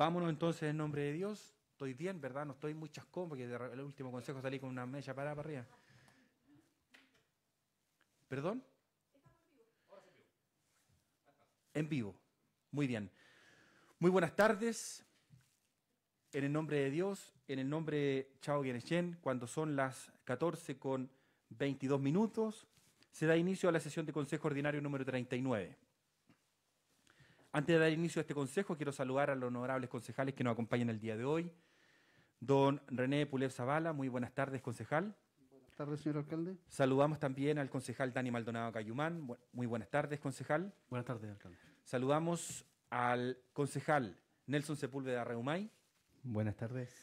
Vámonos entonces en nombre de Dios. Estoy bien, ¿verdad? No estoy muy chascón porque el último consejo salí con una mecha parada para arriba. ¿Perdón? En vivo. Muy bien. Muy buenas tardes. En el nombre de Dios, en el nombre de Chao Guieneshen, cuando son las 14 con 22 minutos, se da inicio a la sesión de Consejo Ordinario número 39. Antes de dar inicio a este consejo, quiero saludar a los honorables concejales que nos acompañan el día de hoy. Don René Pulev Zavala, muy buenas tardes, concejal. Buenas tardes, señor alcalde. Saludamos también al concejal Dani Maldonado Cayumán. Muy buenas tardes, concejal. Buenas tardes, alcalde. Saludamos al concejal Nelson Sepúlveda Reumay. Buenas tardes.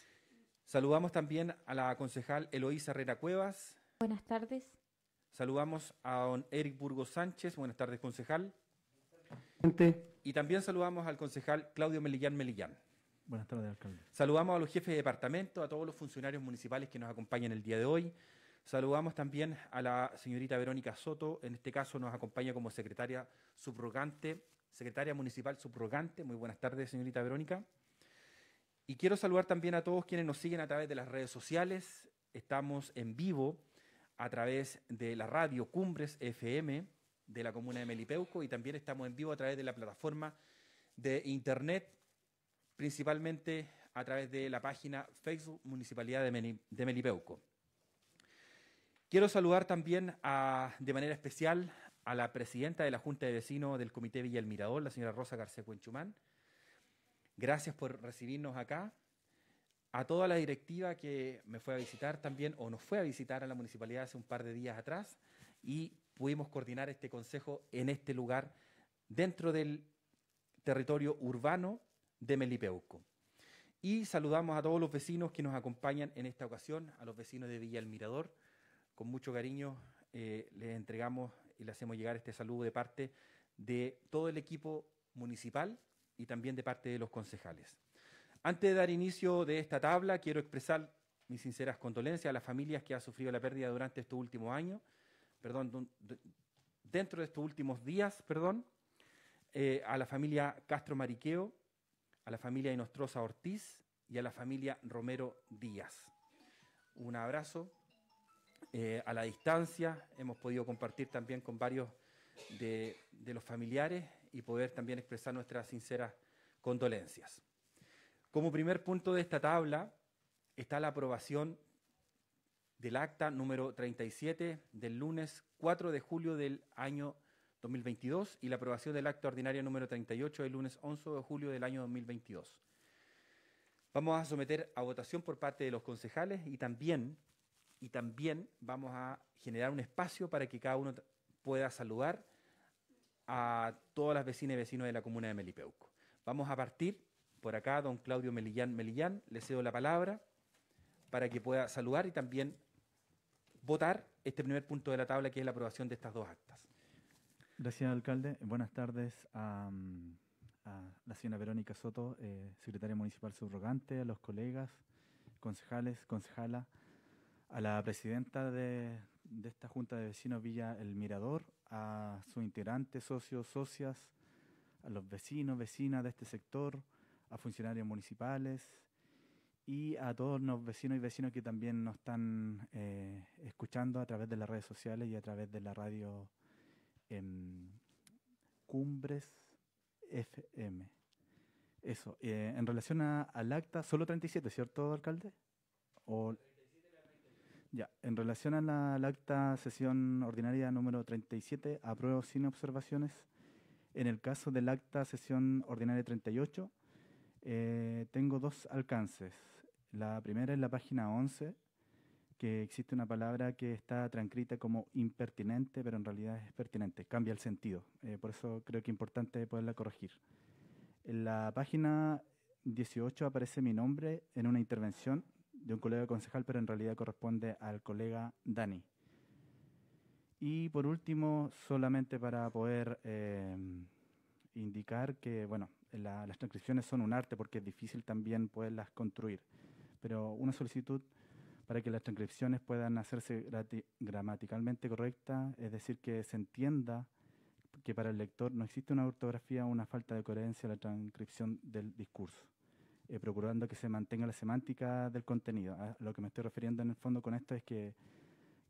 Saludamos también a la concejal Eloísa Herrera Cuevas. Buenas tardes. Saludamos a don Eric Burgos Sánchez. Buenas tardes, concejal. Y también saludamos al concejal Claudio Melillán Melillán. Buenas tardes, alcalde. Saludamos a los jefes de departamento, a todos los funcionarios municipales que nos acompañan el día de hoy. Saludamos también a la señorita Verónica Soto, en este caso nos acompaña como secretaria subrogante, secretaria municipal subrogante. Muy buenas tardes, señorita Verónica. Y quiero saludar también a todos quienes nos siguen a través de las redes sociales. Estamos en vivo a través de la radio Cumbres FM de la comuna de Melipeuco y también estamos en vivo a través de la plataforma de internet, principalmente a través de la página Facebook Municipalidad de, Melipeuco. Quiero saludar también a, de manera especial a la presidenta de la Junta de Vecinos del Comité Villa El Mirador, la señora Rosa García Cuenchumán. Gracias por recibirnos acá. A toda la directiva que me fue a visitar también, o nos fue a visitar a la municipalidad hace un par de días atrás, y pudimos coordinar este consejo en este lugar, dentro del territorio urbano de Melipeuco. Y saludamos a todos los vecinos que nos acompañan en esta ocasión, a los vecinos de Villa El Con mucho cariño eh, les entregamos y le hacemos llegar este saludo de parte de todo el equipo municipal y también de parte de los concejales. Antes de dar inicio de esta tabla, quiero expresar mis sinceras condolencias a las familias que han sufrido la pérdida durante estos últimos años perdón, dentro de estos últimos días, perdón, eh, a la familia Castro Mariqueo, a la familia Inostrosa Ortiz y a la familia Romero Díaz. Un abrazo. Eh, a la distancia hemos podido compartir también con varios de, de los familiares y poder también expresar nuestras sinceras condolencias. Como primer punto de esta tabla está la aprobación del acta número 37 del lunes 4 de julio del año 2022 y la aprobación del acta ordinaria número 38 del lunes 11 de julio del año 2022. Vamos a someter a votación por parte de los concejales y también, y también vamos a generar un espacio para que cada uno pueda saludar a todas las vecinas y vecinos de la comuna de Melipeuco. Vamos a partir por acá, don Claudio Melillán Melillán, le cedo la palabra para que pueda saludar y también votar este primer punto de la tabla, que es la aprobación de estas dos actas. Gracias, alcalde. Buenas tardes mm, a, la señora Verónica Soto, eh, secretaria municipal subrogante, a los colegas, concejales, concejala, a la presidenta de, de esta Junta de Vecinos Villa El Mirador, a sus integrantes, socios, socias, a los vecinos, vecinas de este sector, a funcionarios municipales, y a todos los vecinos y vecinas que también nos están eh, escuchando a través de las redes sociales y a través de la radio em, Cumbres FM. Eso, eh, en relación a, al acta, solo 37, ¿cierto, alcalde? O, ya, en relación a la, acta sesión ordinaria número 37, apruebo sin observaciones. En el caso del acta sesión ordinaria 38, eh, tengo dos alcances. La primera es la página 11, que existe una palabra que está transcrita como impertinente, pero en realidad es pertinente, cambia el sentido. Eh, por eso creo que es importante poderla corregir. En la página 18 aparece mi nombre en una intervención de un colega concejal, pero en realidad corresponde al colega Dani. Y por último, solamente para poder eh, indicar que, bueno, las transcripciones son un arte porque es difícil también poderlas construir pero una solicitud para que las transcripciones puedan hacerse gramaticalmente correctas, es decir, que se entienda que para el lector no existe una ortografía o una falta de coherencia en la transcripción del discurso, eh, procurando que se mantenga la semántica del contenido. lo que me estoy refiriendo en el fondo con esto es que,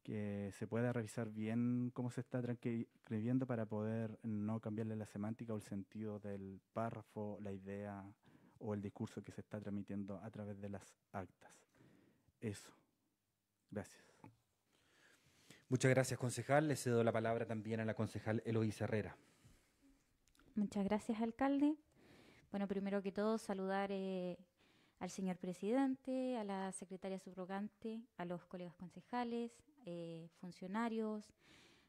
que se pueda revisar bien cómo se está transcribiendo para poder no cambiarle la semántica o el sentido del párrafo, la idea, o el discurso que se está transmitiendo a través de las actas. Eso. Gracias. Muchas gracias, concejal. Le cedo la palabra también a la concejal Eloísa Herrera. Muchas gracias, alcalde. Bueno, primero que todo, saludar eh, al señor presidente, a la secretaria subrogante, a los colegas concejales, eh, funcionarios,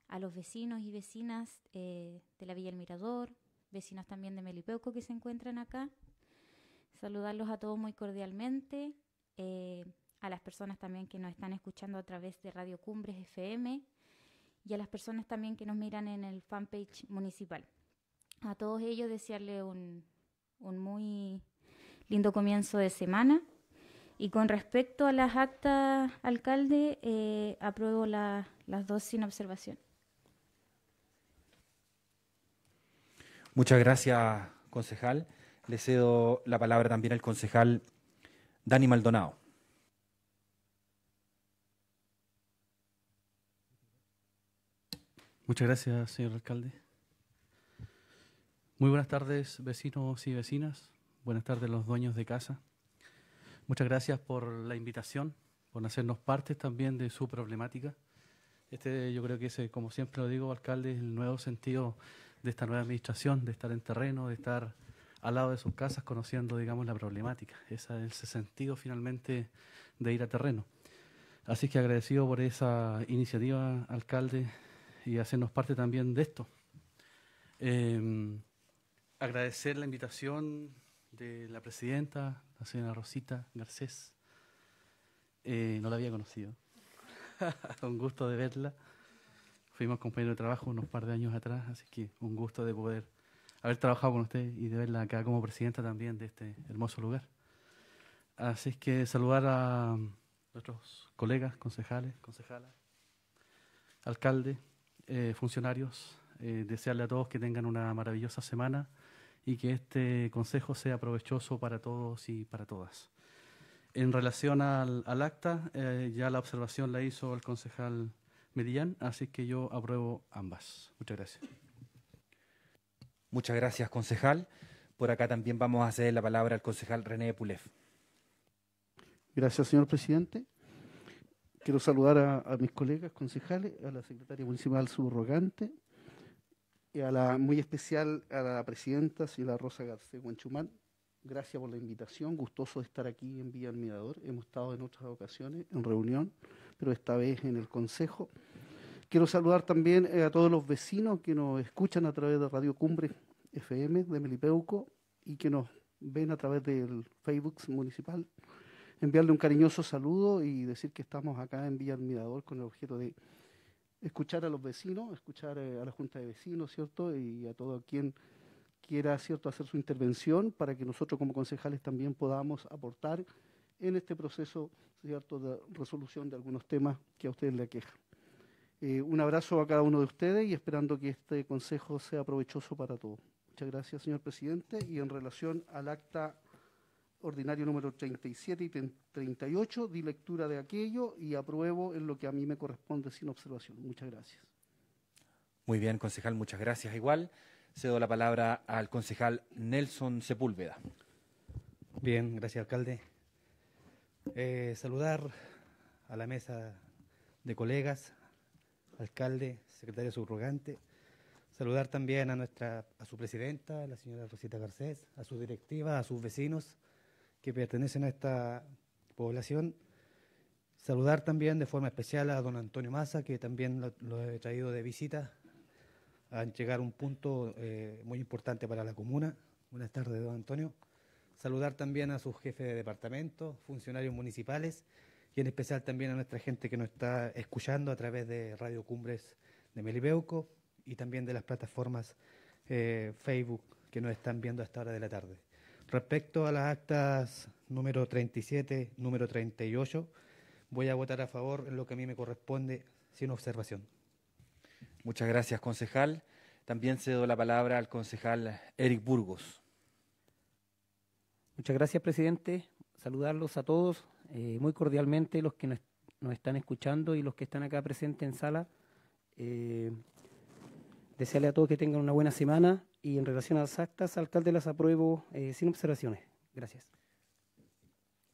a los vecinos y vecinas eh, de la Villa El Mirador, vecinos también de Melipeuco que se encuentran acá saludarlos a todos muy cordialmente, eh, a las personas también que nos están escuchando a través de Radio Cumbres FM y a las personas también que nos miran en el fanpage municipal. A todos ellos desearle un, muy lindo comienzo de semana. Y con respecto a las actas, alcalde, eh, apruebo las dos sin observación. Muchas gracias, concejal. Le cedo la palabra también al concejal Dani Maldonado. Muchas gracias, señor alcalde. Muy buenas tardes, vecinos y vecinas. Buenas tardes, los dueños de casa. Muchas gracias por la invitación, por hacernos parte también de su problemática. Este, yo creo que, es, como siempre lo digo, alcalde, el nuevo sentido de esta nueva administración, de estar en terreno, de estar al lado de sus casas conociendo, digamos, la problemática. Ese es sentido finalmente de ir a terreno. Así que agradecido por esa iniciativa, alcalde, y hacernos parte también de esto. Em, agradecer la invitación de la presidenta, la señora Rosita Garcés. Eh, no la había conocido. un gusto de verla. Fuimos compañeros de trabajo unos par de años atrás, así que un gusto de poder haber trabajado con usted y de verla acá como presidenta también de este hermoso lugar. Así es que saludar a nuestros colegas, concejales, concejalas, alcalde, eh, funcionarios, eh, desearle a todos que tengan una maravillosa semana y que este consejo sea provechoso para todos y para todas. En relación al, acta, eh, ya la observación la hizo el concejal Medillán, así que yo apruebo ambas. Muchas gracias. Muchas gracias, concejal. Por acá también vamos a ceder la palabra al concejal René Pulef. Gracias, señor presidente. Quiero saludar a, mis colegas concejales, a la secretaria municipal subrogante y a la muy especial a la presidenta, señora Rosa García Guanchumán. Gracias por la invitación, gustoso de estar aquí en Villa Almirador. Hemos estado en otras ocasiones en reunión, pero esta vez en el Consejo. Quiero saludar también eh, a todos los vecinos que nos escuchan a través de Radio Cumbre FM de Melipeuco y que nos ven a través del Facebook municipal. Enviarle un cariñoso saludo y decir que estamos acá en Villa Admirador con el objeto de escuchar a los vecinos, escuchar eh, a la Junta de Vecinos, ¿cierto? Y a todo quien quiera, ¿cierto?, hacer su intervención para que nosotros como concejales también podamos aportar en este proceso, de resolución de algunos temas que a ustedes le aquejan. Eh, un abrazo a cada uno de ustedes y esperando que este consejo sea provechoso para todos. Muchas gracias, señor presidente. Y en relación al acta ordinario número 37 y 38, di lectura de aquello y apruebo en lo que a mí me corresponde sin observación. Muchas gracias. Muy bien, concejal, muchas gracias. Igual cedo la palabra al concejal Nelson Sepúlveda. Bien, gracias, alcalde. Eh, saludar a la mesa de colegas, alcalde, secretario subrogante. Saludar también a nuestra a su presidenta, la señora Rosita Garcés, a su directiva, a sus vecinos que pertenecen a esta población. Saludar también de forma especial a don Antonio Maza, que también lo, he traído de visita a llegar a un punto eh, muy importante para la comuna. Buenas tardes, don Antonio. Saludar también a sus jefes de departamento, funcionarios municipales y en especial también a nuestra gente que nos está escuchando a través de Radio Cumbres de Melibeuco y también de las plataformas eh, Facebook que nos están viendo a esta hora de la tarde. Respecto a las actas número 37, número 38, voy a votar a favor en lo que a mí me corresponde, sin observación. Muchas gracias, concejal. También cedo la palabra al concejal Eric Burgos. Muchas gracias, presidente. Saludarlos a todos, eh, muy cordialmente los que nos, están escuchando y los que están acá presentes en sala, eh, desearle a todos que tengan una buena semana y en relación a las actas, alcalde, las apruebo eh, sin observaciones. Gracias.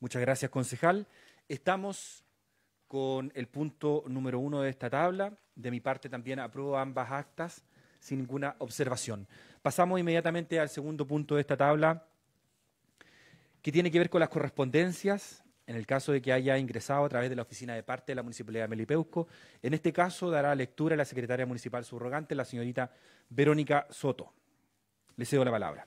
Muchas gracias, concejal. Estamos con el punto número uno de esta tabla. De mi parte también apruebo ambas actas sin ninguna observación. Pasamos inmediatamente al segundo punto de esta tabla, que tiene que ver con las correspondencias en el caso de que haya ingresado a través de la oficina de parte de la Municipalidad de Melipeusco, En este caso dará lectura la secretaria municipal subrogante, la señorita Verónica Soto. Le cedo la palabra.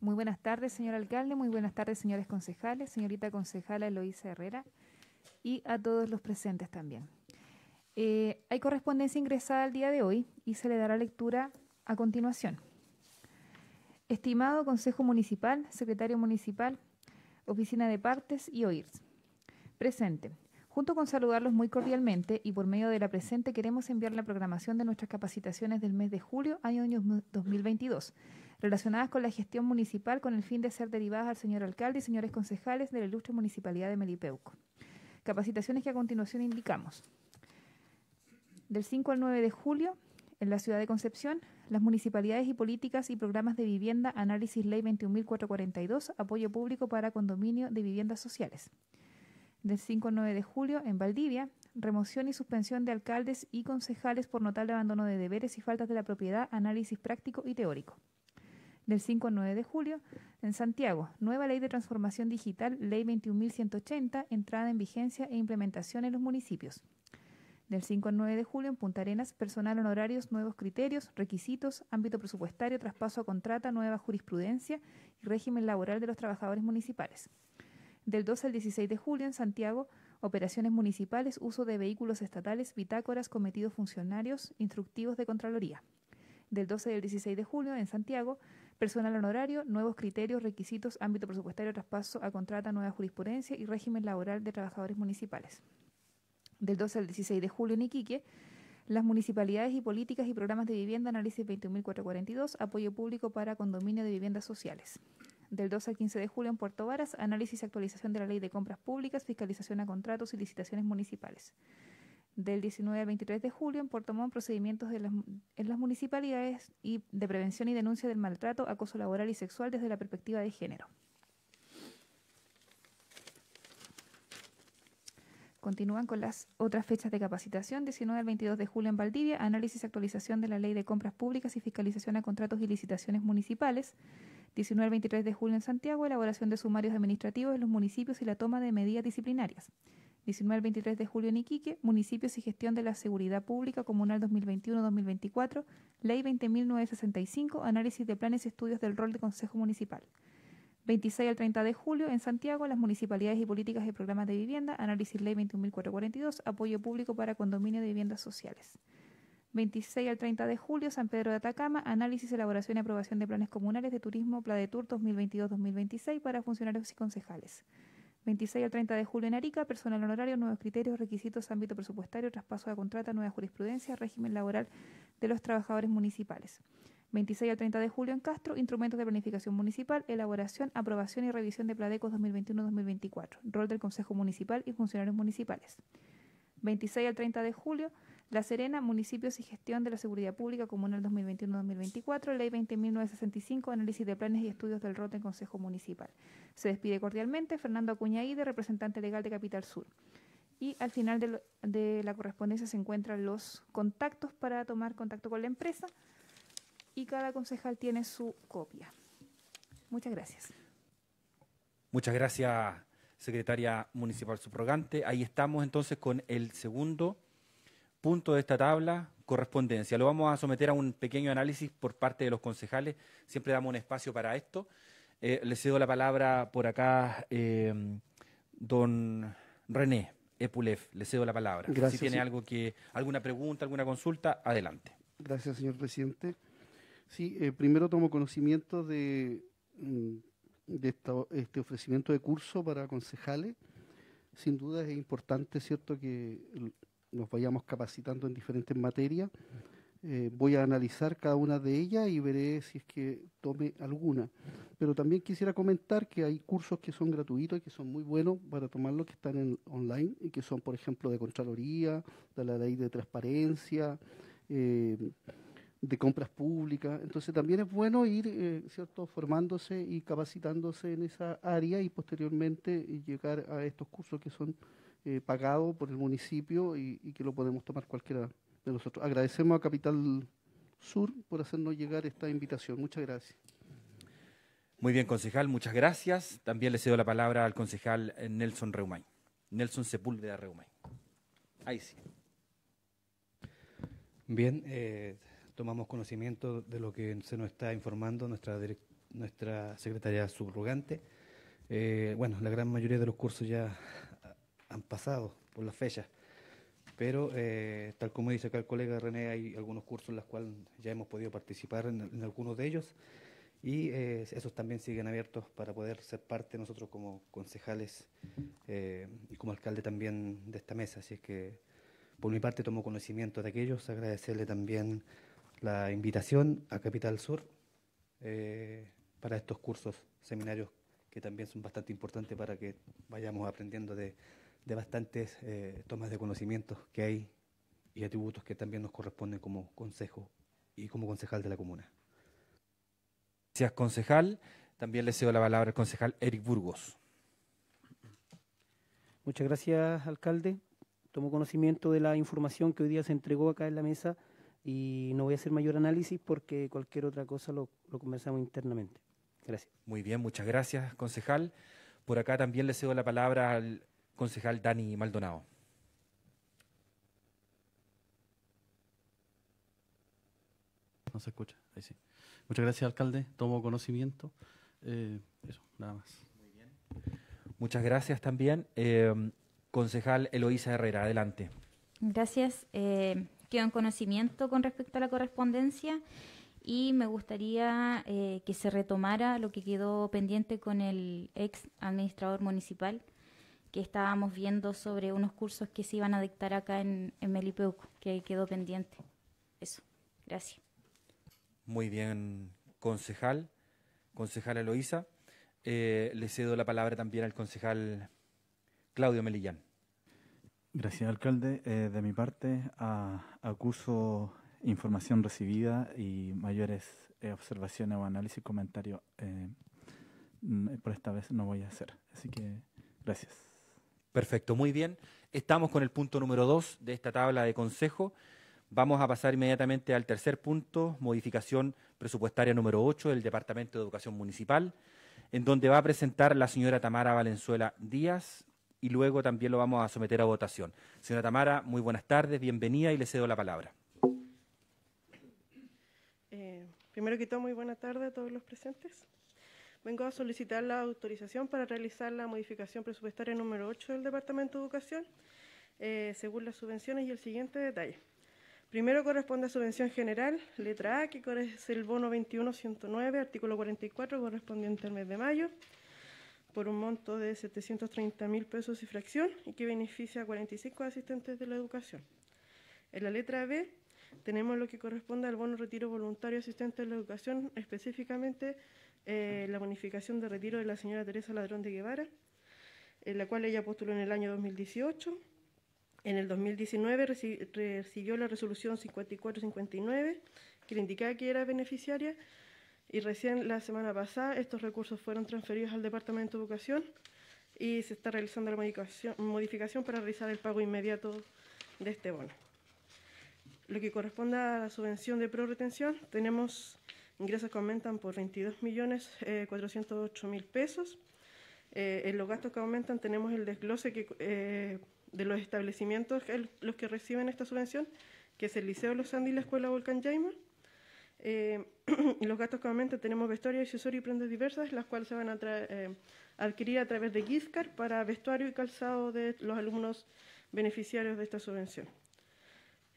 Muy buenas tardes, señor alcalde, muy buenas tardes, señores concejales, señorita concejala Eloísa Herrera y a todos los presentes también. Eh, hay correspondencia ingresada al día de hoy y se le dará lectura a continuación. Estimado Consejo Municipal, Secretario Municipal, Oficina de Partes y OIRS. Presente. Junto con saludarlos muy cordialmente y por medio de la presente queremos enviar la programación de nuestras capacitaciones del mes de julio año 2022, relacionadas con la gestión municipal con el fin de ser derivadas al señor alcalde y señores concejales de la ilustre municipalidad de Melipeuco. Capacitaciones que a continuación indicamos. Del 5 al 9 de julio en la ciudad de Concepción, las municipalidades y políticas y programas de vivienda, análisis ley 21.442, apoyo público para condominio de viviendas sociales. Del 5 al 9 de julio, en Valdivia, remoción y suspensión de alcaldes y concejales por notable abandono de deberes y faltas de la propiedad, análisis práctico y teórico. Del 5 al 9 de julio, en Santiago, nueva ley de transformación digital, ley 21.180, entrada en vigencia e implementación en los municipios. Del 5 al 9 de julio en Punta Arenas, personal honorario, nuevos criterios, requisitos, ámbito presupuestario, traspaso a contrata, nueva jurisprudencia y régimen laboral de los trabajadores municipales. Del 12 al 16 de julio en Santiago, operaciones municipales, uso de vehículos estatales, bitácoras, cometidos funcionarios, instructivos de Contraloría. Del 12 al 16 de julio en Santiago, personal honorario, nuevos criterios, requisitos, ámbito presupuestario, traspaso a contrata, nueva jurisprudencia y régimen laboral de trabajadores municipales del 12 al 16 de julio en Iquique, las municipalidades y políticas y programas de vivienda, análisis 21.442, apoyo público para condominio de viviendas sociales. Del 12 al 15 de julio en Puerto Varas, análisis y actualización de la ley de compras públicas, fiscalización a contratos y licitaciones municipales. Del 19 al 23 de julio en Puerto Montt, procedimientos en las municipalidades y de prevención y denuncia del maltrato, acoso laboral y sexual desde la perspectiva de género. Continúan con las otras fechas de capacitación, 19 al 22 de julio en Valdivia, análisis y actualización de la ley de compras públicas y fiscalización a contratos y licitaciones municipales, 19 al 23 de julio en Santiago, elaboración de sumarios administrativos en los municipios y la toma de medidas disciplinarias, 19 al 23 de julio en Iquique, municipios y gestión de la seguridad pública comunal 2021-2024, ley 20.965, análisis de planes y estudios del rol de Consejo Municipal. 26 al 30 de julio en Santiago, las municipalidades y políticas de programas de vivienda, análisis ley 21.442, apoyo público para condominio de viviendas sociales. 26 al 30 de julio, San Pedro de Atacama, análisis, elaboración y aprobación de planes comunales de turismo de Tur 2022-2026 para funcionarios y concejales. 26 al 30 de julio en Arica, personal honorario, nuevos criterios, requisitos, ámbito presupuestario, traspaso de contrata, nueva jurisprudencia, régimen laboral de los trabajadores municipales. 26 al 30 de julio en Castro, instrumentos de planificación municipal, elaboración, aprobación y revisión de Pladecos 2021-2024, rol del Consejo Municipal y funcionarios municipales. 26 al 30 de julio, La Serena, Municipios y Gestión de la Seguridad Pública Comunal 2021-2024, Ley 20.965, Análisis de Planes y Estudios del ROT en Consejo Municipal. Se despide cordialmente Fernando Acuñaíde, representante legal de Capital Sur. Y al final de la correspondencia se encuentran los contactos para tomar contacto con la empresa y cada concejal tiene su copia. Muchas gracias. Muchas gracias, secretaria municipal subrogante. Ahí estamos entonces con el segundo punto de esta tabla, correspondencia. Lo vamos a someter a un pequeño análisis por parte de los concejales. Siempre damos un espacio para esto. Eh, le cedo la palabra por acá, eh, don René Epulev. Le cedo la palabra. Gracias, si tiene algo que, alguna pregunta, alguna consulta, adelante. Gracias, señor presidente. Sí, eh, primero tomo conocimiento de, mm, este ofrecimiento de curso para concejales. Sin duda es importante, ¿cierto?, que nos vayamos capacitando en diferentes materias. Eh, voy a analizar cada una de ellas y veré si es que tome alguna. Pero también quisiera comentar que hay cursos que son gratuitos y que son muy buenos para tomarlos, que están en, online y que son, por ejemplo, de Contraloría, de la Ley de Transparencia, eh, de compras públicas. Entonces también es bueno ir eh, cierto formándose y capacitándose en esa área y posteriormente eh, llegar a estos cursos que son eh, pagados por el municipio y, y, que lo podemos tomar cualquiera de nosotros. Agradecemos a Capital Sur por hacernos llegar esta invitación. Muchas gracias. Muy bien, concejal, muchas gracias. También le cedo la palabra al concejal Nelson Reumay. Nelson Sepúlveda Reumay. Ahí sí. Bien, eh, tomamos conocimiento de lo que se nos está informando nuestra, nuestra secretaria subrogante. Eh, bueno, la gran mayoría de los cursos ya han pasado por las fechas, pero eh, tal como dice acá el colega René, hay algunos cursos en los cuales ya hemos podido participar en, algunos de ellos y eh, esos también siguen abiertos para poder ser parte nosotros como concejales eh, y como alcalde también de esta mesa. Así es que por mi parte tomo conocimiento de aquellos, agradecerle también la invitación a Capital Sur eh, para estos cursos, seminarios que también son bastante importantes para que vayamos aprendiendo de, de bastantes eh, tomas de conocimientos que hay y atributos que también nos corresponden como consejo y como concejal de la comuna. Gracias, concejal. También le cedo la palabra al concejal Eric Burgos. Muchas gracias, alcalde. Tomo conocimiento de la información que hoy día se entregó acá en la mesa y no voy a hacer mayor análisis porque cualquier otra cosa lo, lo conversamos internamente. Gracias. Muy bien, muchas gracias, concejal. Por acá también le cedo la palabra al concejal Dani Maldonado. No se escucha, ahí sí. Muchas gracias, alcalde. Tomo conocimiento. Eh, eso, nada más. Muy bien. Muchas gracias también. Eh, concejal Eloísa Herrera, adelante. Gracias. Eh, quedo en conocimiento con respecto a la correspondencia y me gustaría eh, que se retomara lo que quedó pendiente con el ex administrador municipal que estábamos viendo sobre unos cursos que se iban a dictar acá en, Melipeuco, que quedó pendiente. Eso, gracias. Muy bien, concejal, concejal Eloísa. Eh, le cedo la palabra también al concejal Claudio Melillán. Gracias, alcalde. Eh, de mi parte, acuso información recibida y mayores eh, observaciones o análisis, comentarios. Eh, por esta vez no voy a hacer. Así que, gracias. Perfecto, muy bien. Estamos con el punto número dos de esta tabla de consejo. Vamos a pasar inmediatamente al tercer punto, modificación presupuestaria número 8 del Departamento de Educación Municipal, en donde va a presentar la señora Tamara Valenzuela Díaz, y luego también lo vamos a someter a votación. Señora Tamara, muy buenas tardes, bienvenida y le cedo la palabra. Eh, primero que todo, muy buenas tardes a todos los presentes. Vengo a solicitar la autorización para realizar la modificación presupuestaria número 8 del Departamento de Educación, eh, según las subvenciones y el siguiente detalle. Primero corresponde a subvención general, letra A, que es el bono 2109, artículo 44, correspondiente al mes de mayo por un monto de 730 mil pesos y fracción y que beneficia a 45 asistentes de la educación. En la letra B tenemos lo que corresponde al bono retiro voluntario asistente de la educación, específicamente eh, la bonificación de retiro de la señora Teresa Ladrón de Guevara, en la cual ella postuló en el año 2018. En el 2019 recibió la resolución 5459, que le indicaba que era beneficiaria y recién la semana pasada estos recursos fueron transferidos al Departamento de Educación y se está realizando la modificación, para realizar el pago inmediato de este bono. Lo que corresponde a la subvención de proretención tenemos ingresos que aumentan por 22.408.000 eh, pesos. Eh, en los gastos que aumentan tenemos el desglose eh, de los establecimientos, los que reciben esta subvención, que es el Liceo Los Andes y la Escuela Volcán Jaime. Eh, los gastos que aumentan tenemos vestuario, accesorios y prendas diversas, las cuales se van a eh, adquirir a través de GIFCAR para vestuario y calzado de los alumnos beneficiarios de esta subvención.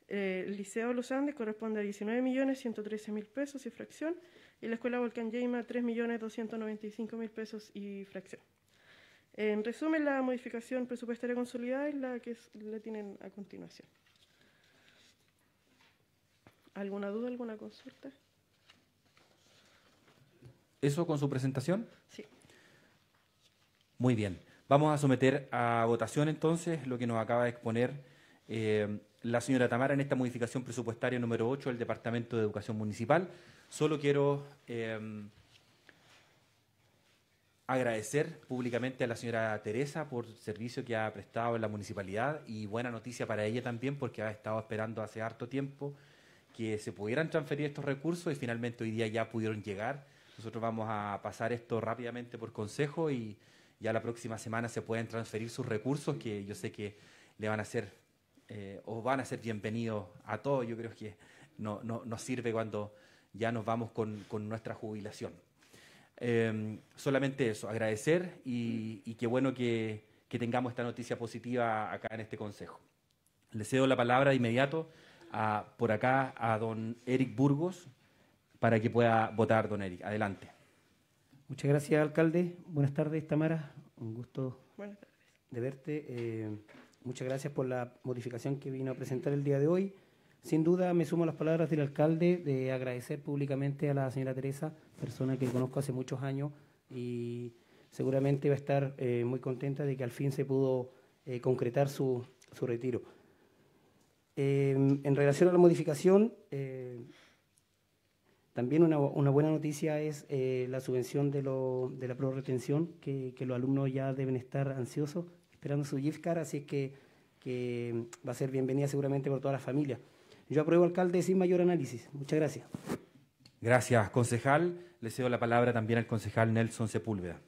Eh, el Liceo Los Andes corresponde a 19.113.000 pesos y fracción, y la Escuela Volcán Yeima 3.295.000 pesos y fracción. En resumen, la modificación presupuestaria consolidada es la que la tienen a continuación. ¿Alguna duda, alguna consulta? ¿Eso con su presentación? Sí. Muy bien. Vamos a someter a votación entonces lo que nos acaba de exponer eh, la señora Tamara en esta modificación presupuestaria número 8 del Departamento de Educación Municipal. Solo quiero eh, agradecer públicamente a la señora Teresa por el servicio que ha prestado en la municipalidad y buena noticia para ella también porque ha estado esperando hace harto tiempo que se pudieran transferir estos recursos y finalmente hoy día ya pudieron llegar. Nosotros vamos a pasar esto rápidamente por consejo y ya la próxima semana se pueden transferir sus recursos que yo sé que le van a ser eh, o van a ser bienvenidos a todos. Yo creo que no, no, nos sirve cuando ya nos vamos con, con nuestra jubilación. Em, solamente eso, agradecer y, qué bueno que, que tengamos esta noticia positiva acá en este consejo. Le cedo la palabra de inmediato por acá a don Eric Burgos para que pueda votar don Eric. Adelante. Muchas gracias, alcalde. Buenas tardes, Tamara. Un gusto de verte. Eh, muchas gracias por la modificación que vino a presentar el día de hoy. Sin duda me sumo a las palabras del alcalde de agradecer públicamente a la señora Teresa, persona que conozco hace muchos años y seguramente va a estar eh, muy contenta de que al fin se pudo eh, concretar su retiro. Em, en relación a la modificación, eh, también una, buena noticia es eh, la subvención de, la prorretención, que, que los alumnos ya deben estar ansiosos esperando su card, así que, que va a ser bienvenida seguramente por toda la familia. Yo apruebo, alcalde, sin mayor análisis. Muchas gracias. Gracias, concejal. Le cedo la palabra también al concejal Nelson Sepúlveda.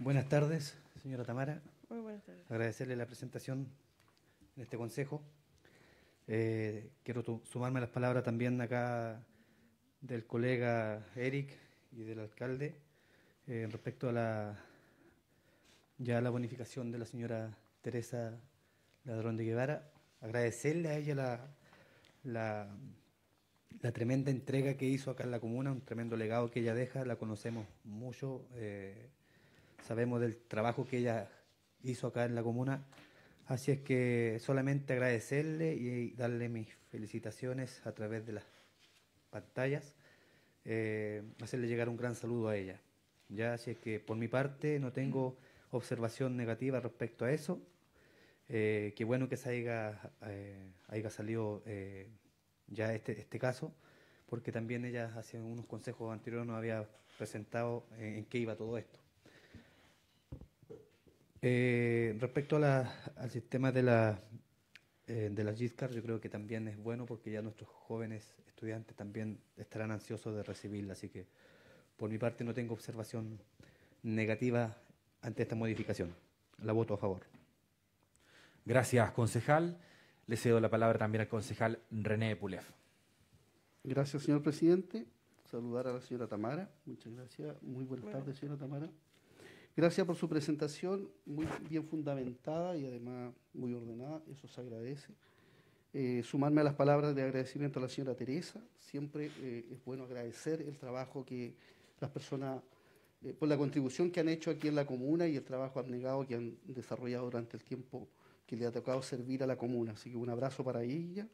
Buenas tardes, señora Tamara. Agradecerle la presentación en este consejo. Eh, quiero sumarme a las palabras también acá del colega Eric y del alcalde eh, respecto a la ya la bonificación de la señora Teresa Ladrón de Guevara. Agradecerle a ella la, la, tremenda entrega que hizo acá en la comuna, un tremendo legado que ella deja, la conocemos mucho, eh, sabemos del trabajo que ella hizo acá en la comuna. Así es que solamente agradecerle y darle mis felicitaciones a través de las pantallas, eh, hacerle llegar un gran saludo a ella. Ya, así es que por mi parte no tengo observación negativa respecto a eso. Eh, qué bueno que se haya, eh, salido ya este, este caso, porque también ella hace unos consejos anteriores no había presentado en qué iba todo esto. Eh, respecto al sistema de, la, eh, de las GISCAR, yo creo que también es bueno porque ya nuestros jóvenes estudiantes también estarán ansiosos de recibirla. Así que, por mi parte, no tengo observación negativa ante esta modificación. La voto a favor. Gracias, concejal. Le cedo la palabra también al concejal René Pulev. Gracias, señor presidente. Saludar a la señora Tamara. Muchas gracias. Muy buenas tardes, señora Tamara. Gracias por su presentación, muy bien fundamentada y además muy ordenada, eso se agradece. Eh, sumarme a las palabras de agradecimiento a la señora Teresa, siempre eh, es bueno agradecer el trabajo que las personas, eh, por la contribución que han hecho aquí en la comuna y el trabajo abnegado que han desarrollado durante el tiempo que le ha tocado servir a la comuna. Así que un abrazo para ella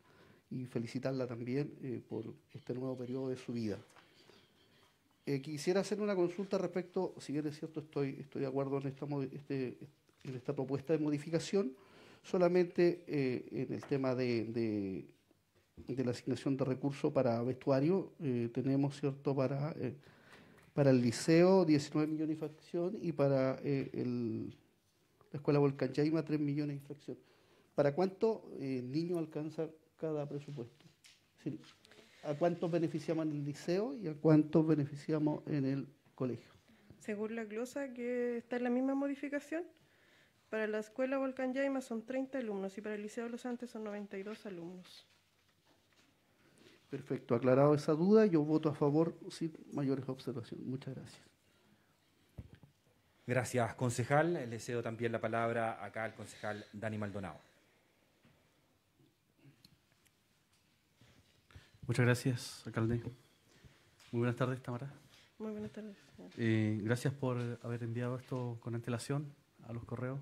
y felicitarla también por este nuevo periodo de su vida. Eh, quisiera hacer una consulta respecto, si bien es cierto, estoy, estoy de acuerdo en esta, este, en esta propuesta de modificación, solamente eh, en el tema de, la asignación de recursos para vestuario, eh, tenemos, ¿cierto?, para, para el liceo 19 millones de infracción y para la escuela Volcán Yaima 3 millones de infracción. ¿Para cuánto niño alcanza cada presupuesto? Sí a cuántos beneficiamos en el liceo y a cuántos beneficiamos en el colegio. Según la glosa que está en la misma modificación, para la escuela Volcán Yaima son 30 alumnos y para el liceo Los Antes son 92 alumnos. Perfecto, aclarado esa duda, yo voto a favor sin mayores observaciones. Muchas gracias. Gracias, concejal. Le cedo también la palabra acá al concejal Dani Maldonado. Muchas gracias, alcalde. Muy buenas tardes, Tamara. Muy buenas tardes. Eh, gracias por haber enviado esto con antelación a los correos,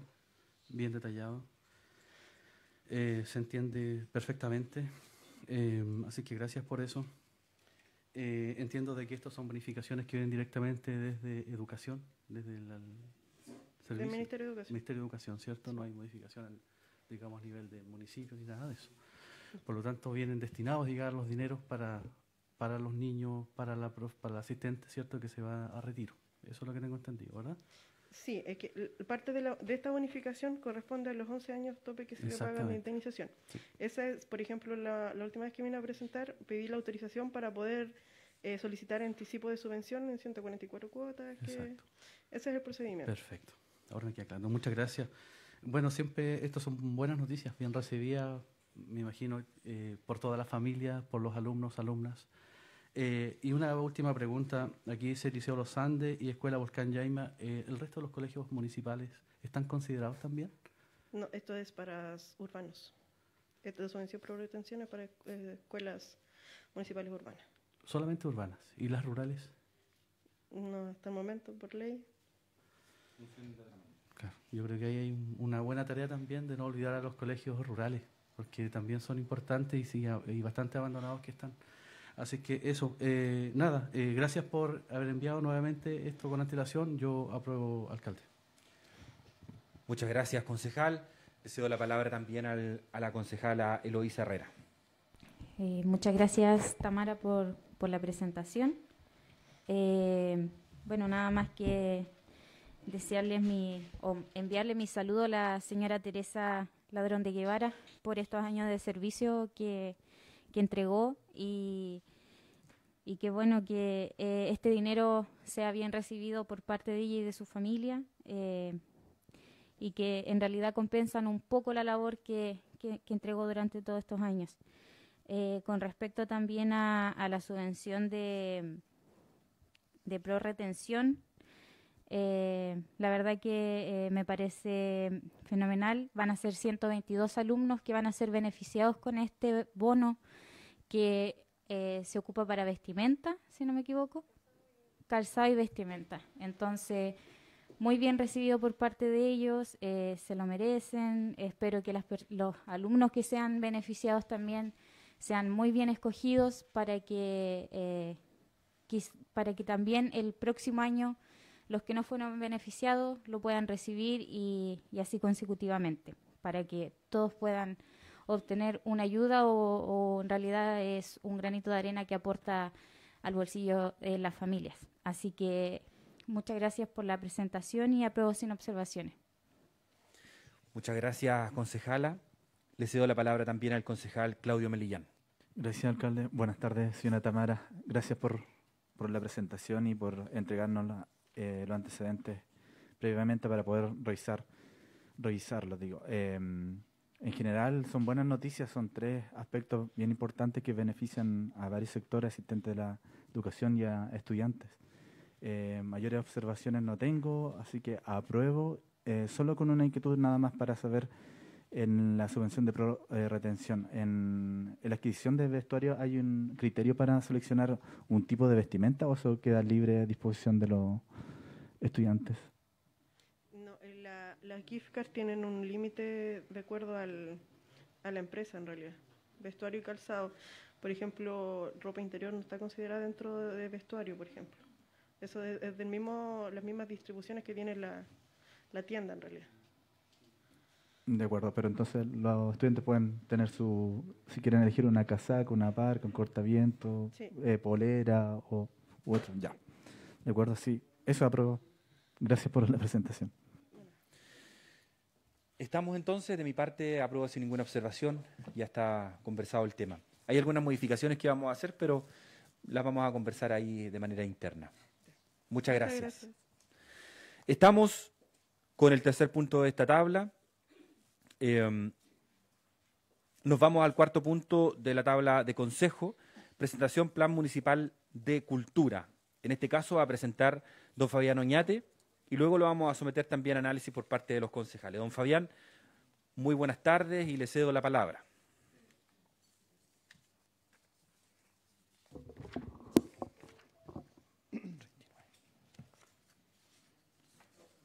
bien detallado. Eh, se entiende perfectamente, eh, así que gracias por eso. entiendo de que estas son bonificaciones que vienen directamente desde Educación, desde el, Ministerio de Educación. Ministerio Educación, ¿cierto? No hay modificación, digamos, a nivel de municipios ni nada de eso por lo tanto vienen destinados, digamos, los dineros para, para los niños, para la, para asistente, ¿cierto?, que se va a retiro. Eso es lo que tengo entendido, ¿verdad? Sí, es que parte de, de esta bonificación corresponde a los 11 años tope que se le paga la indemnización. Esa es, por ejemplo, la, última vez que vine a presentar, pedí la autorización para poder eh, solicitar anticipo de subvención en 144 cuotas. Exacto. Ese es el procedimiento. Perfecto. Ahora me queda claro. Muchas gracias. Bueno, siempre estas son buenas noticias, bien recibidas me imagino, eh, por toda la familia, por los alumnos, alumnas. Eh, y una última pregunta, aquí dice Liceo Los Andes y Escuela Volcán Yaima, eh, ¿el resto de los colegios municipales están considerados también? No, esto es para urbanos. La subvención por retención para escuelas municipales urbanas. Solamente urbanas. ¿Y las rurales? No, hasta el momento, por ley. Yo creo que ahí hay una buena tarea también de no olvidar a los colegios rurales porque también son importantes y, bastante abandonados que están. Así que eso, eh, nada, eh, gracias por haber enviado nuevamente esto con antelación. Yo apruebo, alcalde. Muchas gracias, concejal. Le Cedo la palabra también a la concejala Eloísa Herrera. Eh, muchas gracias, Tamara, por, por la presentación. bueno, nada más que desearles mi, enviarle mi saludo a la señora Teresa Ladrón de Guevara, por estos años de servicio que, que entregó y, que bueno, que eh, este dinero sea bien recibido por parte de ella y de su familia eh, y que en realidad compensan un poco la labor que, entregó durante todos estos años. Eh, con respecto también a, la subvención de, de pró-retención. Eh, la verdad que eh, me parece mm, fenomenal. Van a ser 122 alumnos que van a ser beneficiados con este bono que eh, se ocupa para vestimenta, si no me equivoco, calzado y vestimenta. Entonces, muy bien recibido por parte de ellos, eh, se lo merecen. Espero que los alumnos que sean beneficiados también sean muy bien escogidos para que, para que también el próximo año los que no fueron beneficiados lo puedan recibir y, así consecutivamente, para que todos puedan obtener una ayuda o, en realidad es un granito de arena que aporta al bolsillo de las familias. Así que muchas gracias por la presentación y apruebo sin observaciones. Muchas gracias, concejala. Le cedo la palabra también al concejal Claudio Melillán. Gracias, alcalde. Buenas tardes, señora Tamara. Gracias por, por la presentación y por entregarnos la, eh, los antecedentes previamente para poder revisar, revisarlos. Digo. Eh, en general, son buenas noticias, son tres aspectos bien importantes que benefician a varios sectores asistentes de la educación y a estudiantes. Eh, mayores observaciones no tengo, así que apruebo, eh, solo con una inquietud nada más para saber en la subvención de eh, retención. En, la adquisición de vestuario hay un criterio para seleccionar un tipo de vestimenta o eso queda libre a disposición de los estudiantes. No, eh, las gift cards tienen un límite de acuerdo al, a la empresa en realidad. Vestuario y calzado. Por ejemplo, ropa interior no está considerada dentro de vestuario, por ejemplo. Eso es, es mismo, las mismas distribuciones que tiene la tienda en realidad. De acuerdo, pero entonces los estudiantes pueden tener su, si quieren elegir una casaca, una par, un cortaviento, eh, polera o u otro, ya. De acuerdo, sí. Eso aprobó. Gracias por la presentación. Estamos entonces, de mi parte, apruebo sin ninguna observación, ya está conversado el tema. Hay algunas modificaciones que vamos a hacer, pero las vamos a conversar ahí de manera interna. Muchas gracias. Estamos con el tercer punto de esta tabla, Em, nos vamos al cuarto punto de la tabla de consejo, presentación plan municipal de cultura. En este caso va a presentar don Fabián Oñate y luego lo vamos a someter también a análisis por parte de los concejales. Don Fabián, muy buenas tardes y le cedo la palabra.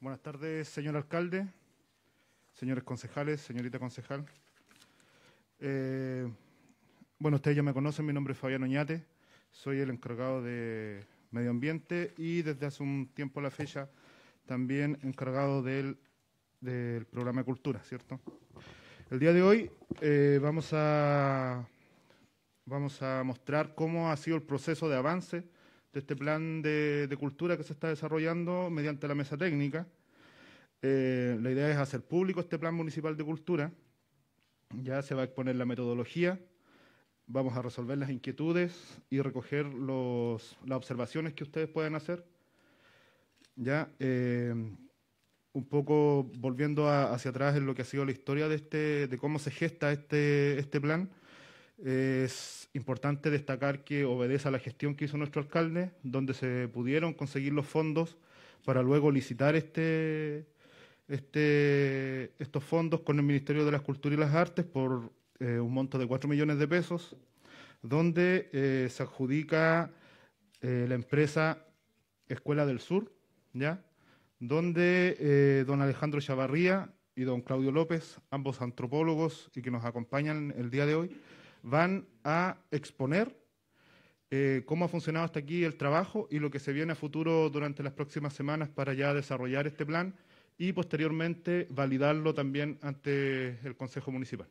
Buenas tardes, señor alcalde, señores concejales, señorita concejal. Eh, bueno, ustedes ya me conocen, mi nombre es Fabián Oñate, soy el encargado de medio ambiente y desde hace un tiempo a la fecha también encargado del, programa de cultura, ¿cierto? El día de hoy eh, vamos, a, vamos a mostrar cómo ha sido el proceso de avance de este plan de cultura que se está desarrollando mediante la mesa técnica eh, la idea es hacer público este plan municipal de cultura. Ya se va a exponer la metodología, vamos a resolver las inquietudes y recoger los, las observaciones que ustedes puedan hacer. Ya, eh, un poco volviendo hacia atrás en lo que ha sido la historia de, este, de cómo se gesta este, este plan, es importante destacar que obedece a la gestión que hizo nuestro alcalde, donde se pudieron conseguir los fondos para luego licitar este, este, estos fondos con el Ministerio de las Culturas y las Artes por eh, un monto de 4 millones de pesos, donde eh, se adjudica eh, la empresa Escuela del Sur, ¿ya? donde don Alejandro Chavarría y don Claudio López, ambos antropólogos y que nos acompañan el día de hoy, van a exponer cómo ha funcionado hasta aquí el trabajo y lo que se viene a futuro durante las próximas semanas para ya desarrollar este plan y posteriormente validarlo también ante el Consejo Municipal.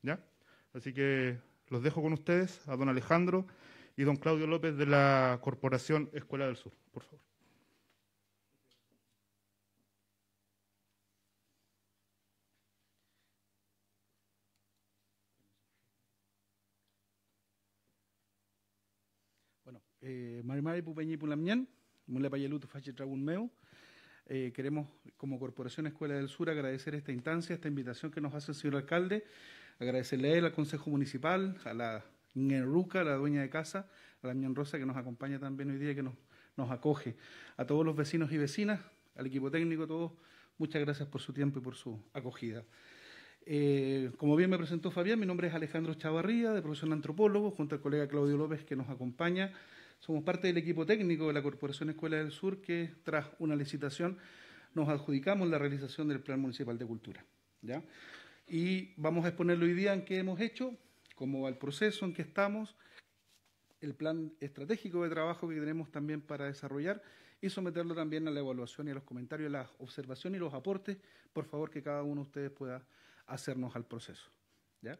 ¿Ya? Así que los dejo con ustedes, a don Alejandro y don Claudio López de la Corporación Escuela del Sur, por favor. Bueno, eh, Marimari Pupeñi eh, queremos, como Corporación Escuela del Sur, agradecer esta instancia, esta invitación que nos hace el señor alcalde, agradecerle a él, al Consejo Municipal, a la Ruca, la dueña de casa, a la Mian Rosa que nos acompaña también hoy día, que nos, acoge, a todos los vecinos y vecinas, al equipo técnico, a todos, muchas gracias por su tiempo y por su acogida. Eh, como bien me presentó Fabián, mi nombre es Alejandro Chavarría, de profesión antropólogo, junto al colega Claudio López que nos acompaña somos parte del equipo técnico de la Corporación Escuela del Sur que tras una licitación nos adjudicamos la realización del Plan Municipal de Cultura. ¿ya? Y vamos a exponerlo hoy día en qué hemos hecho, como al proceso, en que estamos, el plan estratégico de trabajo que tenemos también para desarrollar y someterlo también a la evaluación y a los comentarios, a la observación y los aportes, por favor, que cada uno de ustedes pueda hacernos al proceso. ¿ya?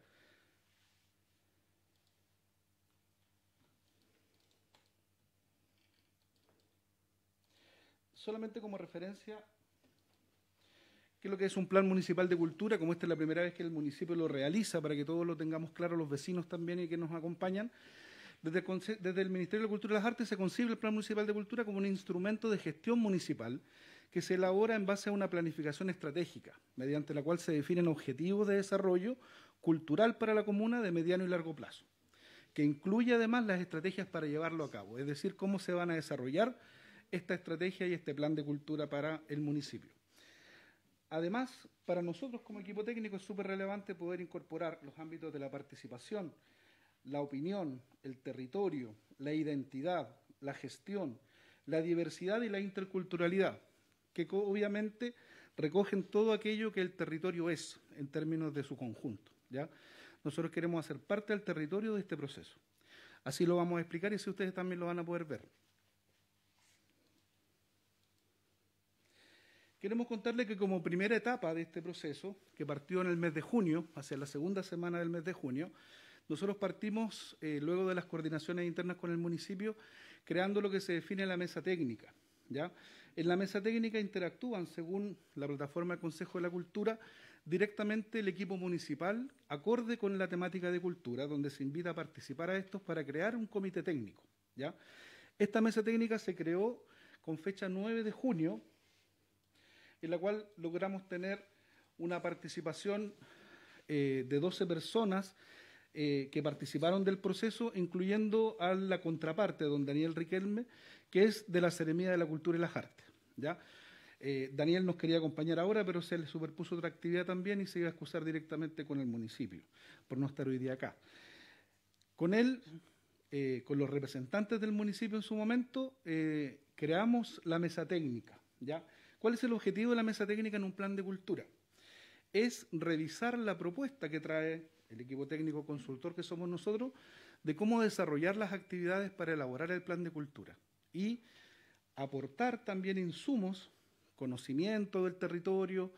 solamente como referencia que lo que es un plan municipal de cultura, como esta es la primera vez que el municipio lo realiza, para que todos lo tengamos claro, los vecinos también y que nos acompañan. Desde el, desde el Ministerio de Cultura y las Artes se concibe el Plan Municipal de Cultura como un instrumento de gestión municipal que se elabora en base a una planificación estratégica, mediante la cual se definen objetivos de desarrollo cultural para la comuna de mediano y largo plazo, que incluye además las estrategias para llevarlo a cabo, es decir, cómo se van a desarrollar esta estrategia y este plan de cultura para el municipio. Además, para nosotros como equipo técnico es súper relevante poder incorporar los ámbitos de la participación, la opinión, el territorio, la identidad, la gestión, la diversidad y la interculturalidad, que obviamente recogen todo aquello que el territorio es en términos de su conjunto. ¿ya? Nosotros queremos hacer parte del territorio de este proceso. Así lo vamos a explicar y si ustedes también lo van a poder ver. Queremos contarle que como primera etapa de este proceso, que partió en el mes de junio, hacia la segunda semana del mes de junio, nosotros partimos, eh, luego de las coordinaciones internas con el municipio, creando lo que se define la mesa técnica. ¿ya? En la mesa técnica interactúan, según la plataforma del Consejo de la Cultura, directamente el equipo municipal, acorde con la temática de cultura, donde se invita a participar a estos para crear un comité técnico. ¿ya? Esta mesa técnica se creó con fecha 9 de junio en la cual logramos tener una participación eh, de 12 personas eh, que participaron del proceso, incluyendo a la contraparte, don Daniel Riquelme, que es de la Seremía de la Cultura y las Artes. ¿ya? Eh, Daniel nos quería acompañar ahora, pero se le superpuso otra actividad también y se iba a excusar directamente con el municipio por no estar hoy día acá. Con él, con los representantes del municipio en su momento, creamos la mesa técnica. ¿ya? ¿Cuál es el objetivo de la mesa técnica en un plan de cultura? Es revisar la propuesta que trae el equipo técnico consultor que somos nosotros de cómo desarrollar las actividades para elaborar el plan de cultura y aportar también insumos, conocimiento del territorio,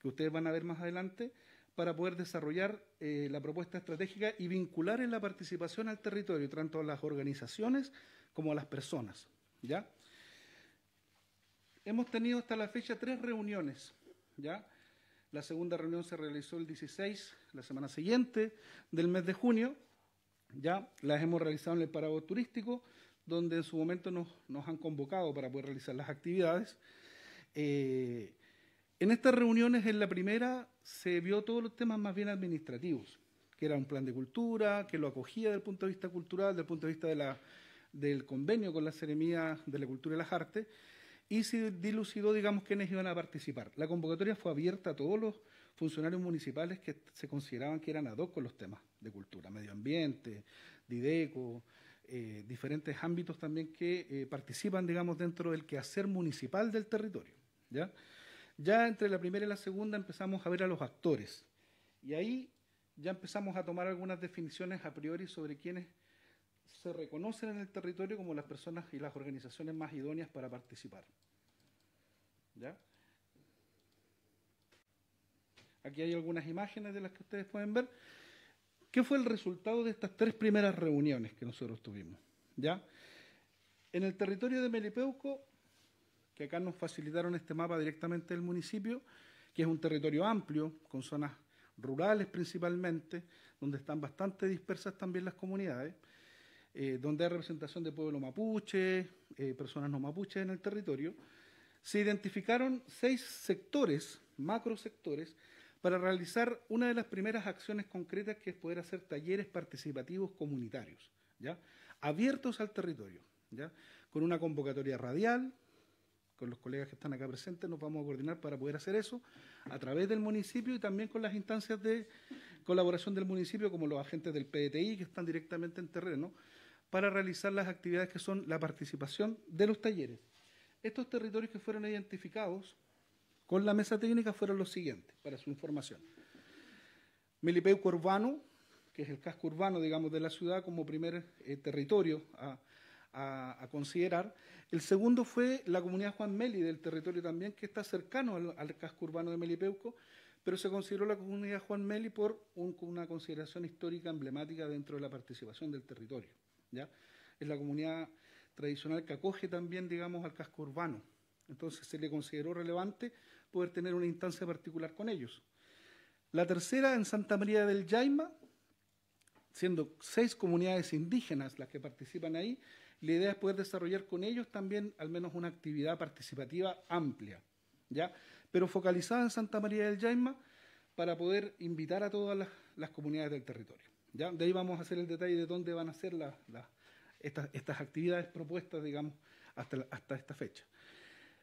que ustedes van a ver más adelante, para poder desarrollar eh, la propuesta estratégica y vincular en la participación al territorio, tanto a las organizaciones como a las personas. ¿ya? Hemos tenido hasta la fecha tres reuniones, ¿ya? La segunda reunión se realizó el 16, la semana siguiente del mes de junio, ¿ya? Las hemos realizado en el parado Turístico, donde en su momento nos, nos han convocado para poder realizar las actividades. Eh, en estas reuniones, en la primera, se vio todos los temas más bien administrativos, que era un plan de cultura, que lo acogía desde el punto de vista cultural, desde el punto de vista de la, del convenio con la Seremía de la Cultura y las Artes, y se dilucidó, digamos, quiénes iban a participar. La convocatoria fue abierta a todos los funcionarios municipales que se consideraban que eran ad hoc con los temas de cultura, medio ambiente, Dideco, eh, diferentes ámbitos también que eh, participan, digamos, dentro del quehacer municipal del territorio. ¿ya? ya entre la primera y la segunda empezamos a ver a los actores. Y ahí ya empezamos a tomar algunas definiciones a priori sobre quiénes se reconocen en el territorio como las personas y las organizaciones más idóneas para participar. ¿Ya? Aquí hay algunas imágenes de las que ustedes pueden ver. ¿Qué fue el resultado de estas tres primeras reuniones que nosotros tuvimos? ¿Ya? En el territorio de Melipeuco, que acá nos facilitaron este mapa directamente del municipio, que es un territorio amplio, con zonas rurales principalmente, donde están bastante dispersas también las comunidades, eh, donde hay representación de pueblo mapuche, eh, personas no mapuches en el territorio, se identificaron seis sectores, macrosectores, para realizar una de las primeras acciones concretas que es poder hacer talleres participativos comunitarios, ¿ya? abiertos al territorio, ¿ya? con una convocatoria radial, con los colegas que están acá presentes nos vamos a coordinar para poder hacer eso a través del municipio y también con las instancias de colaboración del municipio como los agentes del PDTI que están directamente en terreno, para realizar las actividades que son la participación de los talleres. Estos territorios que fueron identificados con la mesa técnica fueron los siguientes, para su información. Melipeuco Urbano, que es el casco urbano, digamos, de la ciudad como primer eh, territorio a, considerar. El segundo fue la comunidad Juan Meli del territorio también, que está cercano al, casco urbano de Melipeuco, pero se consideró la comunidad Juan Meli por una consideración histórica emblemática dentro de la participación del territorio. Es la comunidad tradicional que acoge también, digamos, al casco urbano. Entonces se le consideró relevante poder tener una instancia particular con ellos. La tercera en Santa María del Yaima, siendo seis comunidades indígenas las que participan ahí, la idea es poder desarrollar con ellos también al menos una actividad participativa amplia, ¿ya? pero focalizada en Santa María del Yaima para poder invitar a todas las comunidades del territorio. De ahí vamos a hacer el detalle de dónde van a ser estas, actividades propuestas, digamos, hasta, esta fecha.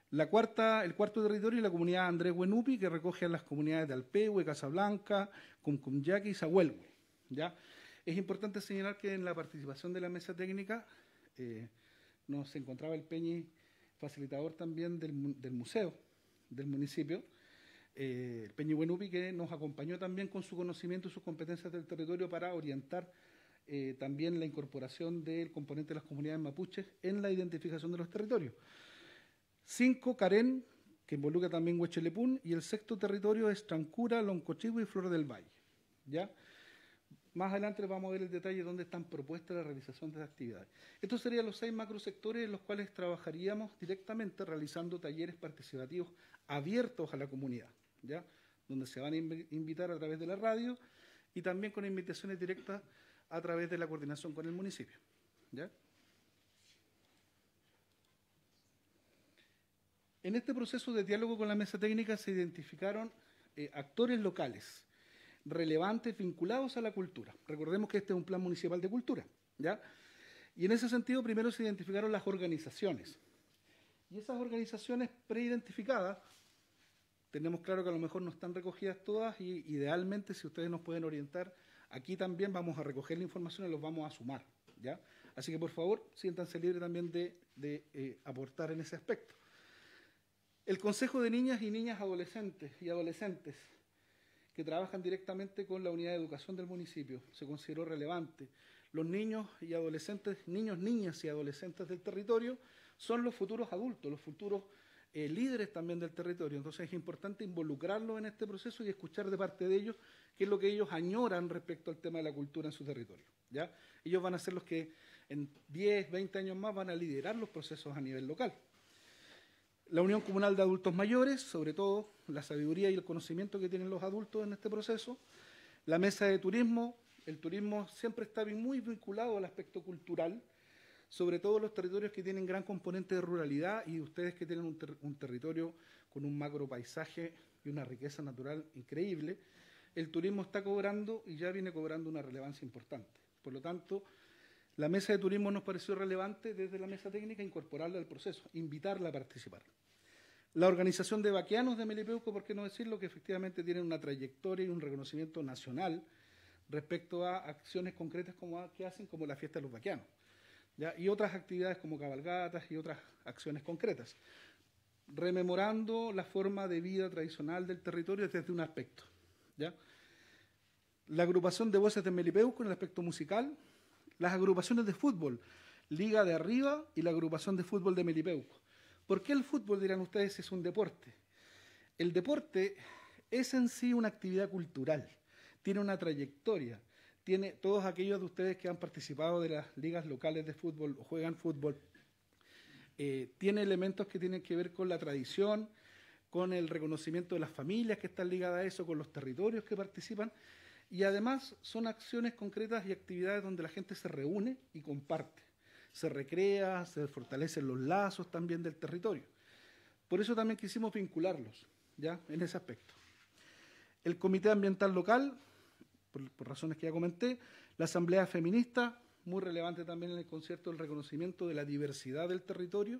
el cuarto territorio es la comunidad Andrés Huenupi, que recoge a las comunidades de Alpehue, Casablanca, Cumcumyaque y Zahuelhue. ¿ya? Es importante señalar que en la participación de la mesa técnica eh, nos encontraba el Peñi, facilitador también del museo del municipio, eh, que nos acompañó también con su conocimiento y sus competencias del territorio para orientar eh, también la incorporación del componente de las comunidades mapuches en la identificación de los territorios. Cinco, Karen que involucra también Huechelepún, y el sexto territorio es Trancura, Loncochigua y Flor del Valle. Más adelante vamos a ver el detalle de dónde están propuestas la realización de las actividades. Estos serían los seis macrosectores en los cuales trabajaríamos directamente realizando talleres participativos abiertos a la comunidad donde se van a invitar a través de la radio y también con invitaciones directas a través de la coordinación con el municipio. En este proceso de diálogo con la mesa técnica se identificaron eh, actores locales relevantes vinculados a la cultura. Recordemos que este es un plan municipal de cultura, Y en ese sentido primero se identificaron las organizaciones. Y esas organizaciones preidentificadas tenemos claro que a lo mejor no están recogidas todas y idealmente si ustedes nos pueden orientar, aquí también vamos a recoger la información y los vamos a sumar. ¿ya? Así que por favor, siéntanse libres también de, eh, aportar en ese aspecto. El Consejo de Niñas y Niñas Adolescentes y Adolescentes que trabajan directamente con la unidad de educación del municipio se consideró relevante. Los niños y adolescentes, niños, niñas y adolescentes del territorio son los futuros adultos, los futuros eh, líderes también del territorio. Entonces es importante involucrarlos en este proceso y escuchar de parte de ellos qué es lo que ellos añoran respecto al tema de la cultura en su territorio. ¿ya? Ellos van a ser los que en 10, 20 años más van a liderar los procesos a nivel local. La Unión Comunal de Adultos Mayores, sobre todo la sabiduría y el conocimiento que tienen los adultos en este proceso. La Mesa de Turismo, el turismo siempre está muy vinculado al aspecto cultural sobre todo los territorios que tienen gran componente de ruralidad y ustedes que tienen un, territorio con un macro paisaje y una riqueza natural increíble, el turismo está cobrando y ya viene cobrando una relevancia importante. Por lo tanto, la mesa de turismo nos pareció relevante desde la mesa técnica incorporarla al proceso, invitarla a participar. La organización de vaqueanos de Melipeuco, ¿por qué no decirlo? Que efectivamente tienen una trayectoria y un reconocimiento nacional respecto a acciones concretas como que hacen como la fiesta de los vaqueanos y otras actividades como cabalgatas y otras acciones concretas, rememorando la forma de vida tradicional del territorio desde un aspecto. La agrupación de voces de Melipeuco en el aspecto musical, las agrupaciones de fútbol, Liga de Arriba y la agrupación de fútbol de Melipeuco. ¿Por qué el fútbol, dirán ustedes, es un deporte? El deporte es en sí una actividad cultural, tiene una trayectoria, tiene todos aquellos de ustedes que han participado de las ligas locales de fútbol o juegan fútbol, eh, tiene elementos que tienen que ver con la tradición, con el reconocimiento de las familias que están ligadas a eso, con los territorios que participan, y además son acciones concretas y actividades donde la gente se reúne y comparte, se recrea, se fortalecen los lazos también del territorio. Por eso también quisimos vincularlos, ¿ya? En ese aspecto. El Comité Ambiental Local por, razones que ya comenté. La Asamblea Feminista, muy relevante también en el concierto, el reconocimiento de la diversidad del territorio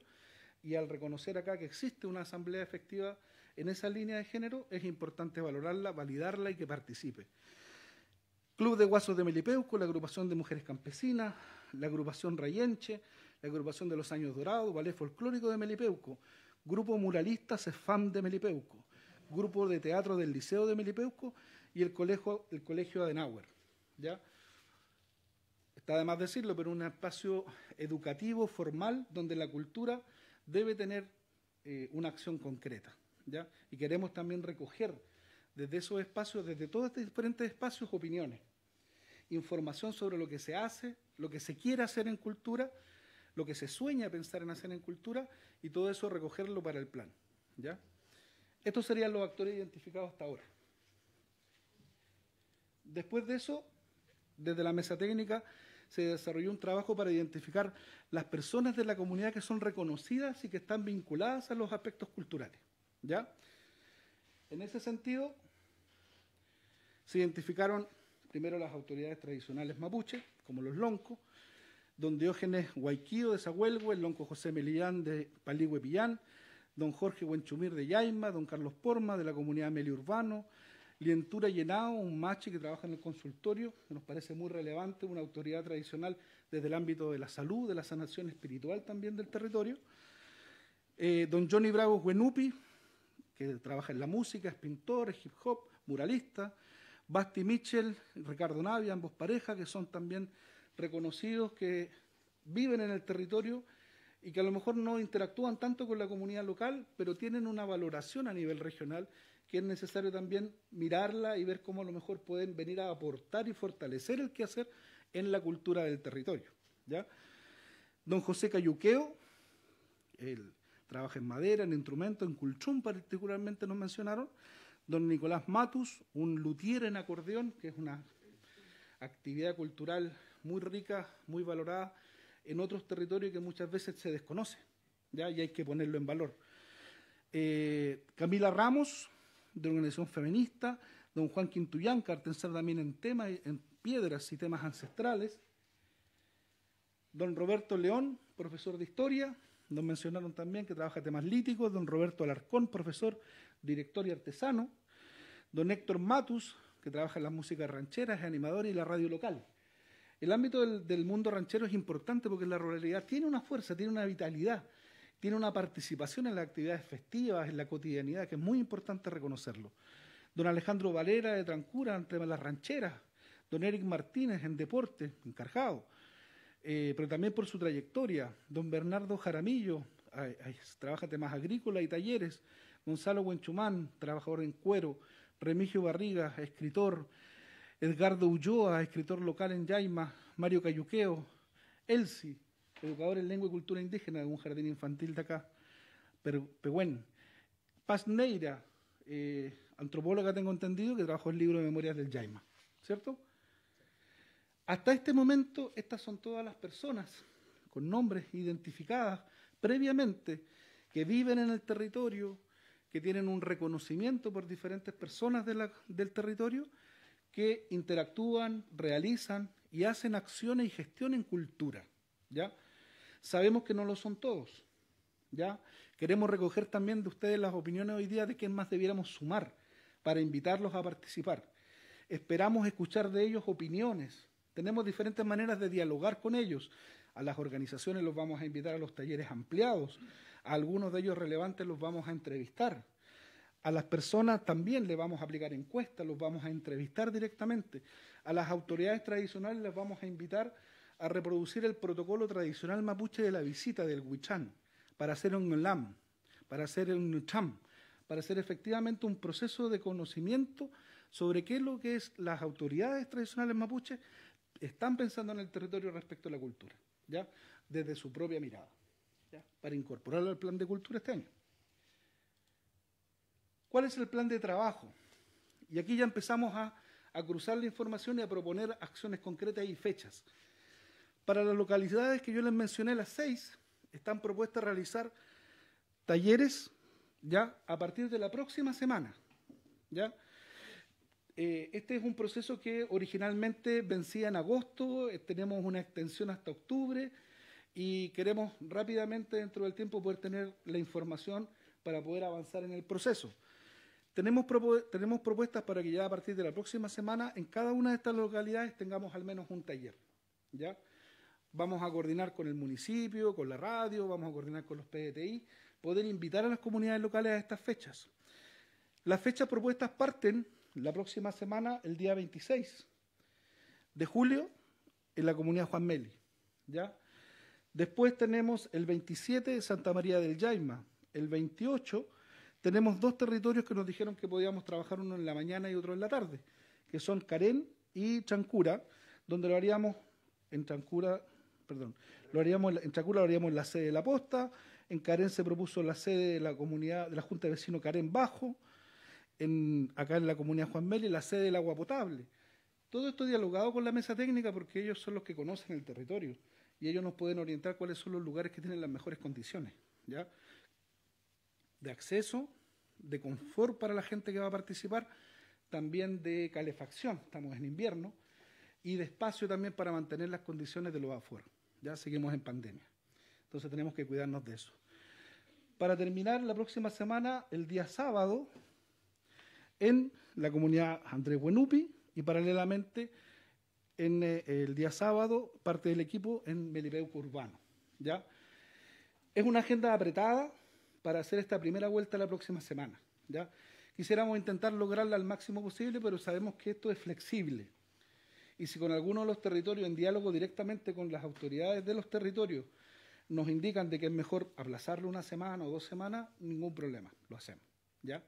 y al reconocer acá que existe una asamblea efectiva en esa línea de género, es importante valorarla, validarla y que participe. Club de Guasos de Melipeuco, la agrupación de mujeres campesinas, la agrupación Rayenche, la agrupación de los Años Dorados, Ballet Folclórico de Melipeuco, Grupo Muralista CEFAM de Melipeuco, Grupo de Teatro del Liceo de Melipeuco y el colegio, el colegio Adenauer. ¿ya? Está de más decirlo, pero un espacio educativo, formal, donde la cultura debe tener eh, una acción concreta. ¿ya? Y queremos también recoger desde esos espacios, desde todos estos diferentes espacios, opiniones, información sobre lo que se hace, lo que se quiere hacer en cultura, lo que se sueña pensar en hacer en cultura y todo eso recogerlo para el plan. ¿ya? Estos serían los actores identificados hasta ahora. Después de eso, desde la mesa técnica se desarrolló un trabajo para identificar las personas de la comunidad que son reconocidas y que están vinculadas a los aspectos culturales. ¿Ya? En ese sentido, se identificaron primero las autoridades tradicionales mapuches, como los loncos, don Diógenes Guayquío de Zahuelgo, el lonco José Melillán de Paligüe don Jorge Huenchumir de Yaima, don Carlos Porma de la comunidad Meliurbano, Urbano, Lientura Llenado, un mache que trabaja en el consultorio, que nos parece muy relevante, una autoridad tradicional desde el ámbito de la salud, de la sanación espiritual también del territorio. Eh, don Johnny Bravo Guenupi, que trabaja en la música, es pintor, es hip hop, muralista. Basti Mitchell, Ricardo Navia, ambos parejas, que son también reconocidos, que viven en el territorio y que a lo mejor no interactúan tanto con la comunidad local, pero tienen una valoración a nivel regional que es necesario también mirarla y ver cómo a lo mejor pueden venir a aportar y fortalecer el quehacer en la cultura del territorio. ¿ya? Don José Cayuqueo, él trabaja en madera, en instrumento, en culchón, particularmente nos mencionaron. Don Nicolás Matus, un luthier en acordeón, que es una actividad cultural muy rica, muy valorada en otros territorios que muchas veces se desconoce, ¿ya? y hay que ponerlo en valor. Eh, Camila Ramos, de organización feminista, don Juan Quintuyán, cartensar también en temas, en piedras y temas ancestrales, don Roberto León, profesor de historia, nos mencionaron también que trabaja temas líticos, don Roberto Alarcón, profesor, director y artesano, don Héctor Matus, que trabaja en las músicas rancheras, es animador y la radio local. El ámbito del, del mundo ranchero es importante porque la ruralidad tiene una fuerza, tiene una vitalidad tiene una participación en las actividades festivas, en la cotidianidad, que es muy importante reconocerlo. Don Alejandro Valera de Trancura en las rancheras, don Eric Martínez en deporte, encargado, eh, pero también por su trayectoria, don Bernardo Jaramillo, ay, trabaja temas agrícolas y talleres, Gonzalo Huenchumán, trabajador en cuero, Remigio Barriga, escritor, Edgardo Ulloa, escritor local en Yaima, Mario Cayuqueo, Elsi, educador en lengua y cultura indígena de un jardín infantil de acá, Pehuen. Paz Neira, eh, antropóloga tengo entendido, que trabajó el libro de Memorias del Yaima, ¿cierto? Hasta este momento, estas son todas las personas con nombres identificadas previamente que viven en el territorio, que tienen un reconocimiento por diferentes personas del territorio, que interactúan, realizan y hacen acciones y en cultura. ¿ya? Sabemos que no lo son todos. ¿ya? Queremos recoger también de ustedes las opiniones hoy día de quién más debiéramos sumar para invitarlos a participar. Esperamos escuchar de ellos opiniones. Tenemos diferentes maneras de dialogar con ellos. A las organizaciones los vamos a invitar a los talleres ampliados. A algunos de ellos relevantes los vamos a entrevistar. A las personas también les vamos a aplicar encuestas, los vamos a entrevistar directamente. A las autoridades tradicionales les vamos a invitar a reproducir el protocolo tradicional mapuche de la visita del Huichán para hacer un LAM, para hacer un nucham... para hacer efectivamente un proceso de conocimiento sobre qué es lo que es las autoridades tradicionales mapuches... están pensando en el territorio respecto a la cultura, ¿ya? Desde su propia mirada, Para incorporarlo al plan de cultura este año. ¿Cuál es el plan de trabajo? Y aquí ya empezamos a cruzar la información y a proponer acciones concretas y fechas. Para las localidades que yo les mencioné, las seis, están propuestas realizar talleres ya a partir de la próxima semana. ¿ya? Eh, este es un proceso que originalmente vencía en agosto, eh, tenemos una extensión hasta octubre y queremos rápidamente dentro del tiempo poder tener la información para poder avanzar en el proceso. Tenemos, tenemos propuestas para que ya a partir de la próxima semana en cada una de estas localidades tengamos al menos un taller. ¿ya? Vamos a coordinar con el municipio, con la radio, vamos a coordinar con los PDTI, poder invitar a las comunidades locales a estas fechas. Las fechas propuestas parten la próxima semana, el día 26 de julio, en la comunidad Juan Meli. ¿ya? Después tenemos el 27 de Santa María del Yaima. El 28 tenemos dos territorios que nos dijeron que podíamos trabajar uno en la mañana y otro en la tarde, que son Carén y Chancura, donde lo haríamos en Chancura perdón. Lo haríamos, en Chacula lo haríamos en la sede de la posta, en Caren se propuso la sede de la comunidad, de la Junta de Vecinos Carén Bajo, acá en la comunidad Juan Meli, la sede del agua potable. Todo esto dialogado con la mesa técnica porque ellos son los que conocen el territorio y ellos nos pueden orientar cuáles son los lugares que tienen las mejores condiciones, ¿ya? De acceso, de confort para la gente que va a participar, también de calefacción, estamos en invierno, y de espacio también para mantener las condiciones de los afuera. Ya seguimos en pandemia. Entonces tenemos que cuidarnos de eso. Para terminar, la próxima semana, el día sábado, en la comunidad Andrés Buenupi y paralelamente en eh, el día sábado parte del equipo en Melipeuco Urbano. ¿ya? Es una agenda apretada para hacer esta primera vuelta la próxima semana. ¿ya? Quisiéramos intentar lograrla al máximo posible, pero sabemos que esto es flexible y si con alguno de los territorios, en diálogo directamente con las autoridades de los territorios, nos indican de que es mejor aplazarlo una semana o dos semanas, ningún problema, lo hacemos, ¿ya?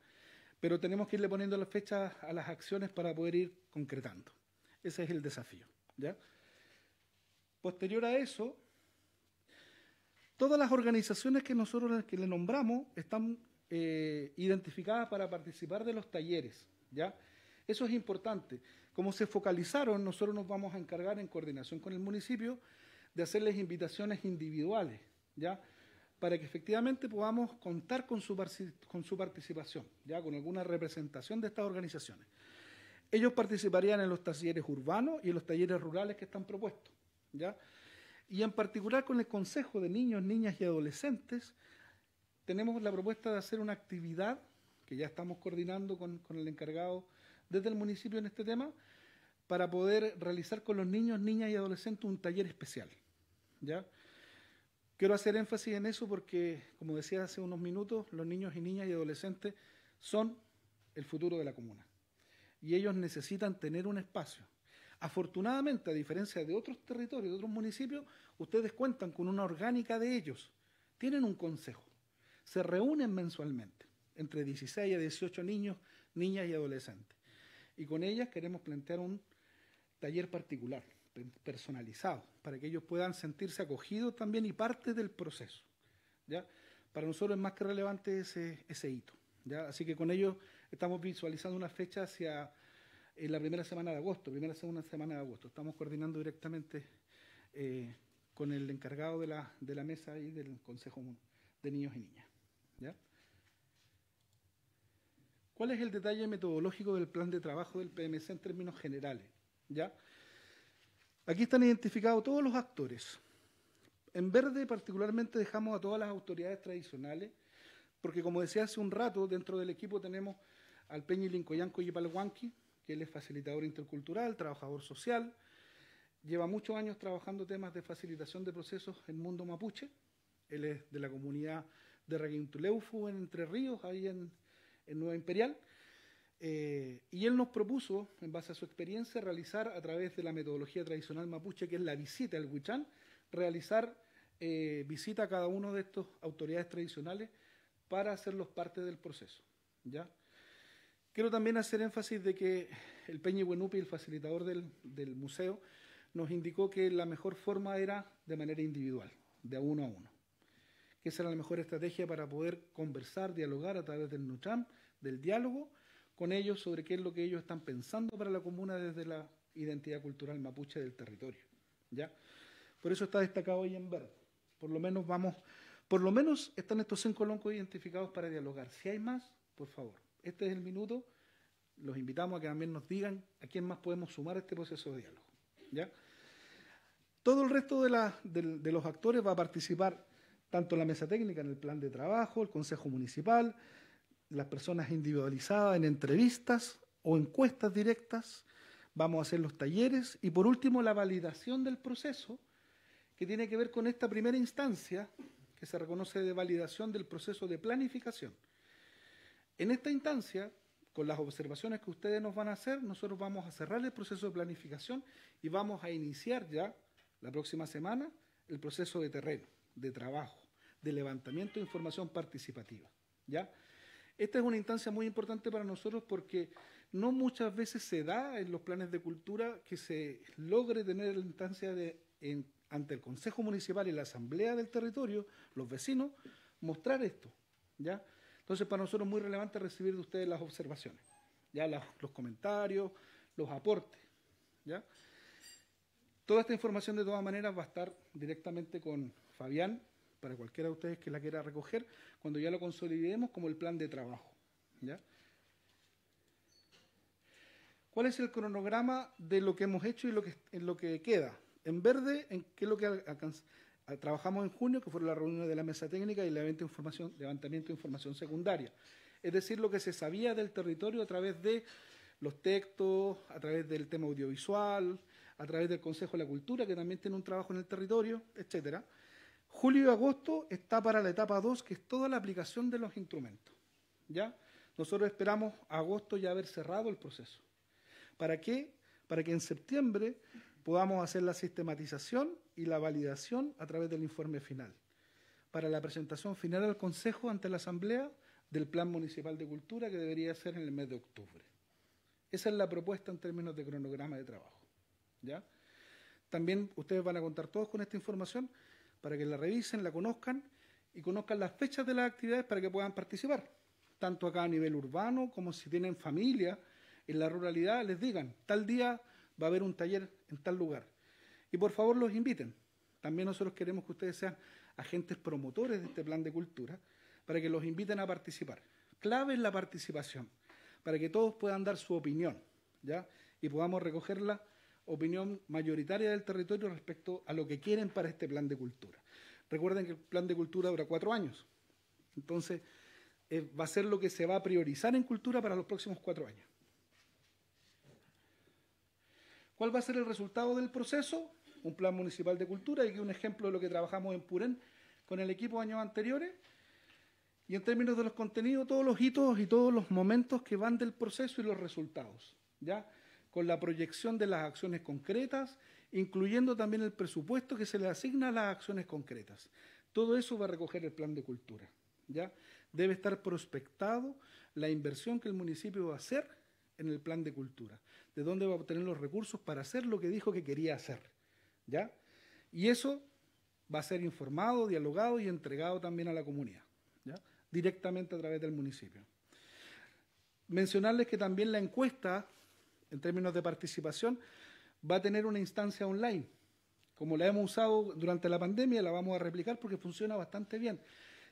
Pero tenemos que irle poniendo las fechas a las acciones para poder ir concretando. Ese es el desafío, Posterior a eso, todas las organizaciones que nosotros que le nombramos están eh, identificadas para participar de los talleres, ¿ya? Eso es importante. Como se focalizaron, nosotros nos vamos a encargar en coordinación con el municipio de hacerles invitaciones individuales, ¿ya? Para que efectivamente podamos contar con su, con su participación, ¿ya? Con alguna representación de estas organizaciones. Ellos participarían en los talleres urbanos y en los talleres rurales que están propuestos, ¿ya? Y en particular con el Consejo de Niños, Niñas y Adolescentes, tenemos la propuesta de hacer una actividad que ya estamos coordinando con, con el encargado desde el municipio en este tema para poder realizar con los niños, niñas y adolescentes un taller especial. ¿ya? Quiero hacer énfasis en eso porque, como decía hace unos minutos, los niños y niñas y adolescentes son el futuro de la comuna y ellos necesitan tener un espacio. Afortunadamente, a diferencia de otros territorios, de otros municipios, ustedes cuentan con una orgánica de ellos. Tienen un consejo. Se reúnen mensualmente, entre 16 a 18 niños, niñas y adolescentes. Y con ellas queremos plantear un taller particular, personalizado, para que ellos puedan sentirse acogidos también y parte del proceso. ¿ya? Para nosotros es más que relevante ese, hito. ¿ya? Así que con ellos estamos visualizando una fecha hacia eh, la primera semana de agosto, primera segunda semana de agosto. Estamos coordinando directamente eh, con el encargado de la, de la mesa y del Consejo de Niños y Niñas. ¿ya? ¿Cuál es el detalle metodológico del plan de trabajo del PMC en términos generales? ¿Ya? Aquí están identificados todos los actores. En verde particularmente dejamos a todas las autoridades tradicionales, porque como decía hace un rato, dentro del equipo tenemos al Peñi Lincoyanco Palhuanqui, que él es facilitador intercultural, trabajador social, lleva muchos años trabajando temas de facilitación de procesos en mundo mapuche, él es de la comunidad de Requintuleufu en Entre Ríos, ahí en, en Nueva Imperial. Eh, y él nos propuso, en base a su experiencia, realizar a través de la metodología tradicional mapuche, que es la visita al Huichán, realizar eh, visita a cada uno de estos autoridades tradicionales para hacerlos parte del proceso. ¿ya? Quiero también hacer énfasis de que el Peñi Buenupi, el facilitador del, del museo, nos indicó que la mejor forma era de manera individual, de uno a uno que esa la mejor estrategia para poder conversar, dialogar a través del Nucham, del diálogo con ellos sobre qué es lo que ellos están pensando para la comuna desde la identidad cultural mapuche del territorio. ¿ya? Por eso está destacado hoy en verde. Por lo menos vamos, por lo menos están estos cinco loncos identificados para dialogar. Si hay más, por favor, este es el minuto. Los invitamos a que también nos digan a quién más podemos sumar este proceso de diálogo. ¿ya? Todo el resto de los actores va a participar tanto la mesa técnica, en el plan de trabajo, el Consejo Municipal, las personas individualizadas en entrevistas o encuestas directas, vamos a hacer los talleres y por último la validación del proceso, que tiene que ver con esta primera instancia que se reconoce de validación del proceso de planificación. En esta instancia, con las observaciones que ustedes nos van a hacer, nosotros vamos a cerrar el proceso de planificación y vamos a iniciar ya la próxima semana el proceso de terreno, de trabajo de levantamiento de información participativa. ¿ya? Esta es una instancia muy importante para nosotros porque no muchas veces se da en los planes de cultura que se logre tener la instancia de, ante el Consejo Municipal y la Asamblea del Territorio, los vecinos, mostrar esto. ¿ya? Entonces, para nosotros es muy relevante recibir de ustedes las observaciones, ¿ya? los comentarios, los aportes. ¿ya? Toda esta información, de todas maneras, va a estar directamente con Fabián para cualquiera de ustedes que la quiera recoger, cuando ya lo consolidemos como el plan de trabajo. ¿Cuál es el cronograma de lo que hemos hecho y lo que, en lo que queda? En verde, en qué es lo que trabajamos en junio, que fueron la reunión de la mesa técnica y el levantamiento de información secundaria. Es decir, lo que se sabía del territorio a través de los textos, a través del tema audiovisual, a través del Consejo de la Cultura, que también tiene un trabajo en el territorio, etcétera. Julio y agosto está para la etapa 2, que es toda la aplicación de los instrumentos. ¿Ya? Nosotros esperamos agosto ya haber cerrado el proceso. ¿Para qué? Para que en septiembre podamos hacer la sistematización y la validación a través del informe final. Para la presentación final al Consejo ante la Asamblea del Plan Municipal de Cultura que debería ser en el mes de octubre. Esa es la propuesta en términos de cronograma de trabajo. ¿ya? También ustedes van a contar todos con esta información para que la revisen, la conozcan y conozcan las fechas de las actividades para que puedan participar, tanto acá a nivel urbano como si tienen familia en la ruralidad, les digan, tal día va a haber un taller en tal lugar. Y por favor los inviten. También nosotros queremos que ustedes sean agentes promotores de este plan de cultura para que los inviten a participar. Clave es la participación, para que todos puedan dar su opinión, ¿ya? Y podamos recogerla opinión mayoritaria del territorio respecto a lo que quieren para este plan de cultura. Recuerden que el plan de cultura dura cuatro años. Entonces, eh, va a ser lo que se va a priorizar en cultura para los próximos cuatro años. ¿Cuál va a ser el resultado del proceso? Un plan municipal de cultura, y aquí un ejemplo de lo que trabajamos en Purén con el equipo años anteriores. Y en términos de los contenidos, todos los hitos y todos los momentos que van del proceso y los resultados. ¿ya? con la proyección de las acciones concretas, incluyendo también el presupuesto que se le asigna a las acciones concretas. Todo eso va a recoger el plan de cultura. ¿ya? Debe estar prospectado la inversión que el municipio va a hacer en el plan de cultura, de dónde va a obtener los recursos para hacer lo que dijo que quería hacer. ¿ya? Y eso va a ser informado, dialogado y entregado también a la comunidad, ¿ya? directamente a través del municipio. Mencionarles que también la encuesta en términos de participación, va a tener una instancia online. Como la hemos usado durante la pandemia, la vamos a replicar porque funciona bastante bien.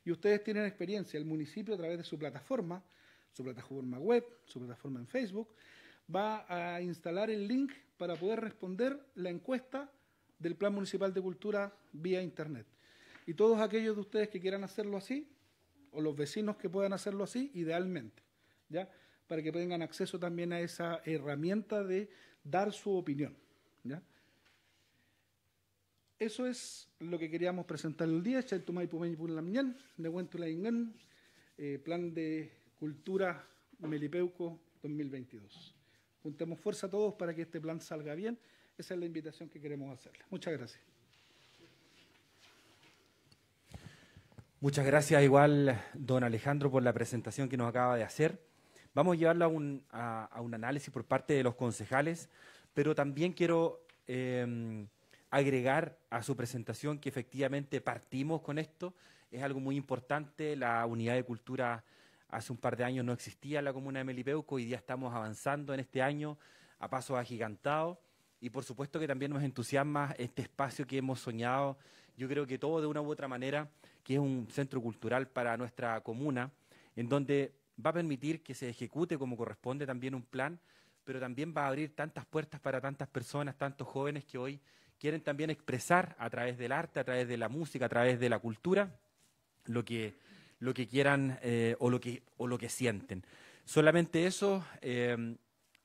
Y ustedes tienen experiencia, el municipio a través de su plataforma, su plataforma web, su plataforma en Facebook, va a instalar el link para poder responder la encuesta del Plan Municipal de Cultura vía Internet. Y todos aquellos de ustedes que quieran hacerlo así, o los vecinos que puedan hacerlo así, idealmente. ¿ya? para que tengan acceso también a esa herramienta de dar su opinión. ¿ya? Eso es lo que queríamos presentar el día. Eh, plan de cultura Melipeuco 2022. Juntemos fuerza todos para que este plan salga bien. Esa es la invitación que queremos hacerle. Muchas gracias. Muchas gracias igual, don Alejandro, por la presentación que nos acaba de hacer. Vamos a llevarlo a un, análisis por parte de los concejales, pero también quiero em, agregar a su presentación que efectivamente partimos con esto. Es algo muy importante. La unidad de cultura hace un par de años no existía en la comuna de Melipeuco. Hoy día estamos avanzando en este año a pasos agigantados. Y por supuesto que también nos entusiasma este espacio que hemos soñado, yo creo que todo de una u otra manera, que es un centro cultural para nuestra comuna, en donde va a permitir que se ejecute como corresponde también un plan, pero también va a abrir tantas puertas para tantas personas, tantos jóvenes que hoy quieren también expresar a través del arte, a través de la música, a través de la cultura, lo que, lo que quieran eh, o, lo que, o lo que sienten. Solamente eso eh,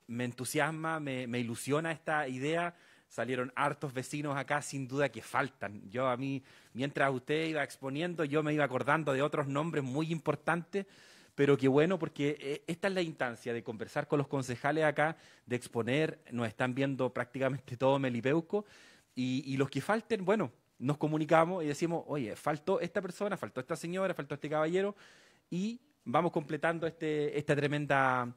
me entusiasma, me, me ilusiona esta idea salieron hartos vecinos acá, sin duda que faltan. Yo a mí, mientras usted iba exponiendo, yo me iba acordando de otros nombres muy importantes pero qué bueno porque eh, esta es la instancia de conversar con los concejales acá, de exponer, nos están viendo prácticamente todo Melipeuco, y, los que falten, bueno, nos comunicamos y decimos, oye, faltó esta persona, faltó esta señora, faltó este caballero, y vamos completando este, esta tremenda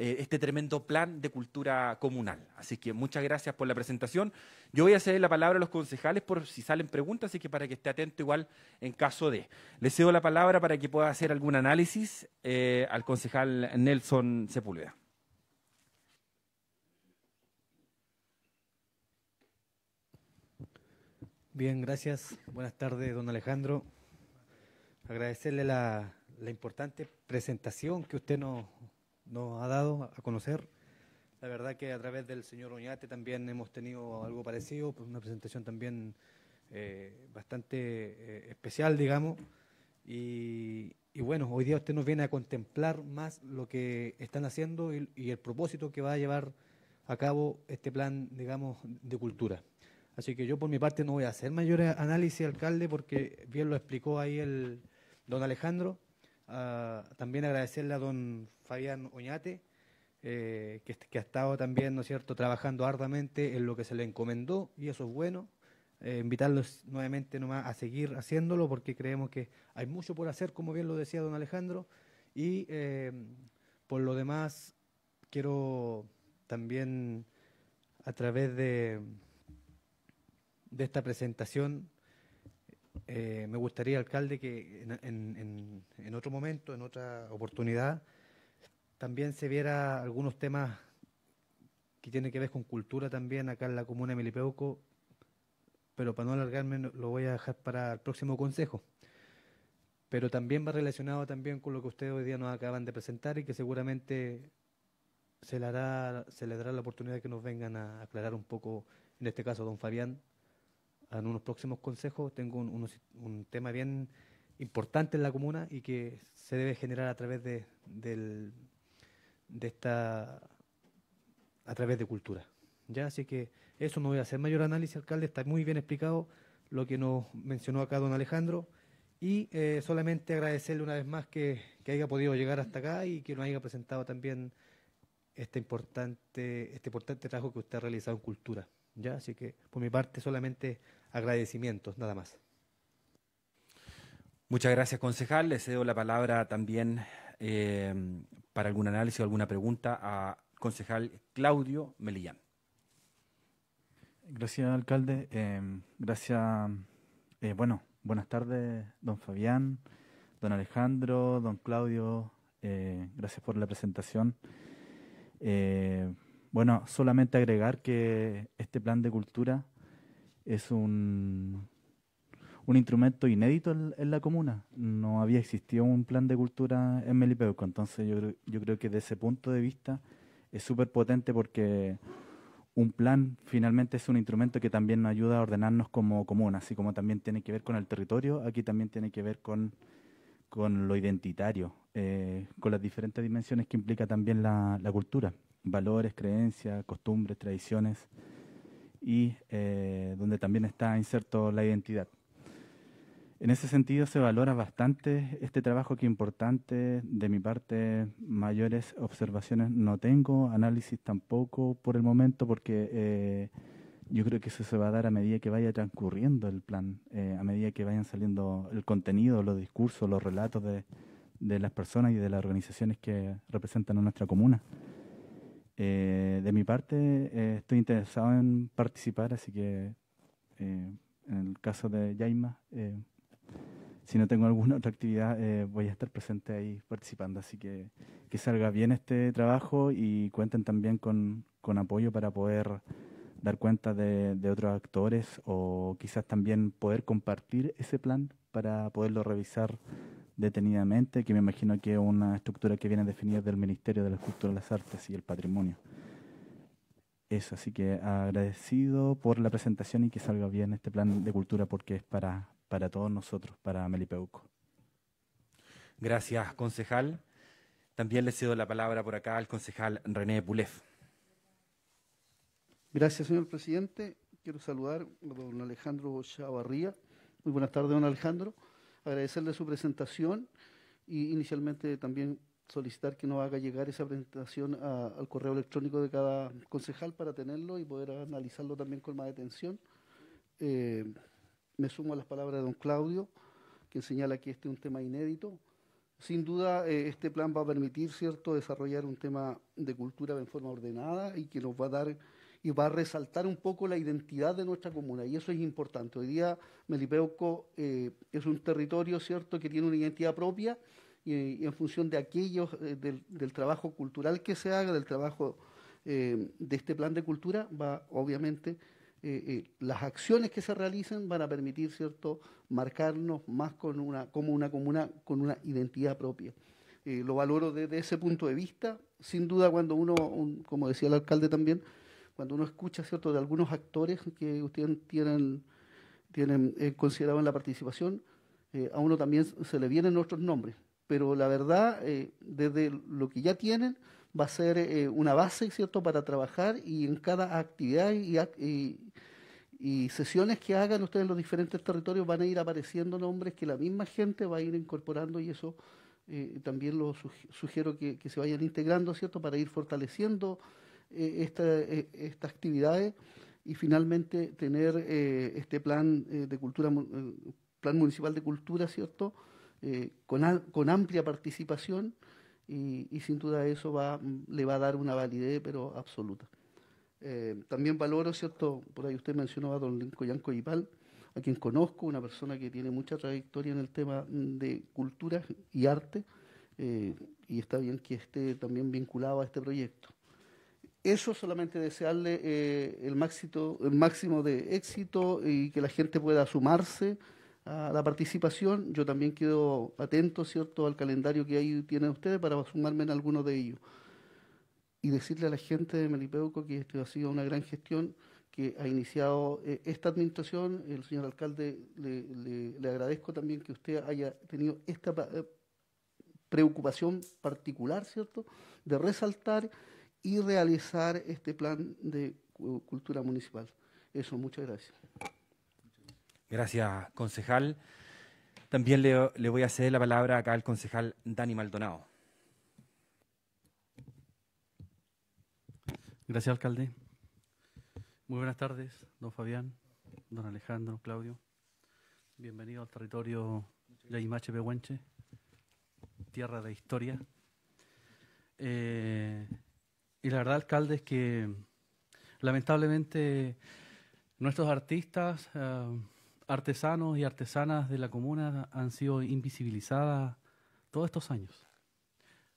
eh, este tremendo plan de cultura comunal. Así que muchas gracias por la presentación. Yo voy a ceder la palabra a los concejales por si salen preguntas, así que para que esté atento igual en caso de. Le cedo la palabra para que pueda hacer algún análisis eh, al concejal Nelson Sepúlveda. Bien, gracias. Buenas tardes, don Alejandro. Agradecerle la, la importante presentación que usted nos nos ha dado a conocer. La verdad que a través del señor Oñate también hemos tenido algo parecido, pues una presentación también eh, bastante eh, especial, digamos. Y, bueno, hoy día usted nos viene a contemplar más lo que están haciendo y, y, el propósito que va a llevar a cabo este plan, digamos, de cultura. Así que yo por mi parte no voy a hacer mayor análisis, alcalde, porque bien lo explicó ahí el don Alejandro. Ah, también agradecerle a don Fabián Oñate, eh, que, ha estado también, ¿no es cierto?, trabajando arduamente en lo que se le encomendó, y eso es bueno. Eh, invitarlos nuevamente nomás a seguir haciéndolo, porque creemos que hay mucho por hacer, como bien lo decía don Alejandro, y eh, por lo demás, quiero también, a través de, de esta presentación, eh, me gustaría, alcalde, que en, otro momento, en otra oportunidad, también se viera algunos temas que tienen que ver con cultura también acá en la comuna de Milipeuco, pero para no alargarme lo voy a dejar para el próximo consejo. Pero también va relacionado también con lo que ustedes hoy día nos acaban de presentar y que seguramente se le, se le dará la oportunidad que nos vengan a aclarar un poco, en este caso, don Fabián, en unos próximos consejos tengo un, tema bien importante en la comuna y que se debe generar a través de, del, de esta a través de cultura. Ya, así que eso no voy a hacer mayor análisis, alcalde, está muy bien explicado lo que nos mencionó acá don Alejandro y eh, solamente agradecerle una vez más que, que haya podido llegar hasta acá y que nos haya presentado también este importante, este importante trabajo que usted ha realizado en cultura. ¿ya? Así que por mi parte solamente agradecimientos, nada más. Muchas gracias, concejal. Le cedo la palabra también eh, para algún análisis o alguna pregunta a concejal Claudio Melillán. Gracias, alcalde. Em, gracias. Eh, bueno, buenas tardes, don Fabián, don Alejandro, don Claudio. Eh, gracias por la presentación. bueno, solamente agregar que este plan de cultura es un, un instrumento inédito en, la comuna. No había existido un plan de cultura en Melipeuco, entonces yo, yo creo que desde ese punto de vista es súper potente porque un plan finalmente es un instrumento que también nos ayuda a ordenarnos como comuna, así como también tiene que ver con el territorio, aquí también tiene que ver con, con lo identitario, eh, con las diferentes dimensiones que implica también la, la cultura, valores, creencias, costumbres, tradiciones y eh, donde también está inserto la identidad. En ese sentido se valora bastante este trabajo que importante. De mi parte, mayores observaciones no tengo, análisis tampoco por el momento, porque eh, yo creo que eso se va a dar a medida que vaya transcurriendo el plan, eh, a medida que vayan saliendo el contenido, los discursos, los relatos de, de las personas y de las organizaciones que representan a nuestra comuna. Eh, de mi parte, eh, estoy interesado en participar, así que eh, en el caso de Jaima, si no tengo alguna otra actividad, voy a estar presente ahí participando. Así que que salga bien este trabajo y cuenten también con, apoyo para poder dar cuenta de, de otros actores o quizás también poder compartir ese plan para poderlo revisar detenidamente, que me imagino que es una estructura que viene definida del Ministerio de la Cultura, las Artes y el Patrimonio. Eso, así que agradecido por la presentación y que salga bien este plan de cultura porque es para, para todos nosotros, para Melipeuco. Gracias, concejal. También le cedo la palabra por acá al concejal René Pulef. Gracias, señor presidente. Quiero saludar a don Alejandro Chavarría. Muy buenas tardes, don Alejandro agradecerle su presentación y inicialmente también solicitar que nos haga llegar esa presentación al correo electrónico de cada concejal para tenerlo y poder analizarlo también con más detención. Eh, me sumo a las palabras de don Claudio, que señala que este es un tema inédito. Sin duda, eh, este plan va a permitir, ¿cierto?, desarrollar un tema de cultura en forma ordenada y que nos va a dar y va a resaltar un poco la identidad de nuestra comuna. Y eso es importante. Hoy día Melipeuco eh, es un territorio, ¿cierto?, que tiene una identidad propia y, en función de aquellos, eh, del, trabajo cultural que se haga, del trabajo eh, de este plan de cultura, va obviamente... las acciones que se realicen van a permitir, ¿cierto?, marcarnos más una, como una comuna con una identidad propia. lo valoro desde ese punto de vista. Sin duda, cuando uno, como decía el alcalde también, cuando uno escucha, ¿cierto?, de algunos actores que ustedes tienen, tienen eh, considerado en la participación, eh, a uno también se le vienen otros nombres. Pero la verdad, eh, desde lo que ya tienen, va a ser una base, ¿cierto?, para trabajar y en cada actividad y, y, sesiones que hagan ustedes en los diferentes territorios van a ir apareciendo nombres que la misma gente va a ir incorporando y eso también lo sugiero que, que, se vayan integrando, ¿cierto?, para ir fortaleciendo eh, esta, eh, estas actividades y finalmente tener eh, este plan de cultura, plan municipal de cultura, ¿cierto? Con, con, amplia participación y, sin duda eso va, le va a dar una validez, pero absoluta. también valoro, ¿cierto? Por ahí usted mencionó a don yanco Ipal a quien conozco, una persona que tiene mucha trayectoria en el tema de cultura y arte, y está bien que esté también vinculado a este proyecto eso solamente desearle eh, el, máximo, el máximo de éxito y que la gente pueda sumarse a la participación. Yo también quedo atento, ¿cierto?, al calendario que ahí tienen ustedes para sumarme en alguno de ellos. Y decirle a la gente de Melipeuco que esto ha sido una gran gestión que ha iniciado eh, esta administración. El señor alcalde, le, agradezco también que usted haya tenido esta eh, preocupación particular, ¿cierto?, de resaltar y realizar este plan de cultura municipal. Eso, muchas gracias. Gracias, concejal. También le, voy a ceder la palabra acá al concejal Dani Maldonado. Gracias, alcalde. Muy buenas tardes, don Fabián, don Alejandro, Claudio. Bienvenido al territorio de Imache tierra de historia. Eh, y la verdad, alcalde, es que lamentablemente nuestros artistas, ah, artesanos y artesanas de la comuna han sido invisibilizadas todos estos años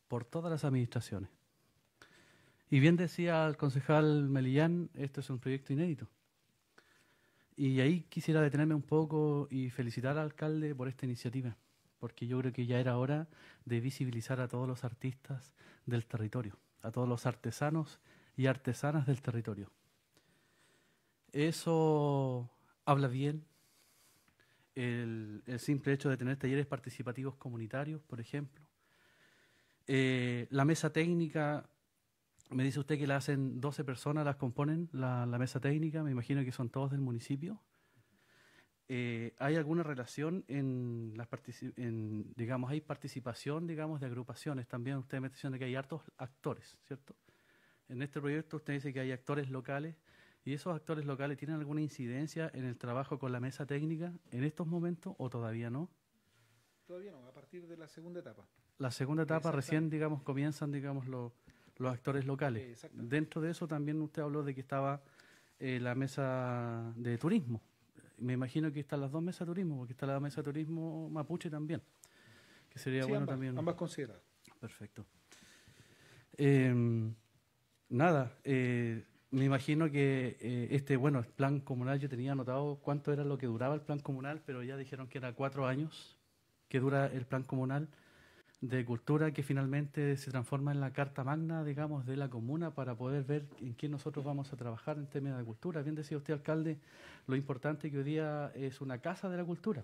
por todas las administraciones. Y bien decía el concejal Melillán, esto es un proyecto inédito. Y ahí quisiera detenerme un poco y felicitar al alcalde por esta iniciativa, porque yo creo que ya era hora de visibilizar a todos los artistas del territorio a todos los artesanos y artesanas del territorio. Eso habla bien. El, simple hecho de tener talleres participativos comunitarios, por ejemplo. Eh, la mesa técnica, me dice usted que la hacen 12 personas, las componen la mesa técnica, me imagino que son todos del municipio. Eh, hay alguna relación en las en, digamos, hay participación, digamos, de agrupaciones. También usted menciona que hay hartos actores, ¿cierto? En este proyecto usted dice que hay actores locales y esos actores locales tienen alguna incidencia en el trabajo con la mesa técnica en estos momentos o todavía no? Todavía no, a partir de la segunda etapa. La segunda etapa recién, digamos, comienzan, digamos, los, actores locales. Dentro de eso también usted habló de que estaba eh, la mesa de turismo me imagino que están las dos mesas turismo, porque está la mesa turismo mapuche también, que sería bueno también. Ambas consideradas. Perfecto. Em, nada, eh, me imagino que eh, este, bueno, el plan comunal, yo tenía anotado cuánto era lo que duraba el plan comunal, pero ya dijeron que era cuatro años que dura el plan comunal de cultura que finalmente se transforma en la carta magna, digamos, de la comuna para poder ver en qué nosotros vamos a trabajar en términos de cultura. Bien decía usted, alcalde, lo importante que hoy día es una casa de la cultura,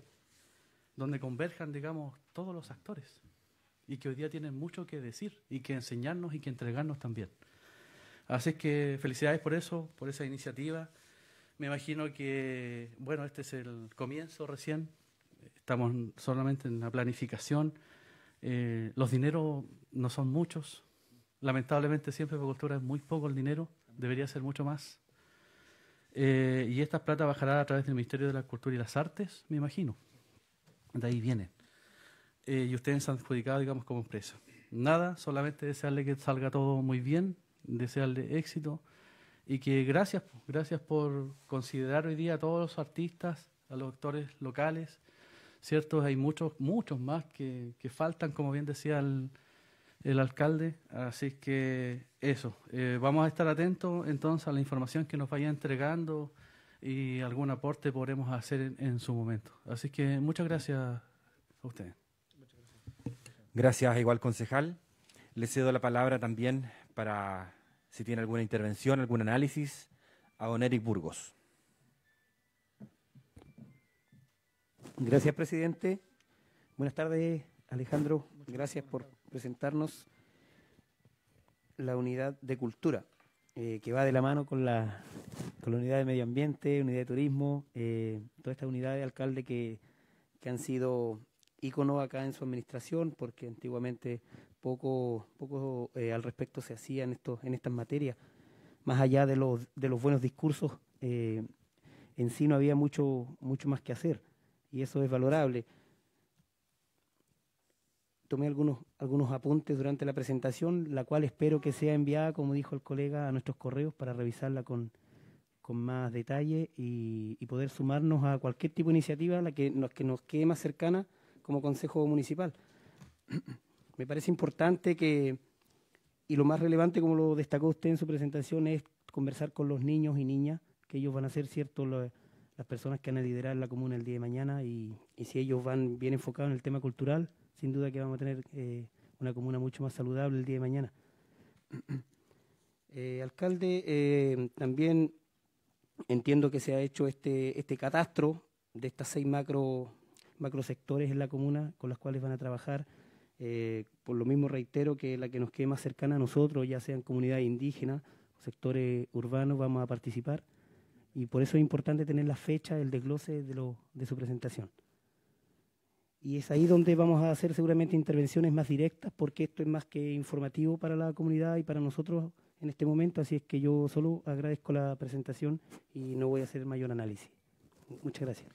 donde converjan, digamos, todos los actores y que hoy día tienen mucho que decir y que enseñarnos y que entregarnos también. Así que felicidades por eso, por esa iniciativa. Me imagino que, bueno, este es el comienzo recién, estamos solamente en la planificación eh, los dineros no son muchos. Lamentablemente siempre por cultura es muy poco el dinero, debería ser mucho más. Eh, y esta plata bajará a través del Ministerio de la Cultura y las Artes, me imagino. De ahí viene. Eh, y ustedes se han adjudicado, digamos, como empresa. Nada, solamente desearle que salga todo muy bien, desearle éxito y que gracias, gracias por considerar hoy día a todos los artistas, a los actores locales, ¿cierto? Hay muchos, muchos más que, que faltan, como bien decía el, el alcalde. Así que eso, eh, vamos a estar atentos entonces a la información que nos vaya entregando y algún aporte podremos hacer en, su momento. Así que muchas gracias a ustedes. Gracias, igual concejal. Le cedo la palabra también para si tiene alguna intervención, algún análisis, a don Burgos. Gracias, presidente. Buenas tardes, Alejandro. Gracias por presentarnos la unidad de cultura, eh, que va de la mano con la, con la, unidad de medio ambiente, unidad de turismo, eh, todas estas unidades de alcalde que, han sido íconos acá en su administración, porque antiguamente poco, poco eh, al respecto se hacía en, estos, en estas materias. Más allá de los, de los buenos discursos, eh, en sí no había mucho, mucho más que hacer y eso es valorable. Tomé algunos, algunos apuntes durante la presentación, la cual espero que sea enviada, como dijo el colega, a nuestros correos para revisarla con, con más detalle y, poder sumarnos a cualquier tipo de iniciativa la que nos, que nos quede más cercana como Consejo Municipal. Me parece importante que, y lo más relevante, como lo destacó usted en su presentación, es conversar con los niños y niñas, que ellos van a ser, ¿cierto?, las personas que van a liderar la comuna el día de mañana y, si ellos van bien enfocados en el tema cultural, sin duda que vamos a tener eh, una comuna mucho más saludable el día de mañana. Eh, alcalde, eh, también entiendo que se ha hecho este, este catastro de estas seis macro, macro sectores en la comuna con las cuales van a trabajar. por lo mismo reitero que la que nos quede más cercana a nosotros, ya sean comunidades indígenas, sectores urbanos, vamos a participar. Y por eso es importante tener la fecha, el desglose de, de su presentación. Y es ahí donde vamos a hacer seguramente intervenciones más directas, porque esto es más que informativo para la comunidad y para nosotros en este momento, así es que yo solo agradezco la presentación y no voy a hacer mayor análisis. Muchas gracias.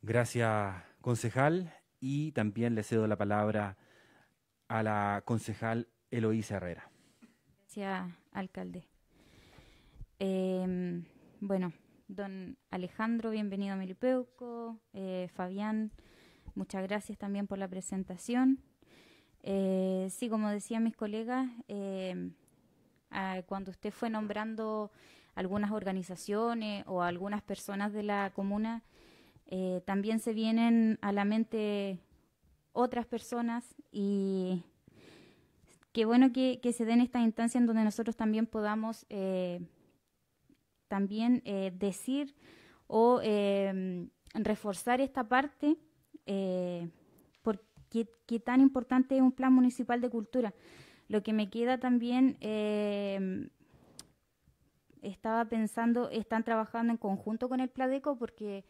Gracias, concejal, y también le cedo la palabra a la concejal Eloísa Herrera. Gracias, alcalde. Em, bueno, don Alejandro, bienvenido a Milipeuco. Eh, Fabián, muchas gracias también por la presentación. Eh, sí, como decían mis colegas, eh, cuando usted fue nombrando algunas organizaciones o algunas personas de la comuna, también se vienen a la mente otras personas y qué bueno que, se den estas instancias en donde nosotros también podamos también eh, decir o em, reforzar esta parte, eh, porque qué tan importante es un plan municipal de cultura. Lo que me queda también, em, estaba pensando, están trabajando en conjunto con el Pladeco porque...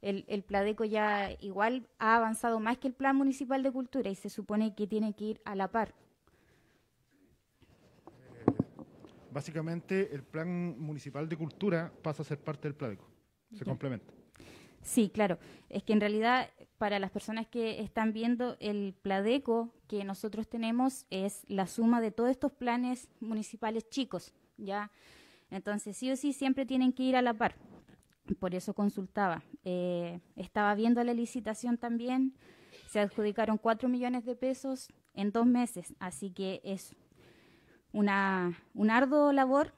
el, Pladeco ya igual ha avanzado más que el Plan Municipal de Cultura y se supone que tiene que ir a la par. básicamente el plan municipal de cultura pasa a ser parte del Pladeco, se complementa. Sí, claro. Es que en realidad, para las personas que están viendo, el Pladeco que nosotros tenemos es la suma de todos estos planes municipales chicos, ¿ya? Entonces, sí o sí, siempre tienen que ir a la par. Por eso consultaba. Eh, estaba viendo la licitación también. Se adjudicaron cuatro millones de pesos en dos meses, así que es una, un arduo labor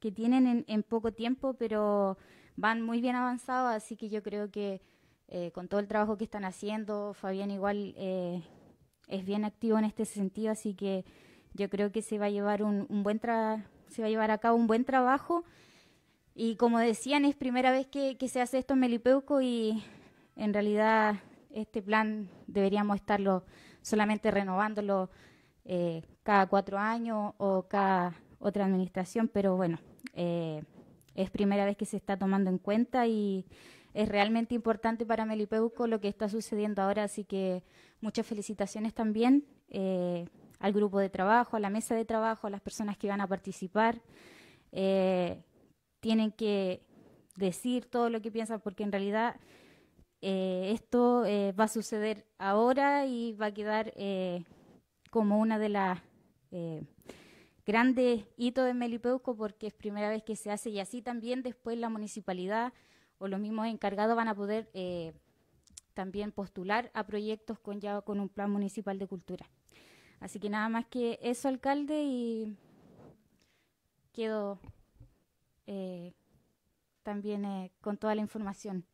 que tienen en, poco tiempo, pero van muy bien avanzados, así que yo creo que eh, con todo el trabajo que están haciendo, Fabián igual eh, es bien activo en este sentido, así que yo creo que se va a llevar un, buen se va a llevar a cabo un buen trabajo. Y como decían, es primera vez que, que se hace esto en Melipeuco y en realidad este plan deberíamos estarlo solamente renovándolo eh, cada cuatro años o cada otra administración, pero bueno, eh, es primera vez que se está tomando en cuenta y es realmente importante para Melipeuco lo que está sucediendo ahora, así que muchas felicitaciones también eh, al grupo de trabajo, a la mesa de trabajo, a las personas que van a participar. tienen que decir todo lo que piensan porque en realidad esto va a suceder ahora y va a quedar como una de las eh, grandes hitos de Melipeuco porque es primera vez que se hace y así también después la municipalidad o los mismos encargados van a poder eh, también postular a proyectos con ya con un plan municipal de cultura. Así que nada más que eso, alcalde, y quedo eh, también con toda la información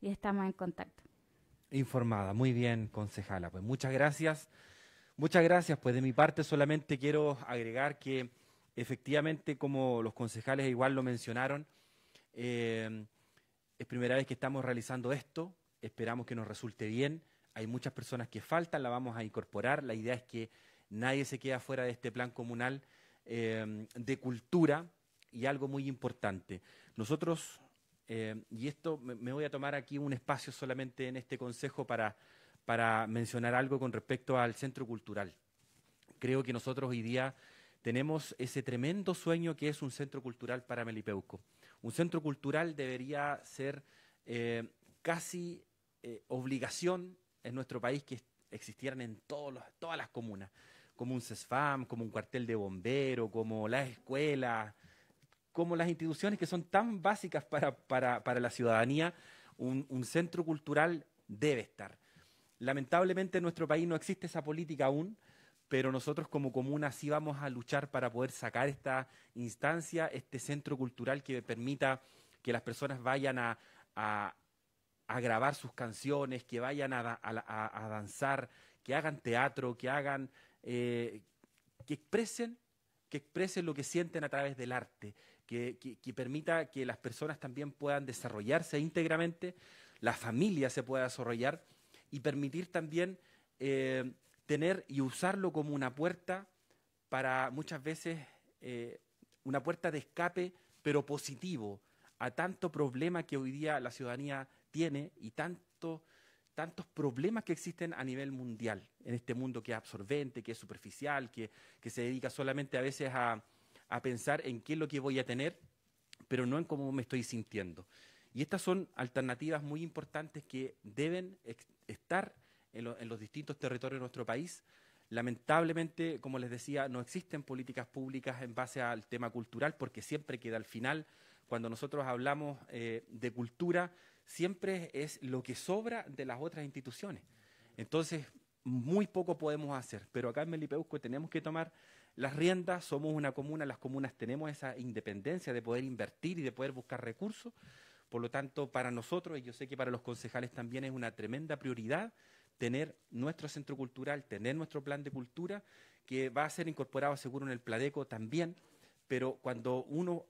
y estamos en contacto. Informada, muy bien, concejala. Pues muchas gracias. Muchas gracias. Pues de mi parte solamente quiero agregar que efectivamente, como los concejales igual lo mencionaron, eh, es primera vez que estamos realizando esto. Esperamos que nos resulte bien. Hay muchas personas que faltan, la vamos a incorporar. La idea es que nadie se quede fuera de este plan comunal eh, de cultura y algo muy importante. Nosotros, eh, y esto me voy a tomar aquí un espacio solamente en este consejo para para mencionar algo con respecto al centro cultural. Creo que nosotros hoy día tenemos ese tremendo sueño que es un centro cultural para Melipeuco. Un centro cultural debería ser eh, casi eh, obligación en nuestro país que existieran en todas las comunas, como un CESFAM, como un cuartel de bomberos, como las escuelas, como las instituciones que son tan básicas para, la ciudadanía, un, centro cultural debe estar. Lamentablemente en nuestro país no existe esa política aún, pero nosotros como comuna sí vamos a luchar para poder sacar esta instancia, este centro cultural que permita que las personas vayan a, grabar sus canciones, que vayan a, danzar, que hagan teatro, que eh, que expresen, que expresen lo que sienten a través del arte, que, que permita que las personas también puedan desarrollarse íntegramente, la familia se pueda desarrollar y permitir también eh, tener y usarlo como una puerta para muchas veces eh, una puerta de escape, pero positivo, a tanto problema que hoy día la ciudadanía tiene y tanto, tantos problemas que existen a nivel mundial, en este mundo que es absorbente, que es superficial, que, se dedica solamente a veces a, a pensar en qué es lo que voy a tener, pero no en cómo me estoy sintiendo. Y estas son alternativas muy importantes que deben estar en, los distintos territorios de nuestro país. Lamentablemente, como les decía, no existen políticas públicas en base al tema cultural porque siempre queda al final. Cuando nosotros hablamos eh, de cultura, siempre es lo que sobra de las otras instituciones. Entonces, muy poco podemos hacer, pero acá en Melipeusco tenemos que tomar las riendas, somos una comuna, las comunas tenemos esa independencia de poder invertir y de poder buscar recursos, por lo tanto, para nosotros, y yo sé que para los concejales también es una tremenda prioridad tener nuestro centro cultural, tener nuestro plan de cultura, que va a ser incorporado seguro en el Pladeco también, pero cuando uno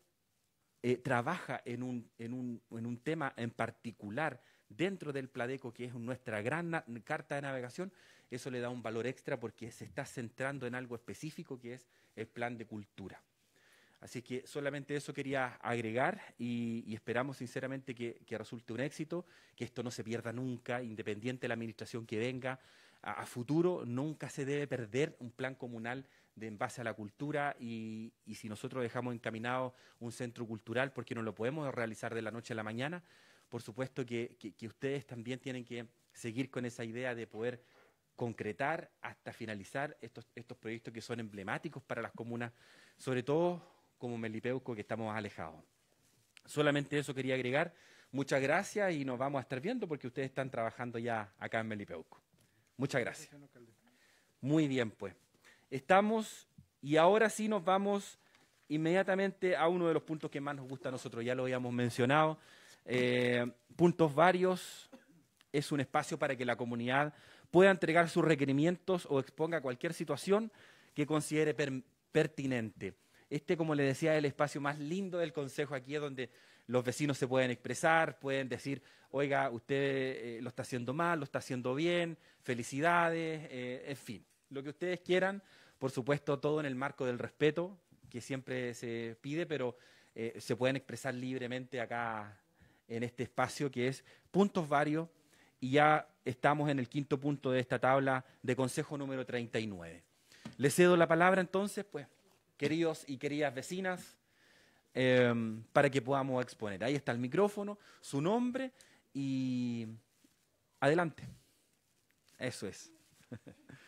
eh, trabaja en un, en un tema en particular dentro del Pladeco, que es nuestra gran carta de navegación, eso le da un valor extra porque se está centrando en algo específico que es el plan de cultura. Así que solamente eso quería agregar y, esperamos sinceramente que, resulte un éxito, que esto no se pierda nunca, independiente de la administración que venga. A, futuro nunca se debe perder un plan comunal de, en base a la cultura y, si nosotros dejamos encaminado un centro cultural, porque no lo podemos realizar de la noche a la mañana, por supuesto que, ustedes también tienen que seguir con esa idea de poder concretar hasta finalizar estos, estos proyectos que son emblemáticos para las comunas, sobre todo como Melipeuco que estamos alejados. Solamente eso quería agregar. Muchas gracias y nos vamos a estar viendo porque ustedes están trabajando ya acá en Melipeuco. Muchas gracias. Muy bien, pues. Estamos y ahora sí nos vamos inmediatamente a uno de los puntos que más nos gusta a nosotros. Ya lo habíamos mencionado. Eh, puntos varios es un espacio para que la comunidad pueda entregar sus requerimientos o exponga cualquier situación que considere pertinente este, como le decía, es el espacio más lindo del Consejo aquí, es donde los vecinos se pueden expresar, pueden decir, oiga, usted eh, lo está haciendo mal, lo está haciendo bien, felicidades, eh, en fin, lo que ustedes quieran, por supuesto, todo en el marco del respeto que siempre se pide, pero eh, se pueden expresar libremente acá en este espacio que es puntos varios y ya estamos en el quinto punto de esta tabla de consejo número 39. Le cedo la palabra entonces, pues, queridos y queridas vecinas, em, para que podamos exponer. Ahí está el micrófono, su nombre y adelante. Eso es.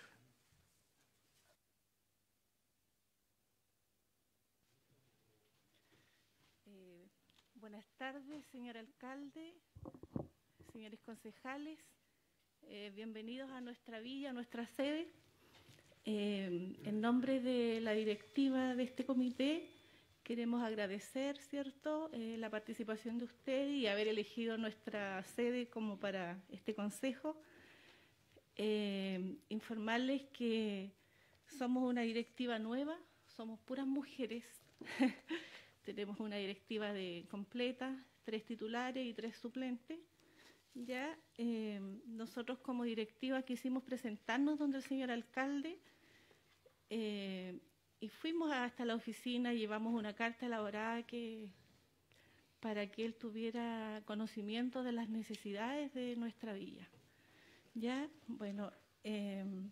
Eh, buenas tardes, señor alcalde, señores concejales. Eh, bienvenidos a nuestra villa, a nuestra sede. Em, en nombre de la directiva de este comité, queremos agradecer cierto eh, la participación de usted y haber elegido nuestra sede como para este consejo. Em, informarles que somos una directiva nueva, somos puras mujeres. Tenemos una directiva completa, tres titulares y tres suplentes. Ya em, nosotros como directiva quisimos presentarnos donde el señor alcalde eh, y fuimos hasta la oficina, llevamos una carta elaborada que para que él tuviera conocimiento de las necesidades de nuestra villa. Ya, bueno, em,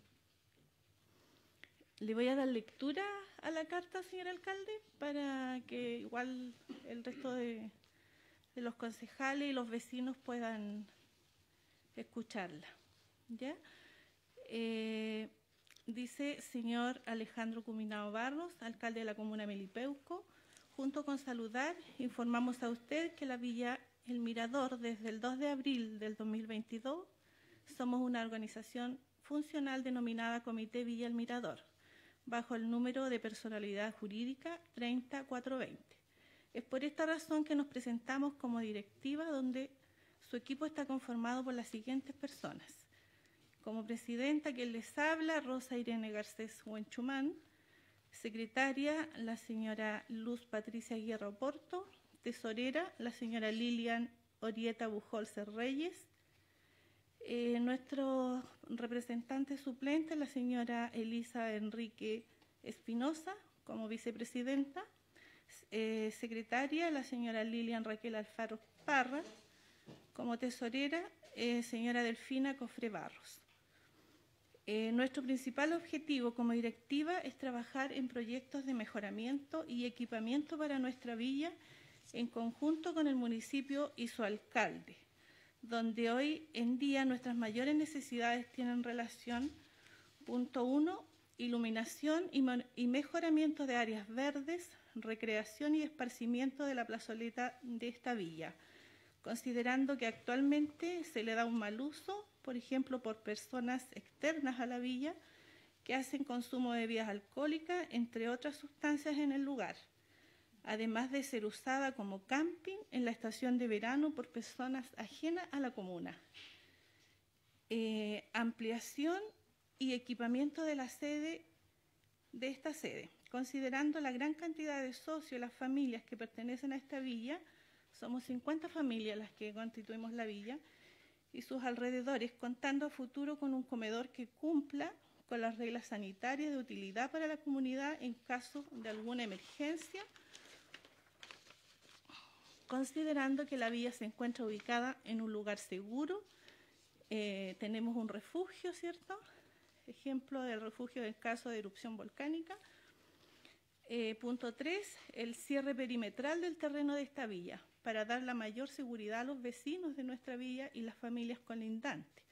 le voy a dar lectura a la carta, señor alcalde, para que igual el resto de, los concejales y los vecinos puedan escucharla. ¿Ya? Eh, dice señor Alejandro Cuminao Barros, alcalde de la comuna Melipeuco. Junto con saludar, informamos a usted que la Villa El Mirador, desde el 2 de abril del 2022, somos una organización funcional denominada Comité Villa El Mirador, bajo el número de personalidad jurídica 30420. Es por esta razón que nos presentamos como directiva, donde su equipo está conformado por las siguientes personas. Como presidenta, quien les habla, Rosa Irene Garcés Huenchumán. Secretaria, la señora Luz Patricia Guerra Porto. Tesorera, la señora Lilian Orieta Bujolcer Reyes. Eh, nuestro representante suplente, la señora Elisa Enrique Espinosa, como vicepresidenta. Eh, secretaria, la señora Lilian Raquel Alfaro Parra. Como tesorera, eh, señora Delfina Cofre Barros. Eh, nuestro principal objetivo como directiva es trabajar en proyectos de mejoramiento y equipamiento para nuestra villa en conjunto con el municipio y su alcalde, donde hoy en día nuestras mayores necesidades tienen relación, punto uno, iluminación y mejoramiento de áreas verdes, recreación y esparcimiento de la plazoleta de esta villa, considerando que actualmente se le da un mal uso por ejemplo, por personas externas a la villa que hacen consumo de bebidas alcohólicas, entre otras sustancias en el lugar, además de ser usada como camping en la estación de verano por personas ajenas a la comuna. Eh, ampliación y equipamiento de la sede de esta sede. Considerando la gran cantidad de socios, las familias que pertenecen a esta villa, somos 50 familias las que constituimos la villa, y sus alrededores, contando a futuro con un comedor que cumpla con las reglas sanitarias de utilidad para la comunidad en caso de alguna emergencia, considerando que la villa se encuentra ubicada en un lugar seguro, eh, tenemos un refugio, ¿cierto? Ejemplo del refugio en caso de erupción volcánica. Eh, punto 3, el cierre perimetral del terreno de esta villa para dar la mayor seguridad a los vecinos de nuestra villa y las familias colindantes,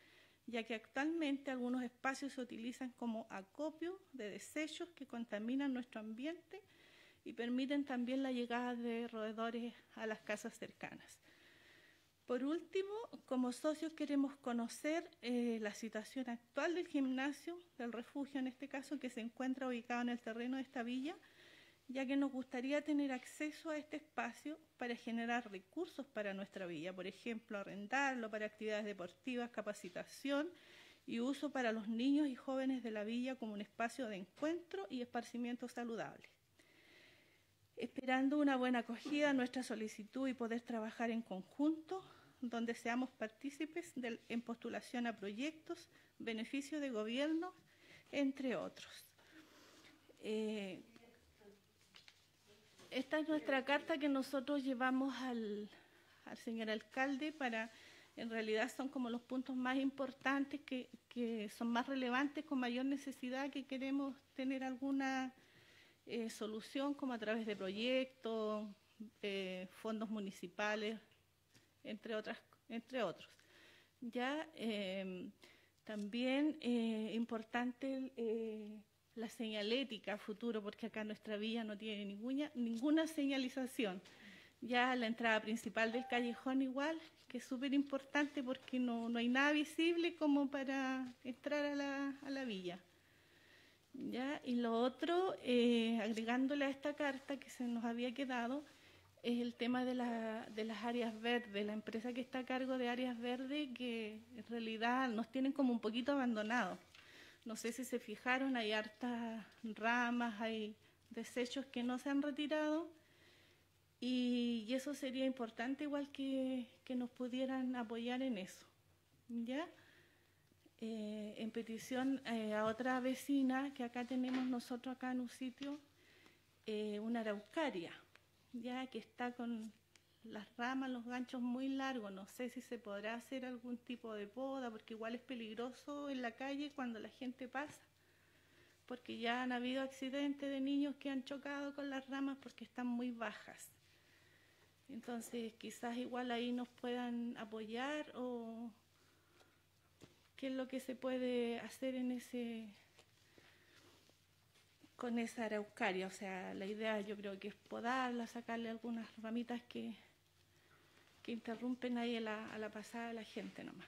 ya que actualmente algunos espacios se utilizan como acopio de desechos que contaminan nuestro ambiente y permiten también la llegada de roedores a las casas cercanas. Por último, como socios queremos conocer eh, la situación actual del gimnasio, del refugio en este caso, que se encuentra ubicado en el terreno de esta villa, ya que nos gustaría tener acceso a este espacio para generar recursos para nuestra villa, por ejemplo, arrendarlo para actividades deportivas, capacitación y uso para los niños y jóvenes de la villa como un espacio de encuentro y esparcimiento saludable. Esperando una buena acogida a nuestra solicitud y poder trabajar en conjunto, donde seamos partícipes en postulación a proyectos, beneficios de gobierno, entre otros. Eh, esta es nuestra carta que nosotros llevamos al, señor alcalde para, en realidad son como los puntos más importantes que, son más relevantes con mayor necesidad que queremos tener alguna eh, solución como a través de proyectos, eh, fondos municipales, entre, otras, entre otros. Ya eh, también importante la señalética futuro, porque acá nuestra villa no tiene ninguna, ninguna señalización. Ya la entrada principal del callejón igual, que es súper importante porque no, hay nada visible como para entrar a la, a la villa. ¿Ya? Y lo otro, eh, agregándole a esta carta que se nos había quedado, es el tema de, de las áreas verdes, la empresa que está a cargo de áreas verdes que en realidad nos tienen como un poquito abandonados. No sé si se fijaron, hay hartas ramas, hay desechos que no se han retirado y, eso sería importante igual que, nos pudieran apoyar en eso. ¿ya? Eh, en petición eh, a otra vecina que acá tenemos nosotros acá en un sitio, eh, una araucaria, ya que está con las ramas, los ganchos muy largos. No sé si se podrá hacer algún tipo de poda, porque igual es peligroso en la calle cuando la gente pasa, porque ya han habido accidentes de niños que han chocado con las ramas porque están muy bajas. Entonces quizás igual ahí nos puedan apoyar o qué es lo que se puede hacer en ese con esa araucaria. O sea, la idea yo creo que es podarla, sacarle algunas ramitas que que interrumpen ahí a la, pasada de la gente nomás.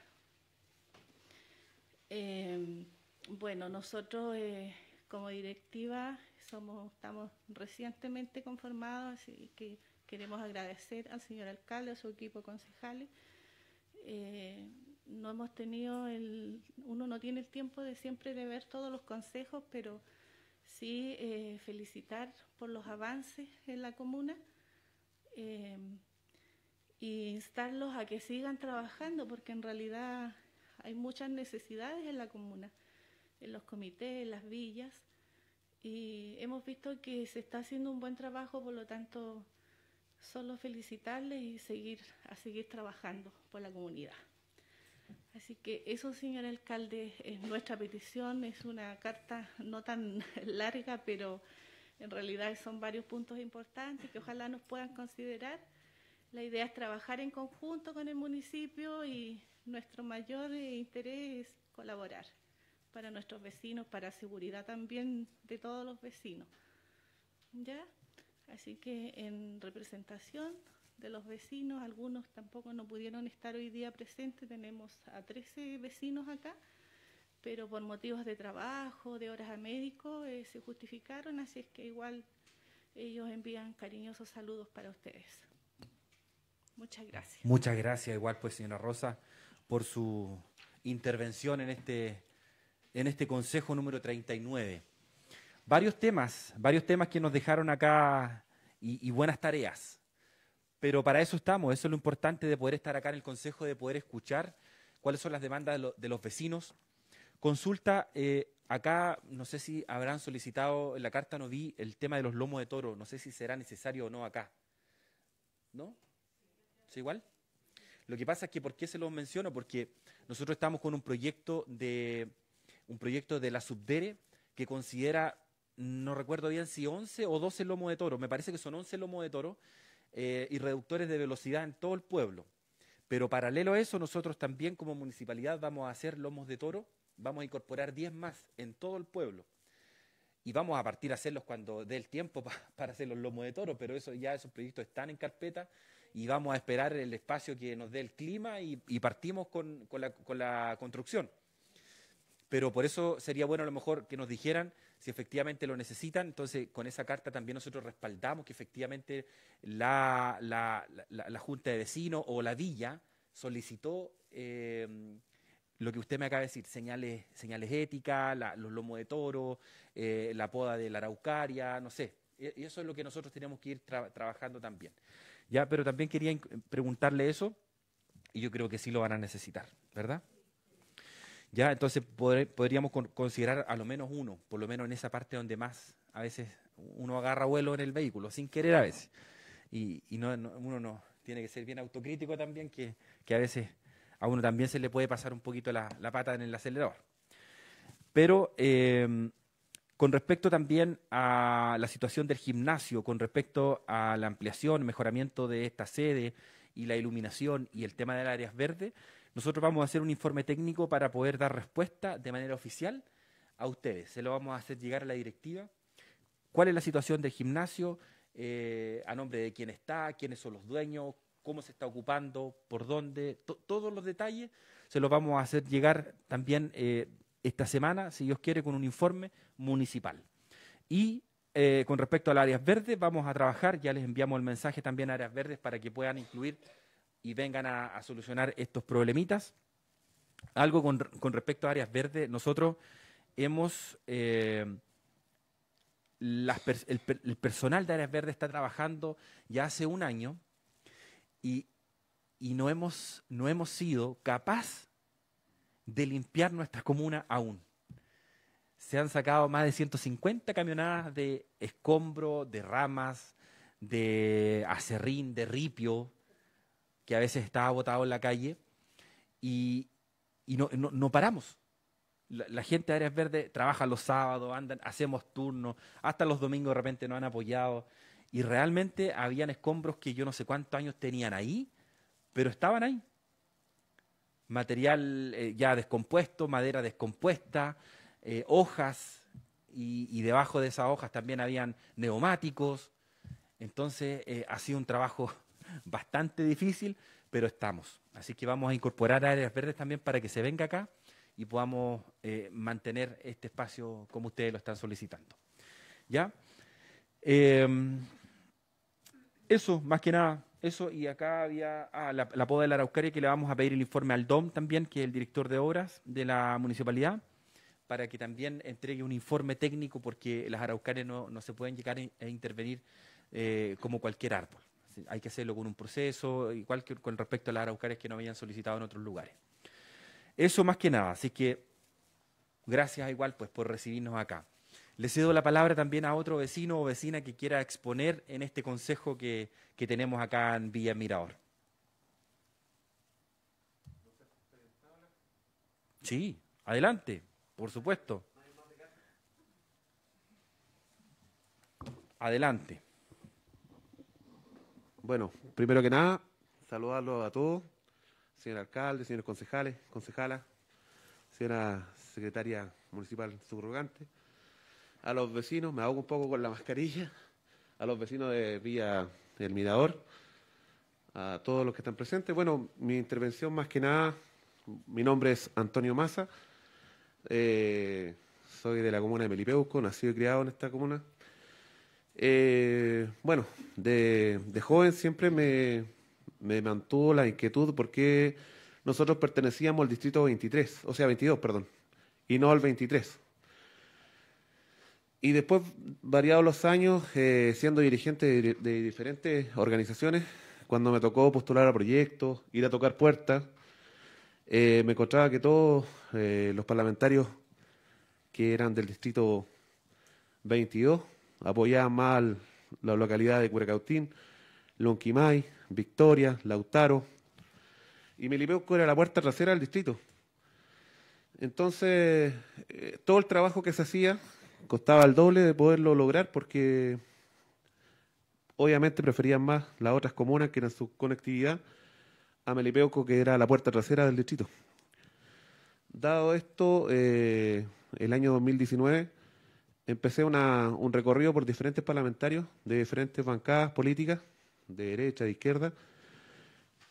Em, bueno, nosotros eh, como directiva somos, estamos recientemente conformados, así que queremos agradecer al señor alcalde, a su equipo concejales. Eh, no hemos tenido el, uno no tiene el tiempo de siempre de ver todos los consejos, pero sí eh, felicitar por los avances en la comuna. Em, y instarlos a que sigan trabajando, porque en realidad hay muchas necesidades en la comuna, en los comités, en las villas, y hemos visto que se está haciendo un buen trabajo, por lo tanto, solo felicitarles y seguir a seguir trabajando por la comunidad. Así que eso, señor alcalde, es nuestra petición, es una carta no tan larga, pero en realidad son varios puntos importantes que ojalá nos puedan considerar. La idea es trabajar en conjunto con el municipio y nuestro mayor eh, interés es colaborar para nuestros vecinos, para seguridad también de todos los vecinos. ¿Ya? Así que en representación de los vecinos, algunos tampoco no pudieron estar hoy día presentes, tenemos a 13 vecinos acá, pero por motivos de trabajo, de horas a médico, eh, se justificaron, así es que igual ellos envían cariñosos saludos para ustedes. Muchas gracias. Muchas gracias igual pues señora Rosa por su intervención en este, en este consejo número 39. Varios temas, varios temas que nos dejaron acá y, buenas tareas. Pero para eso estamos, eso es lo importante de poder estar acá en el consejo, de poder escuchar cuáles son las demandas de, los vecinos. Consulta, eh, acá no sé si habrán solicitado, en la carta no vi el tema de los lomos de toro, no sé si será necesario o no acá. ¿No? igual? Lo que pasa es que, ¿por qué se los menciono? Porque nosotros estamos con un proyecto de, un proyecto de la Subdere que considera, no recuerdo bien si 11 o 12 lomos de toro, me parece que son 11 lomos de toro eh, y reductores de velocidad en todo el pueblo. Pero paralelo a eso, nosotros también como municipalidad vamos a hacer lomos de toro, vamos a incorporar 10 más en todo el pueblo. Y vamos a partir a hacerlos cuando dé el tiempo para hacer los lomos de toro, pero eso ya esos proyectos están en carpeta y vamos a esperar el espacio que nos dé el clima y, partimos con, la, construcción. Pero por eso sería bueno a lo mejor que nos dijeran si efectivamente lo necesitan. Entonces, con esa carta también nosotros respaldamos que efectivamente la, Junta de Vecinos o la Villa solicitó eh, lo que usted me acaba de decir, señales, señales éticas, los lomos de toro, eh, la poda de la araucaria, no sé. E, y eso es lo que nosotros tenemos que ir trabajando también. ¿ya? Pero también quería preguntarle eso y yo creo que sí lo van a necesitar, ¿verdad? ¿Ya? Entonces podríamos considerar a lo menos uno, por lo menos en esa parte donde más a veces uno agarra vuelo en el vehículo, sin querer a veces. Y, uno no, tiene que ser bien autocrítico también, que, a veces a uno también se le puede pasar un poquito la, pata en el acelerador. Pero em, con respecto también a la situación del gimnasio, con respecto a la ampliación, mejoramiento de esta sede y la iluminación y el tema del áreas verdes, nosotros vamos a hacer un informe técnico para poder dar respuesta de manera oficial a ustedes. Se lo vamos a hacer llegar a la directiva. ¿Cuál es la situación del gimnasio? Eh, a nombre de quién está, quiénes son los dueños, cómo se está ocupando, por dónde, todos los detalles se los vamos a hacer llegar también eh, esta semana, si Dios quiere, con un informe municipal. Y eh, con respecto a las áreas verdes, vamos a trabajar, ya les enviamos el mensaje también a áreas verdes para que puedan incluir y vengan a, solucionar estos problemitas. Algo con, respecto a áreas verdes, nosotros hemos... Eh, el, el, personal de áreas verdes está trabajando ya hace un año y, y no, hemos, no hemos sido capaz de limpiar nuestra comuna aún. Se han sacado más de 150 camionadas de escombros de ramas, de acerrín, de ripio, que a veces estaba botado en la calle, y, no, no, paramos. La, gente de Áreas Verdes trabaja los sábados, andan, hacemos turnos, hasta los domingos de repente nos han apoyado, y realmente habían escombros que yo no sé cuántos años tenían ahí, pero estaban ahí material eh, ya descompuesto, madera descompuesta, eh, hojas, y, debajo de esas hojas también habían neumáticos. Entonces eh, ha sido un trabajo bastante difícil, pero estamos. Así que vamos a incorporar áreas verdes también para que se venga acá y podamos mantener este espacio como ustedes lo están solicitando. ¿Ya? Em, eso, más que nada. Eso, y acá había ah, la, poda de la Araucaria, que le vamos a pedir el informe al DOM también, que es el director de obras de la municipalidad, para que también entregue un informe técnico, porque las araucarias no, se pueden llegar a intervenir eh, como cualquier árbol. Hay que hacerlo con un proceso, igual que con respecto a las araucarias que no habían solicitado en otros lugares. Eso más que nada, así que gracias igual pues por recibirnos acá. Le cedo la palabra también a otro vecino o vecina que quiera exponer en este consejo que, tenemos acá en Villa Mirador. Sí, adelante, por supuesto. Adelante. Bueno, primero que nada, saludarlo a todos, señor alcalde, señores concejales, concejala, señora secretaria municipal subrogante a los vecinos, me ahogo un poco con la mascarilla, a los vecinos de Vía el Mirador, a todos los que están presentes. Bueno, mi intervención más que nada, mi nombre es Antonio Maza, eh, soy de la comuna de Melipeuco, nacido y criado en esta comuna. Eh, bueno, de, joven siempre me, me mantuvo la inquietud porque nosotros pertenecíamos al distrito 23, o sea, 22, perdón, y no al 23. Y después, variados los años, eh, siendo dirigente de, diferentes organizaciones, cuando me tocó postular a proyectos, ir a tocar puertas, eh, me encontraba que todos eh, los parlamentarios que eran del distrito 22 apoyaban mal la localidad de Curacautín, Lonquimay, Victoria, Lautaro. Y me Melipeuco era la puerta trasera del distrito. Entonces, todo el trabajo que se hacía costaba el doble de poderlo lograr porque obviamente preferían más las otras comunas que eran su conectividad a Melipeuco, que era la puerta trasera del distrito. Dado esto, eh, el año 2019 empecé una, un recorrido por diferentes parlamentarios de diferentes bancadas políticas, de derecha, de izquierda,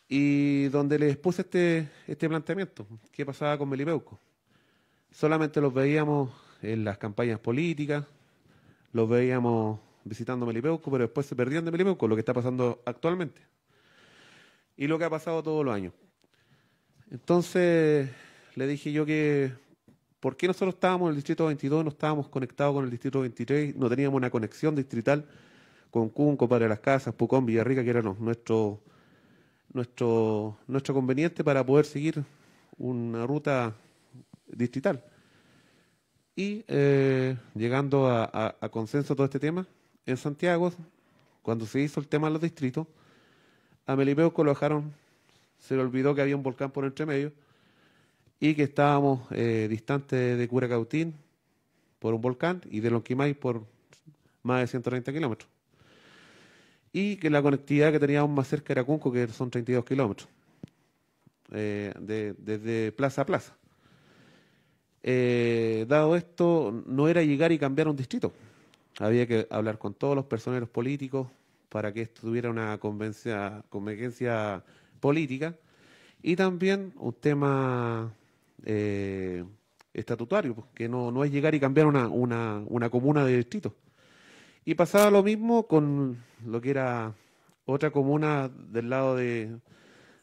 y donde les puse este, este planteamiento, qué pasaba con Melipeuco. Solamente los veíamos en las campañas políticas, los veíamos visitando Melipeuco, pero después se perdían de Melipeuco, lo que está pasando actualmente. Y lo que ha pasado todos los años. Entonces le dije yo que, ¿por qué nosotros estábamos en el Distrito 22, no estábamos conectados con el Distrito 23, no teníamos una conexión distrital con Cunco, Padre de las Casas, Pucón, Villarrica, que era nuestro, nuestro, nuestro conveniente para poder seguir una ruta distrital? Y eh, llegando a, consenso todo este tema, en Santiago, cuando se hizo el tema de los distritos, a Melipeuco lo dejaron, se le olvidó que había un volcán por entre medio y que estábamos eh, distantes de Curacautín por un volcán y de Lonquimay por más de 130 kilómetros. Y que la conectividad que teníamos más cerca era Cunco, que son 32 kilómetros, eh, desde plaza a plaza. Eh, dado esto, no era llegar y cambiar un distrito. Había que hablar con todos los personeros políticos para que esto tuviera una convergencia política y también un tema eh, estatutario, pues, que no, no, es llegar y cambiar una comuna de distrito. Y pasaba lo mismo con lo que era otra comuna del lado de,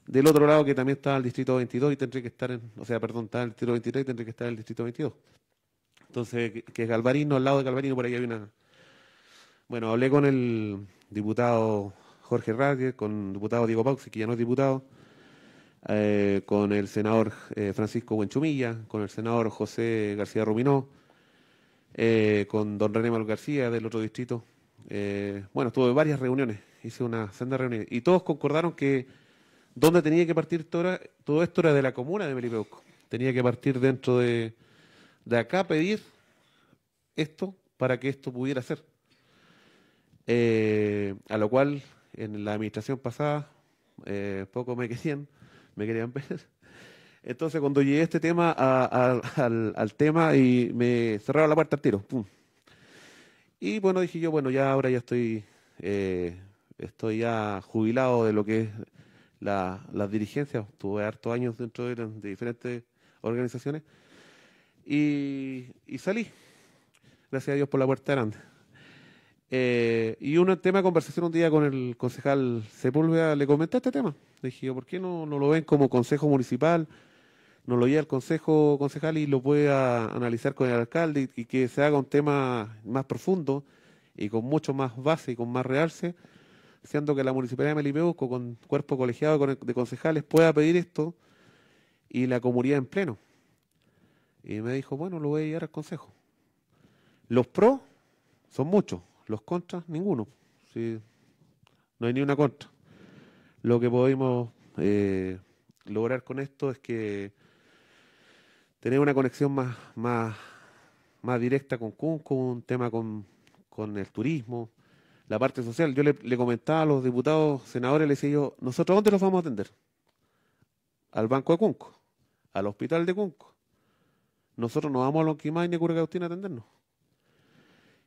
del otro lado que también está el distrito 22 y tendría que estar en, o sea, perdón, está el distrito 23 y tendría que estar en el distrito 22. Entonces, que, es Galvarino, al lado de Galvarino, por ahí hay una... Bueno, hablé con el diputado Jorge Radio, con el diputado Diego Pauxi, que ya no es diputado, eh, con el senador eh, Francisco Buenchumilla, con el senador José García Ruminó, eh, con don René Malo García del otro distrito. bueno, estuve en varias reuniones, hice una senda reunión y todos concordaron que ¿Dónde tenía que partir toda, todo esto? Era de la comuna de Melipeuco. Tenía que partir dentro de, de acá, pedir esto para que esto pudiera ser. Eh, a lo cual en la administración pasada eh, poco me querían, me querían ver. Entonces cuando llegué a este tema al, tema y me cerraron la puerta al tiro. Y bueno, dije yo, bueno, ya ahora ya estoy, eh, estoy ya jubilado de lo que es la, las dirigencias, tuve hartos años dentro de, diferentes organizaciones, y, salí, gracias a Dios por la puerta grande. Eh, y un tema de conversación un día con el concejal Sepúlveda, le comenté este tema. Le dije, ¿por qué no, lo ven como consejo municipal? no lo lleva el consejo concejal y lo pueda analizar con el alcalde y, que se haga un tema más profundo y con mucho más base y con más realce siendo que la Municipalidad de Melipeuco, con cuerpo colegiado de concejales, pueda pedir esto y la comunidad en pleno. Y me dijo, bueno, lo voy a llevar al consejo. Los pros son muchos, los contras ninguno. no hay ni una contra. Lo que podemos eh, lograr con esto es que tener una conexión más, directa con Cunco, un tema con, con el turismo, la parte social. Yo le, comentaba a los diputados, senadores, le decía yo, ¿nosotros dónde los vamos a atender? Al Banco de Cunco, al Hospital de Cunco. Nosotros no vamos a Lonquimay ni a Curacautín a atendernos.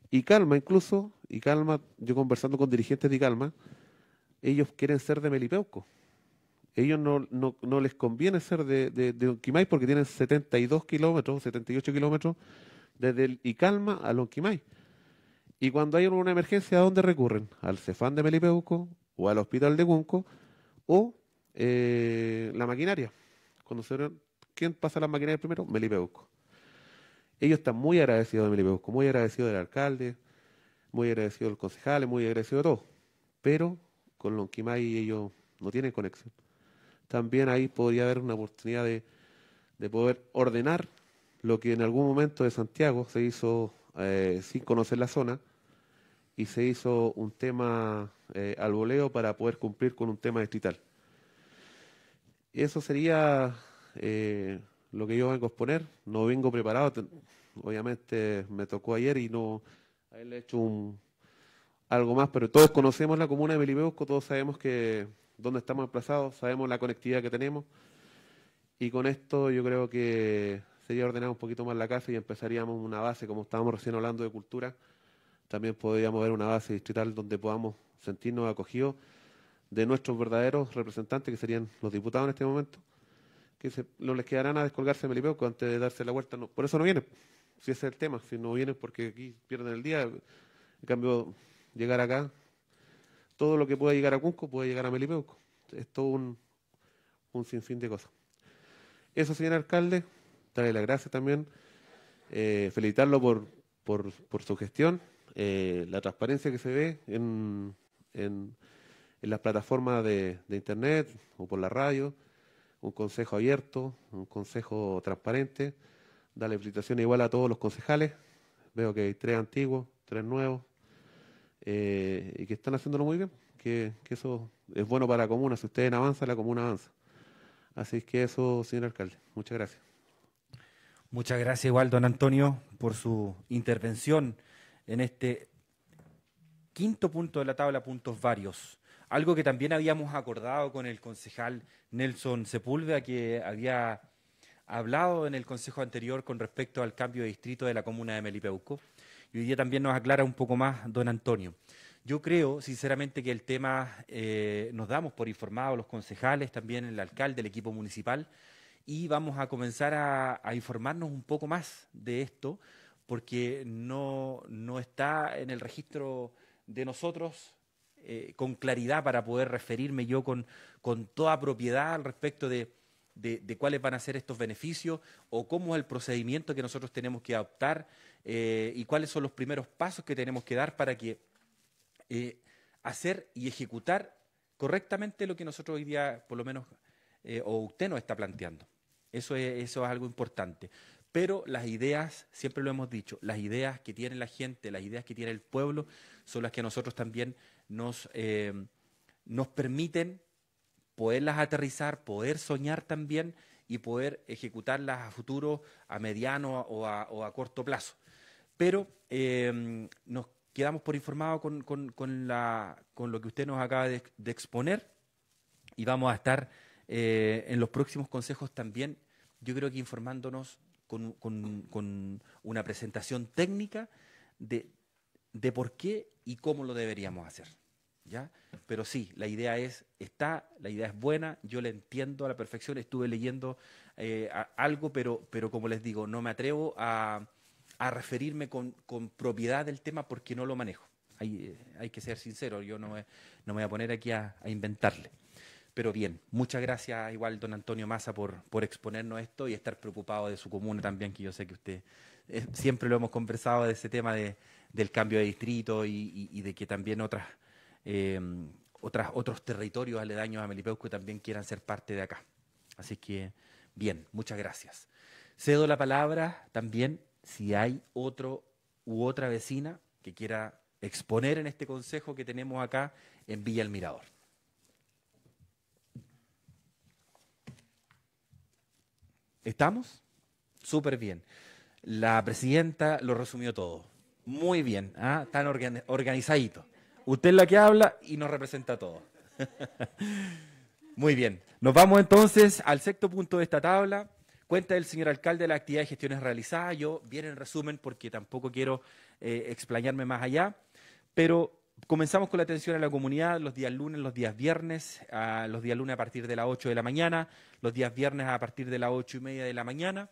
Y Calma incluso, y Calma, yo conversando con dirigentes de Calma, ellos quieren ser de Melipeuco. Ellos no, no, les conviene ser de, de, de Lonquimay porque tienen 72 kilómetros, 78 kilómetros desde el Icalma a Lonquimay. Y cuando hay una emergencia, ¿a dónde recurren? ¿Al Cefán de Melipeuco o al Hospital de Cunco o eh, la maquinaria? Cuando ¿Quién pasa la maquinarias primero? Melipeuco. Ellos están muy agradecidos de Melipeuco, muy agradecidos del alcalde, muy agradecidos del concejal, concejales, muy agradecidos de todos. Pero con Lonquimay ellos no tienen conexión. También ahí podría haber una oportunidad de, de poder ordenar lo que en algún momento de Santiago se hizo eh, sin conocer la zona, y se hizo un tema eh, al voleo para poder cumplir con un tema distrital. Eso sería eh, lo que yo vengo a exponer. No vengo preparado, obviamente me tocó ayer y no he hecho algo más, pero todos conocemos la comuna de Melibeusco, todos sabemos que dónde estamos emplazados, sabemos la conectividad que tenemos y con esto yo creo que sería ordenar un poquito más la casa y empezaríamos una base, como estábamos recién hablando de cultura también podríamos ver una base distrital donde podamos sentirnos acogidos de nuestros verdaderos representantes, que serían los diputados en este momento, que no les quedarán a descolgarse a Melipeuco antes de darse la vuelta. por eso no vienen, si ese es el tema, si no vienen porque aquí pierden el día. En cambio, llegar acá, todo lo que pueda llegar a Cunco puede llegar a Melipeuco. Es todo un, sinfín de cosas. Eso, señor alcalde, darle las gracias también, eh, felicitarlo por su gestión eh, la transparencia que se ve en, en, las plataformas de, Internet o por la radio, un consejo abierto, un consejo transparente, da la invitación igual a todos los concejales, veo que hay tres antiguos, tres nuevos, eh, y que están haciéndolo muy bien, que, que eso es bueno para la comuna, si ustedes avanzan, la comuna avanza. Así que eso, señor alcalde, muchas gracias. Muchas gracias igual, don Antonio, por su intervención en este quinto punto de la tabla, puntos varios. Algo que también habíamos acordado con el concejal Nelson Sepúlveda, que había hablado en el consejo anterior con respecto al cambio de distrito de la comuna de Melipeuco. Y hoy día también nos aclara un poco más don Antonio. Yo creo, sinceramente, que el tema eh, nos damos por informados los concejales, también el alcalde, el equipo municipal, y vamos a comenzar a informarnos un poco más de esto porque no, está en el registro de nosotros eh, con claridad para poder referirme yo con, toda propiedad al respecto de, cuáles van a ser estos beneficios o cómo es el procedimiento que nosotros tenemos que adoptar eh, y cuáles son los primeros pasos que tenemos que dar para que eh, hacer y ejecutar correctamente lo que nosotros hoy día, por lo menos, o usted nos está planteando. Eso eso es algo importante. Pero las ideas, siempre lo hemos dicho, las ideas que tiene la gente, las ideas que tiene el pueblo, son las que a nosotros también nos, eh, nos permiten poderlas aterrizar, poder soñar también y poder ejecutarlas a futuro, a mediano o a, corto plazo. Pero em, nos quedamos por informados con, lo que usted nos acaba de, exponer y vamos a estar eh, en los próximos consejos también, yo creo que informándonos con, una presentación técnica de, por qué y cómo lo deberíamos hacer. ¿ya? Pero sí, la idea es, está, la idea es buena, yo la entiendo a la perfección, estuve leyendo eh, algo, pero, pero como les digo, no me atrevo a, referirme con, propiedad del tema porque no lo manejo. Hay, eh, hay, que ser sincero, yo no me, no me voy a poner aquí a inventarle. Pero bien, muchas gracias igual, don Antonio Massa, por, por exponernos esto y estar preocupado de su comuna también, que yo sé que usted eh, siempre lo hemos conversado de ese tema del cambio de distrito y, de que también otras, em, otras, otros territorios aledaños a Melipeuco también quieran ser parte de acá. Así que, bien, muchas gracias. Cedo la palabra también si hay otro u otra vecina que quiera exponer en este consejo que tenemos acá en Villa El Mirador. ¿Estamos? Súper bien. La presidenta lo resumió todo. Muy bien, ¿ah? tan organizadito. Usted es la que habla y nos representa todo. Muy bien. Nos vamos entonces al sexto punto de esta tabla. Cuenta del señor alcalde de la actividad de gestiones realizadas. Yo, bien en resumen, porque tampoco quiero eh, más allá, pero Comenzamos con la atención a la comunidad los días lunes, los días viernes, los días lunes a partir de las 8 de la mañana, los días viernes a partir de las 8 y media de la mañana.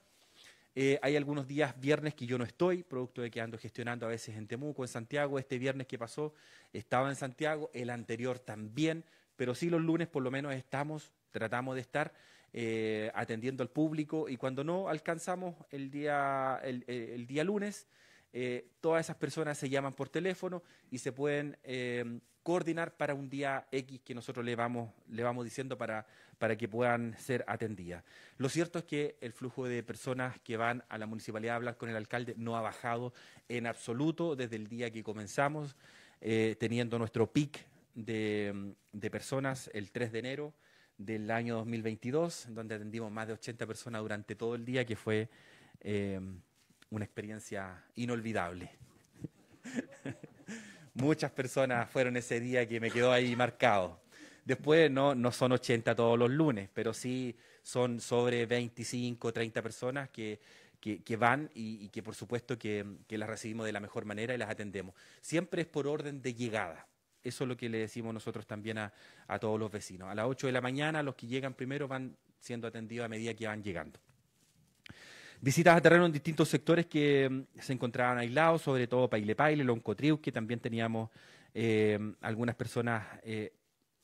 Eh, hay algunos días viernes que yo no estoy, producto de que ando gestionando a veces en Temuco, en Santiago. Este viernes que pasó estaba en Santiago, el anterior también, pero sí los lunes por lo menos estamos, tratamos de estar eh, atendiendo al público y cuando no alcanzamos el día, el día lunes, eh, todas esas personas se llaman por teléfono y se pueden eh, coordinar para un día X que nosotros le vamos, le vamos diciendo para, para que puedan ser atendidas. Lo cierto es que el flujo de personas que van a la municipalidad a hablar con el alcalde no ha bajado en absoluto desde el día que comenzamos, eh, teniendo nuestro pic de, de personas el 3 de enero del año 2022, donde atendimos más de 80 personas durante todo el día, que fue una experiencia inolvidable. Muchas personas fueron ese día que me quedó ahí marcado. Después no, no son 80 todos los lunes, pero sí son sobre 25, 30 personas que, que, van y, que por supuesto que, las recibimos de la mejor manera y las atendemos. Siempre es por orden de llegada. Eso es lo que le decimos nosotros también a, a, todos los vecinos. A las 8 de la mañana los que llegan primero van siendo atendidos a medida que van llegando. Visitas a terreno en distintos sectores que mm, se encontraban aislados, sobre todo Pailepaile, Paile, que también teníamos eh, algunas personas eh,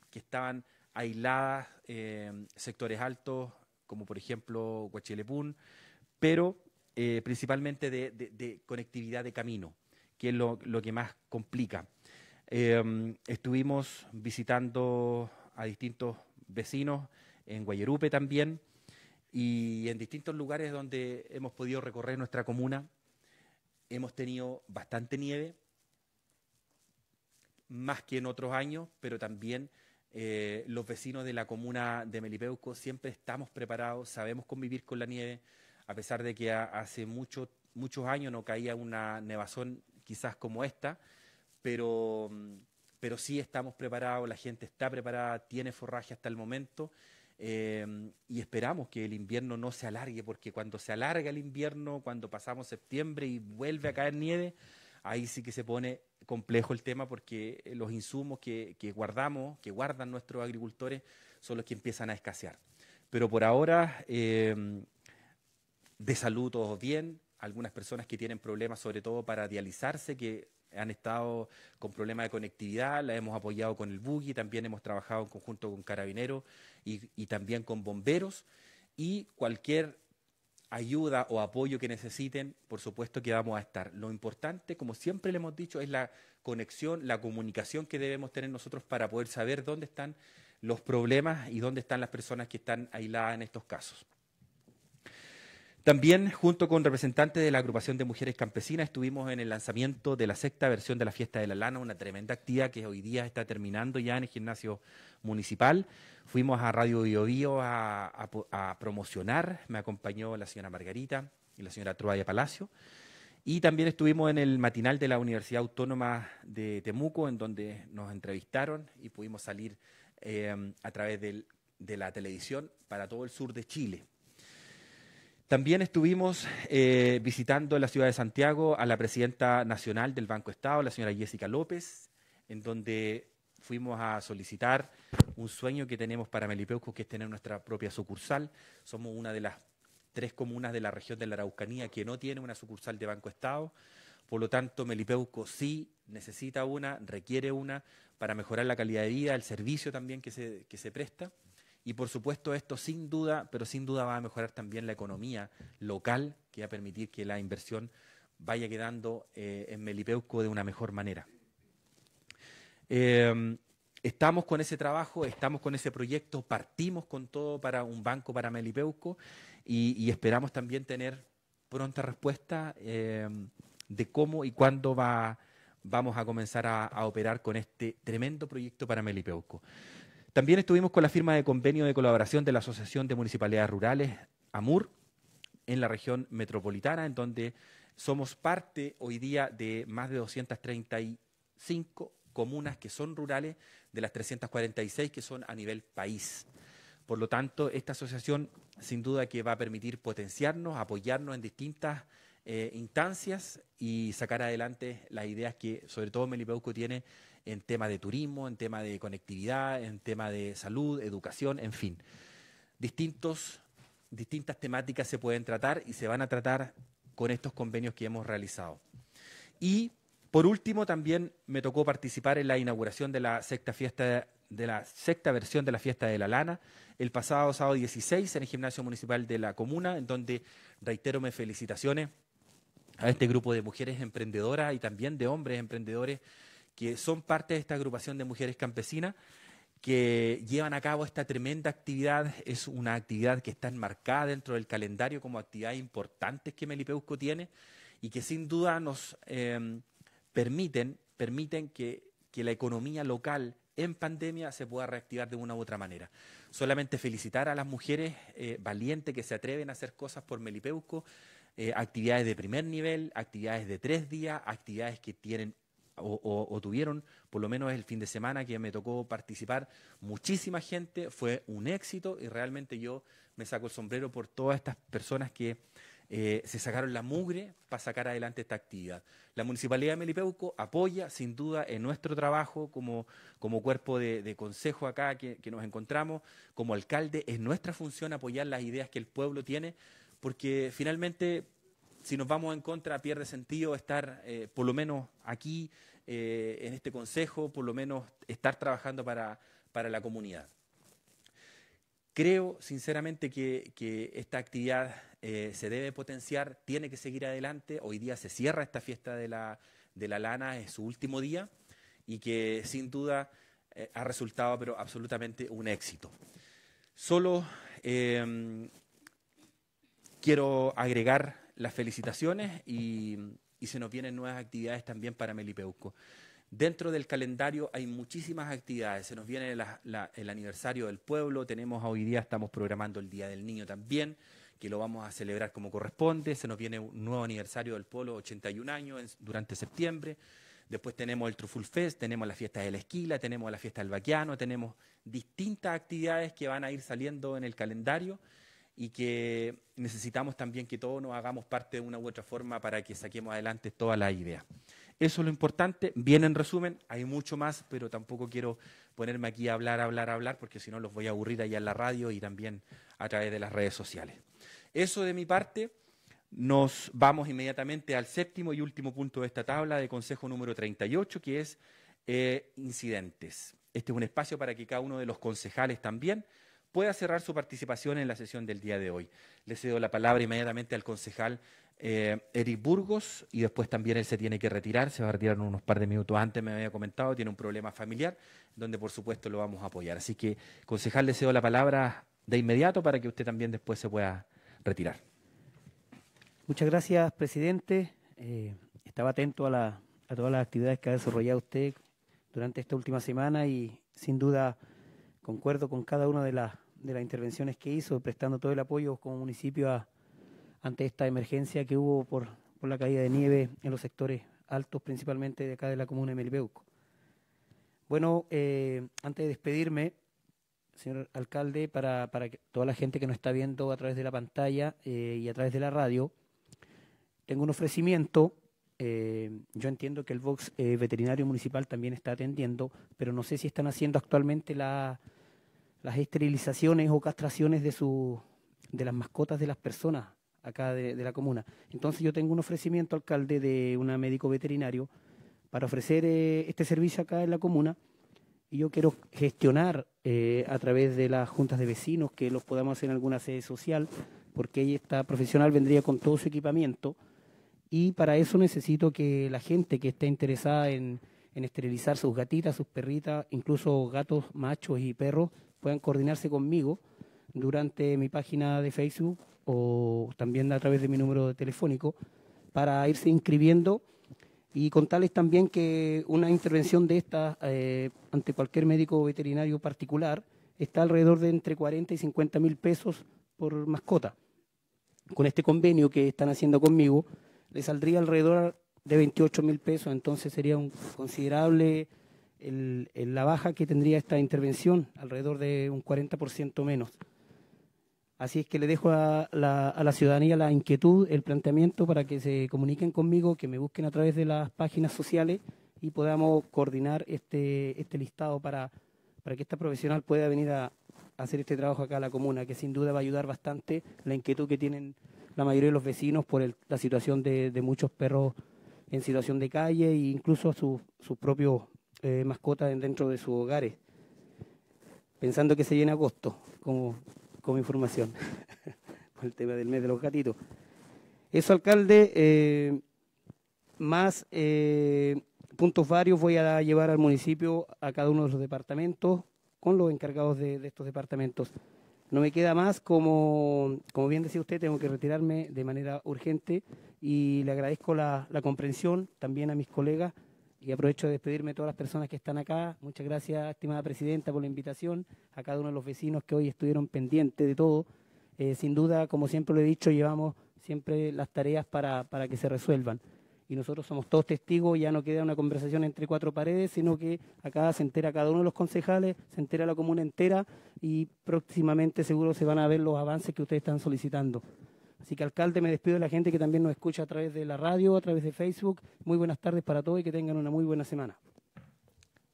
que estaban aisladas, eh, sectores altos, como por ejemplo Huachilepún, pero principalmente de, conectividad de camino, que es lo, lo que más complica. estuvimos visitando a distintos vecinos en Guayerupe también, y en distintos lugares donde hemos podido recorrer nuestra comuna, hemos tenido bastante nieve, más que en otros años, pero también eh, los vecinos de la comuna de Melipeuco siempre estamos preparados, sabemos convivir con la nieve, a pesar de que hace mucho, muchos años no caía una nevazón quizás como esta, pero sí estamos preparados, la gente está preparada, tiene forraje hasta el momento Em, y esperamos que el invierno no se alargue, porque cuando se alarga el invierno, cuando pasamos septiembre y vuelve a caer nieve, ahí sí que se pone complejo el tema porque eh, los insumos que, guardamos, que guardan nuestros agricultores, son los que empiezan a escasear. Pero por ahora, em, de salud todos bien, algunas personas que tienen problemas sobre todo para dializarse, que han estado con problemas de conectividad, la hemos apoyado con el buggy, también hemos trabajado en conjunto con Carabineros y, y también con bomberos y cualquier ayuda o apoyo que necesiten, por supuesto que vamos a estar. Lo importante, como siempre le hemos dicho, es la conexión, la comunicación que debemos tener nosotros para poder saber dónde están los problemas y dónde están las personas que están aisladas en estos casos. También, junto con representantes de la agrupación de mujeres campesinas, estuvimos en el lanzamiento de la sexta versión de la Fiesta de la Lana, una tremenda actividad que hoy día está terminando ya en el gimnasio municipal. Fuimos a Radio Bio, a, promocionar, me acompañó la señora Margarita y la señora Troya Palacio. Y también estuvimos en el matinal de la Universidad Autónoma de Temuco, en donde nos entrevistaron y pudimos salir em, a través de la televisión para todo el sur de Chile. También estuvimos eh, visitando la ciudad de Santiago a la presidenta nacional del Banco Estado, la señora Jessica López, en donde fuimos a solicitar un sueño que tenemos para Melipeuco, que es tener nuestra propia sucursal. Somos una de las tres comunas de la región de la Araucanía que no tiene una sucursal de Banco Estado. Por lo tanto, Melipeuco sí necesita una, requiere una, para mejorar la calidad de vida, el servicio también que se, presta. Y por supuesto esto sin duda, pero sin duda va a mejorar también la economía local, que va a permitir que la inversión vaya quedando eh, en Melipeuco de una mejor manera. Eh, Estamos con ese trabajo, estamos con ese proyecto, partimos con todo para un banco para Melipeuco y, esperamos también tener pronta respuesta eh, de cómo y cuándo va, vamos a comenzar a, a operar con este tremendo proyecto para Melipeuco. También estuvimos con la firma de convenio de colaboración de la Asociación de Municipalidades Rurales, AMUR, en la región metropolitana, en donde somos parte hoy día de más de 235 comunas que son rurales, de las 346 que son a nivel país. Por lo tanto, esta asociación sin duda que va a permitir potenciarnos, apoyarnos en distintas eh, instancias y sacar adelante las ideas que sobre todo Melipeuco tiene en tema de turismo, en tema de conectividad, en tema de salud, educación, en fin. Distintos, distintas temáticas se pueden tratar y se van a tratar con estos convenios que hemos realizado. Y por último, también me tocó participar en la inauguración de la sexta fiesta de la sexta versión de la fiesta de la lana, el pasado sábado 16 en el gimnasio municipal de la comuna, en donde reitero mis felicitaciones a este grupo de mujeres emprendedoras y también de hombres emprendedores que son parte de esta agrupación de mujeres campesinas que llevan a cabo esta tremenda actividad. Es una actividad que está enmarcada dentro del calendario como actividades importantes que Melipeusco tiene y que sin duda nos eh, permiten, permiten que, que la economía local en pandemia se pueda reactivar de una u otra manera. Solamente felicitar a las mujeres eh, valientes que se atreven a hacer cosas por Melipeuco, eh, actividades de primer nivel, actividades de tres días, actividades que tienen o, o, tuvieron, por lo menos el fin de semana que me tocó participar, muchísima gente, fue un éxito y realmente yo me saco el sombrero por todas estas personas que eh, se sacaron la mugre para sacar adelante esta actividad. La Municipalidad de Melipeuco apoya, sin duda, en nuestro trabajo como, cuerpo de, consejo acá que, nos encontramos, como alcalde, es nuestra función apoyar las ideas que el pueblo tiene, porque finalmente, si nos vamos en contra, pierde sentido estar, eh, por lo menos aquí, eh, en este consejo, por lo menos estar trabajando para, la comunidad. Creo, sinceramente, que esta actividad eh, se debe potenciar, tiene que seguir adelante. Hoy día se cierra esta fiesta de la, lana, es su último día y que sin duda eh, ha resultado pero absolutamente un éxito. Solo em, quiero agregar las felicitaciones y, y, se nos vienen nuevas actividades también para Melipeuco. Dentro del calendario hay muchísimas actividades. Se nos viene el aniversario del pueblo, tenemos hoy día, estamos programando el Día del Niño también que lo vamos a celebrar como corresponde. Se nos viene un nuevo aniversario del Polo, 81 años, durante septiembre. Después tenemos el Truful Fest, tenemos la fiesta de la esquila, tenemos la fiesta del vaquiano, tenemos distintas actividades que van a ir saliendo en el calendario y que necesitamos también que todos nos hagamos parte de una u otra forma para que saquemos adelante toda la idea. Eso es lo importante. Bien en resumen, hay mucho más, pero tampoco quiero ponerme aquí a hablar, hablar, hablar, porque si no los voy a aburrir allá en la radio y también a través de las redes sociales. Eso de mi parte. Nos vamos inmediatamente al séptimo y último punto de esta tabla de consejo número 38, que es eh, incidentes. Este es un espacio para que cada uno de los concejales también pueda cerrar su participación en la sesión del día de hoy. Le cedo la palabra inmediatamente al concejal eh, Eric Burgos y después también él se tiene que retirar, se va a retirar unos par de minutos antes, me había comentado, tiene un problema familiar, donde por supuesto lo vamos a apoyar. Así que, concejal, le cedo la palabra de inmediato para que usted también después se pueda retirar. Muchas gracias, presidente. Eh, estaba atento a, la, todas las actividades que ha desarrollado usted durante esta última semana y sin duda concuerdo con cada una de las, de las intervenciones que hizo, prestando todo el apoyo como municipio ante esta emergencia que hubo por, la caída de nieve en los sectores altos, principalmente de acá de la comuna de Melbeuco. Bueno, eh, antes de despedirme, señor alcalde, para, para toda la gente que nos está viendo a través de la pantalla eh, y a través de la radio. Tengo un ofrecimiento. Eh, yo entiendo que el Vox eh, Veterinario Municipal también está atendiendo, pero no sé si están haciendo actualmente las esterilizaciones o castraciones de, de las mascotas de las personas acá de, de la comuna. Entonces yo tengo un ofrecimiento, alcalde, de un médico veterinario para ofrecer este servicio acá en la comuna y yo quiero gestionar eh, a través de las juntas de vecinos que los podamos hacer en alguna sede social, porque ahí esta profesional vendría con todo su equipamiento y para eso necesito que la gente que esté interesada en, en esterilizar sus gatitas, sus perritas, incluso gatos machos y perros, puedan coordinarse conmigo durante mi página de Facebook o también a través de mi número telefónico para irse inscribiendo y contarles también que una intervención de esta eh, ante cualquier médico veterinario particular está alrededor de entre 40 y 50 mil pesos por mascota. Con este convenio que están haciendo conmigo, le saldría alrededor de 28 mil pesos, entonces sería un considerable la baja que tendría esta intervención, alrededor de un 40% menos. Así es que le dejo a la, ciudadanía la inquietud, el planteamiento para que se comuniquen conmigo, que me busquen a través de las páginas sociales y podamos coordinar este, este listado para, que esta profesional pueda venir a, hacer este trabajo acá a la comuna, que sin duda va a ayudar bastante la inquietud que tienen la mayoría de los vecinos por la situación de, muchos perros en situación de calle e incluso sus propios eh, mascotas dentro de sus hogares, pensando que se viene agosto, como como información, con el tema del mes de los gatitos. Eso, alcalde, eh, más eh, puntos varios voy a llevar al municipio, a cada uno de los departamentos, con los encargados de, estos departamentos. No me queda más, como, bien decía usted, tengo que retirarme de manera urgente y le agradezco la comprensión también a mis colegas y aprovecho de despedirme de todas las personas que están acá. Muchas gracias, estimada presidenta, por la invitación, a cada uno de los vecinos que hoy estuvieron pendientes de todo. Eh, sin duda, como siempre lo he dicho, llevamos siempre las tareas para, para que se resuelvan. Y nosotros somos todos testigos, ya no queda una conversación entre cuatro paredes, sino que acá se entera cada uno de los concejales, se entera la comuna entera y próximamente seguro se van a ver los avances que ustedes están solicitando. Así que, alcalde, me despido de la gente que también nos escucha a través de la radio, a través de Facebook. Muy buenas tardes para todos y que tengan una muy buena semana.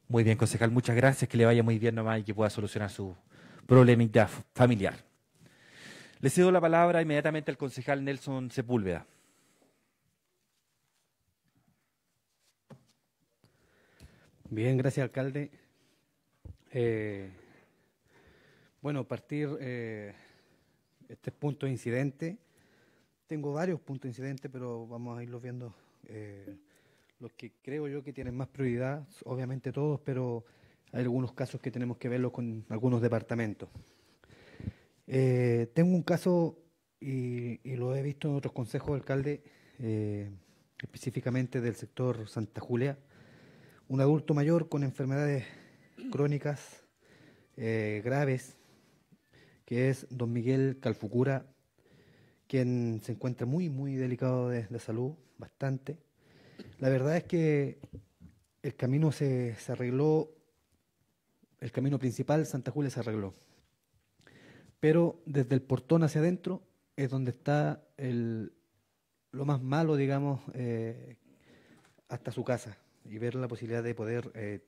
Muy bien, concejal, muchas gracias. Que le vaya muy bien nomás y que pueda solucionar su problemita familiar. Le cedo la palabra inmediatamente al concejal Nelson Sepúlveda. Bien, gracias, alcalde. Eh, bueno, partir eh, este punto incidente tengo varios puntos incidentes, pero vamos a irlos viendo. Eh, los que creo yo que tienen más prioridad, obviamente todos, pero hay algunos casos que tenemos que verlos con algunos departamentos. Eh, tengo un caso, y, lo he visto en otros consejos de alcalde, eh, específicamente del sector Santa Julia, un adulto mayor con enfermedades crónicas graves, que es don Miguel Calfucura quien se encuentra muy, muy delicado de, salud, bastante. La verdad es que el camino se, se, arregló, el camino principal Santa Julia se arregló. Pero desde el portón hacia adentro es donde está el, lo más malo, digamos, eh, hasta su casa y ver la posibilidad de poder, eh,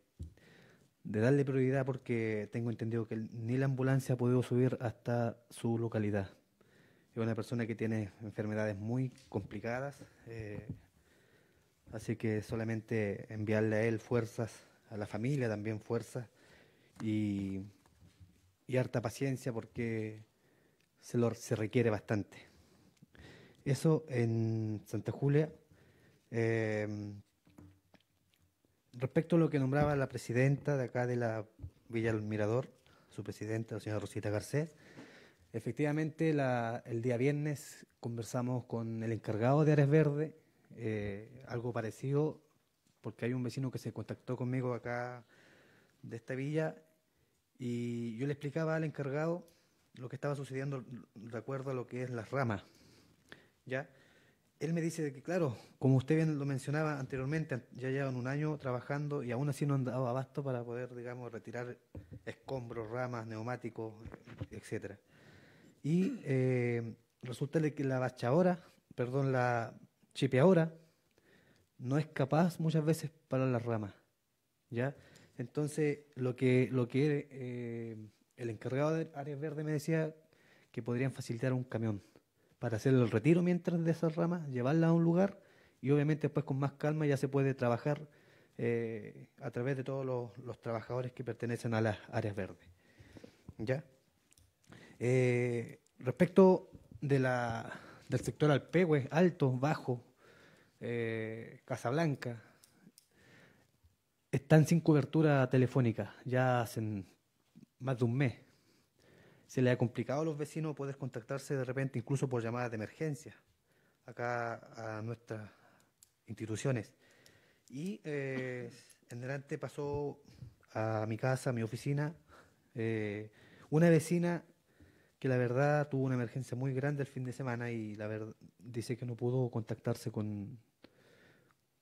de darle prioridad porque tengo entendido que ni la ambulancia ha podido subir hasta su localidad es una persona que tiene enfermedades muy complicadas, eh, así que solamente enviarle a él fuerzas, a la familia también fuerzas y, harta paciencia porque se, lo, se requiere bastante. Eso en Santa Julia. Eh, respecto a lo que nombraba la presidenta de acá de la Villa del Mirador, su presidenta, la señora Rosita Garcés, Efectivamente, el día viernes conversamos con el encargado de Ares Verde, eh, algo parecido, porque hay un vecino que se contactó conmigo acá de esta villa y yo le explicaba al encargado lo que estaba sucediendo de acuerdo a lo que es las ramas. ¿Ya? Él me dice que, claro, como usted bien lo mencionaba anteriormente, ya llevan un año trabajando y aún así no han dado abasto para poder, digamos, retirar escombros, ramas, neumáticos, etcétera. Y eh, resulta que la bachadora, perdón, la chipeadora, no es capaz muchas veces para las ramas. ¿ya? Entonces, lo que, lo que eh, el encargado de áreas verdes me decía que podrían facilitar un camión para hacer el retiro mientras de esas ramas, llevarla a un lugar y obviamente después con más calma ya se puede trabajar eh, a través de todos los, los, trabajadores que pertenecen a las áreas verdes. ¿Ya? Eh, respecto de del sector Alpehue, alto, bajo, eh, Casablanca, están sin cobertura telefónica ya hace más de un mes. Se le ha complicado a los vecinos poder contactarse de repente, incluso por llamadas de emergencia, acá a nuestras instituciones. Y eh, en delante pasó a mi casa, a mi oficina, una vecina que la verdad tuvo una emergencia muy grande el fin de semana y la verdad dice que no pudo contactarse con,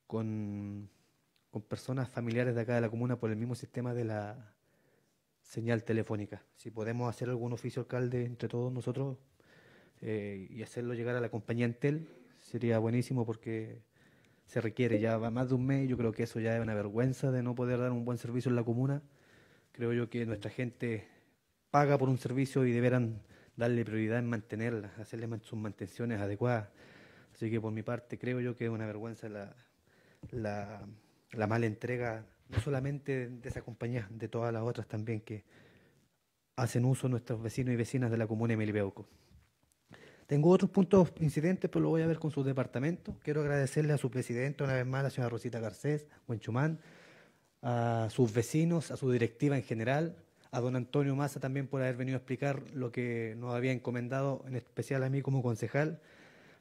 con, personas familiares de acá de la comuna por el mismo sistema de la señal telefónica. Si podemos hacer algún oficio alcalde entre todos nosotros eh, y hacerlo llegar a la compañía Entel, sería buenísimo porque se requiere ya más de un mes. Yo creo que eso ya es una vergüenza de no poder dar un buen servicio en la comuna. Creo yo que nuestra gente paga por un servicio y deberán darle prioridad en mantenerlas, hacerle sus mantenciones adecuadas. Así que por mi parte creo yo que es una vergüenza la, la, mala entrega, no solamente de esa compañía, de todas las otras también que hacen uso nuestros vecinos y vecinas de la comuna de Melibeuco. Tengo otros puntos incidentes, pero pues lo voy a ver con su departamento. Quiero agradecerle a su presidente, una vez más, a la señora Rosita Garcés, Buenchumán, a sus vecinos, a su directiva en general, a don Antonio Massa también por haber venido a explicar lo que nos había encomendado, en especial a mí como concejal.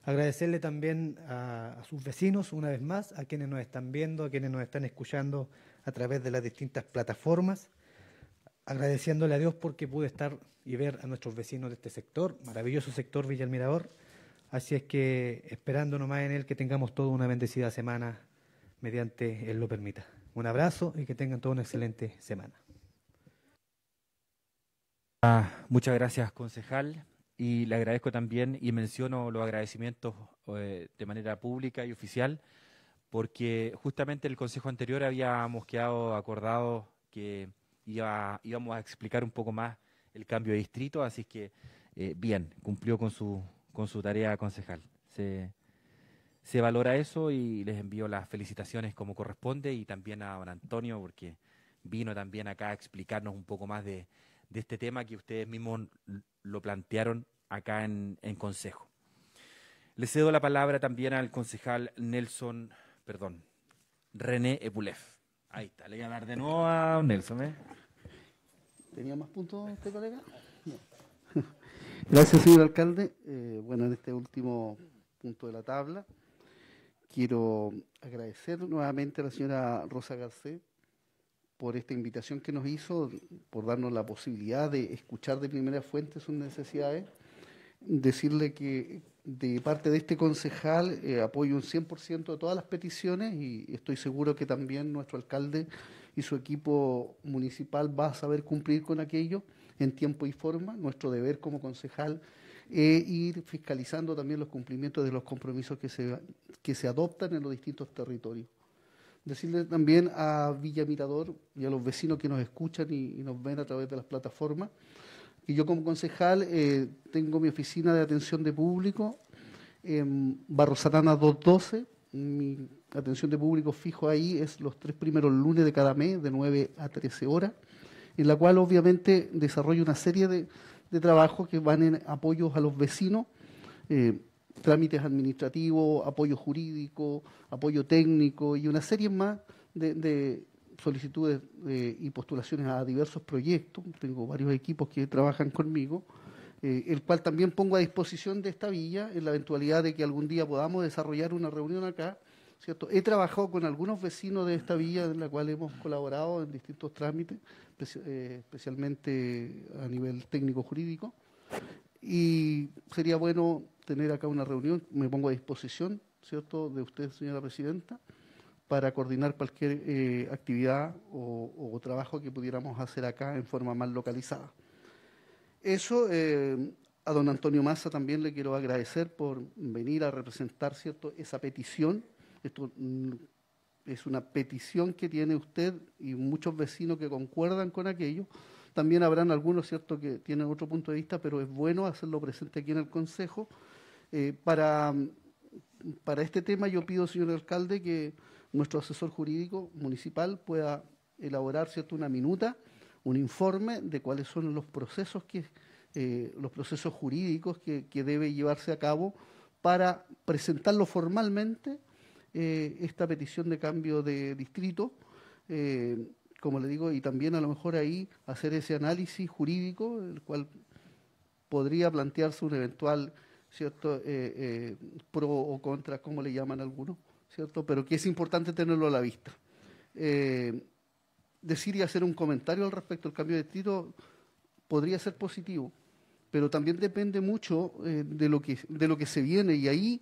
Agradecerle también a, sus vecinos, una vez más, a quienes nos están viendo, a quienes nos están escuchando a través de las distintas plataformas. Agradeciéndole a Dios porque pude estar y ver a nuestros vecinos de este sector, maravilloso sector Villa Así es que esperando nomás en él que tengamos toda una bendecida semana mediante Él lo permita. Un abrazo y que tengan toda una excelente semana. Ah, muchas gracias, concejal. Y le agradezco también y menciono los agradecimientos eh, de manera pública y oficial, porque justamente el consejo anterior habíamos quedado acordado que iba, íbamos a explicar un poco más el cambio de distrito, así que eh, bien, cumplió con su, con su tarea concejal. Se, se valora eso y les envío las felicitaciones como corresponde y también a don Antonio, porque vino también acá a explicarnos un poco más de de este tema que ustedes mismos lo plantearon acá en, Consejo. Le cedo la palabra también al concejal Nelson, perdón, René Epulef. Ahí está, le voy a dar de nuevo a Nelson. ¿eh? ¿Tenía más puntos este colega? Gracias, señor alcalde. Eh, bueno, en este último punto de la tabla, quiero agradecer nuevamente a la señora Rosa Garcés por esta invitación que nos hizo, por darnos la posibilidad de escuchar de primera fuente sus necesidades. Decirle que de parte de este concejal eh, apoyo un 100% de todas las peticiones y estoy seguro que también nuestro alcalde y su equipo municipal va a saber cumplir con aquello en tiempo y forma. Nuestro deber como concejal es ir fiscalizando también los cumplimientos de los compromisos que se, que se adoptan en los distintos territorios. Decirle también a Villa Mirador y a los vecinos que nos escuchan y, nos ven a través de las plataformas Y yo como concejal eh, tengo mi oficina de atención de público en Barro Satana 212. Mi atención de público fijo ahí es los tres primeros lunes de cada mes, de 9 a 13 horas, en la cual obviamente desarrollo una serie de, trabajos que van en apoyos a los vecinos. Eh, trámites administrativos, apoyo jurídico, apoyo técnico y una serie más de, solicitudes eh, y postulaciones a diversos proyectos. Tengo varios equipos que trabajan conmigo, eh, el cual también pongo a disposición de esta villa en la eventualidad de que algún día podamos desarrollar una reunión acá. ¿cierto? He trabajado con algunos vecinos de esta villa en la cual hemos colaborado en distintos trámites, eh, especialmente a nivel técnico-jurídico. Y sería bueno tener acá una reunión, me pongo a disposición, ¿cierto?, de usted, señora presidenta, para coordinar cualquier eh, actividad o, trabajo que pudiéramos hacer acá en forma más localizada. Eso, eh, a don Antonio Massa también le quiero agradecer por venir a representar, ¿cierto?, esa petición. Esto mm, es una petición que tiene usted y muchos vecinos que concuerdan con aquello. También habrán algunos, ¿cierto?, que tienen otro punto de vista, pero es bueno hacerlo presente aquí en el Consejo eh, para, este tema yo pido, señor alcalde, que nuestro asesor jurídico municipal pueda elaborar una minuta, un informe de cuáles son los procesos que eh, los procesos jurídicos que, que, debe llevarse a cabo para presentarlo formalmente eh, esta petición de cambio de distrito, como le digo, y también a lo mejor ahí hacer ese análisis jurídico, el cual podría plantearse un eventual ¿cierto? Eh, eh, pro o contra, como le llaman algunos, ¿cierto? Pero que es importante tenerlo a la vista. Eh, decir y hacer un comentario al respecto del cambio de estilo podría ser positivo, pero también depende mucho de, lo que, de lo que se viene y ahí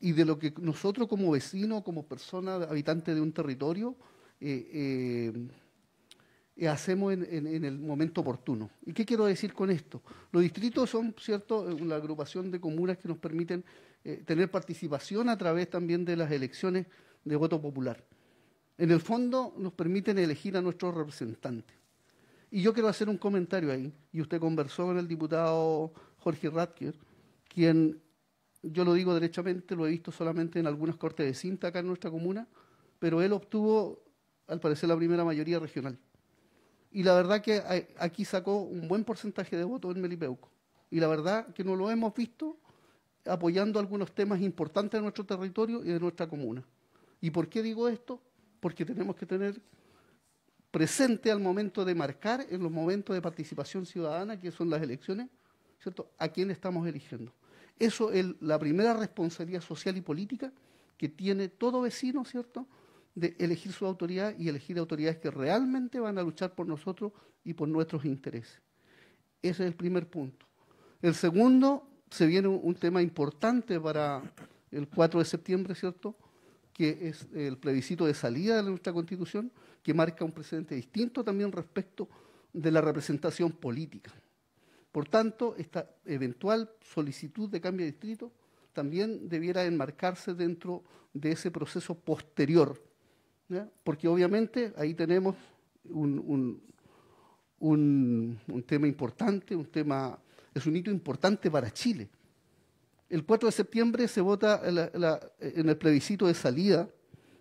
y de lo que nosotros como vecinos, como personas habitantes de un territorio, hacemos en, el momento oportuno. ¿Y qué quiero decir con esto? Los distritos son, ¿cierto?, una agrupación de comunas que nos permiten eh, tener participación a través también de las elecciones de voto popular. En el fondo nos permiten elegir a nuestros representantes. Y yo quiero hacer un comentario ahí, y usted conversó con el diputado Jorge Ratker, quien, yo lo digo derechamente, lo he visto solamente en algunas cortes de cinta acá en nuestra comuna, pero él obtuvo, al parecer, la primera mayoría regional y la verdad que aquí sacó un buen porcentaje de votos en Melipeuco. Y la verdad que no lo hemos visto apoyando algunos temas importantes de nuestro territorio y de nuestra comuna. ¿Y por qué digo esto? Porque tenemos que tener presente al momento de marcar, en los momentos de participación ciudadana, que son las elecciones, ¿cierto? a quién estamos eligiendo. Eso es la primera responsabilidad social y política que tiene todo vecino, ¿cierto?, de elegir su autoridad y elegir autoridades que realmente van a luchar por nosotros y por nuestros intereses. Ese es el primer punto. El segundo, se viene un, tema importante para el 4 de septiembre, ¿cierto? Que es el plebiscito de salida de nuestra constitución, que marca un precedente distinto también respecto de la representación política. Por tanto, esta eventual solicitud de cambio de distrito también debiera enmarcarse dentro de ese proceso posterior porque obviamente ahí tenemos un, un, tema importante, un tema, es un hito importante para Chile. El 4 de septiembre se vota en el plebiscito de salida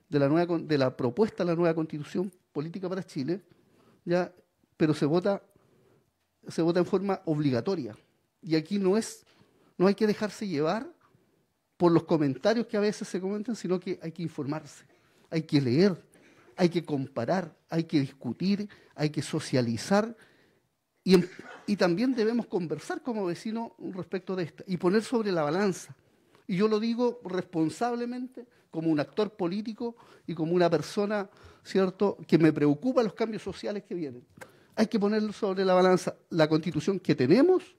de la, nueva, de la propuesta de la nueva constitución política para Chile, ¿ya? pero se vota, se vota en forma obligatoria. Y aquí no, es, no hay que dejarse llevar por los comentarios que a veces se comentan, sino que hay que informarse hay que leer, hay que comparar, hay que discutir, hay que socializar y, em, también debemos conversar como vecinos respecto de esto y poner sobre la balanza. Y yo lo digo responsablemente como un actor político y como una persona, ¿cierto?, que me preocupa los cambios sociales que vienen. Hay que poner sobre la balanza la constitución que tenemos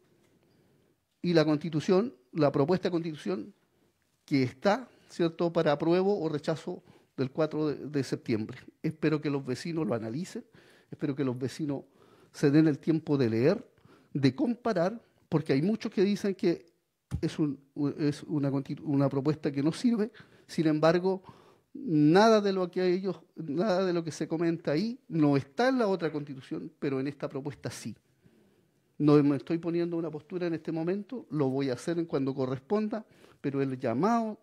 y la constitución, la propuesta de constitución que está, ¿cierto?, para apruebo o rechazo del 4 de, septiembre. Espero que los vecinos lo analicen, espero que los vecinos se den el tiempo de leer, de comparar, porque hay muchos que dicen que es, un, una, propuesta que no sirve, sin embargo, nada de lo que ellos, nada de lo que se comenta ahí no está en la otra constitución, pero en esta propuesta sí. No me estoy poniendo una postura en este momento, lo voy a hacer en cuando corresponda, pero el llamado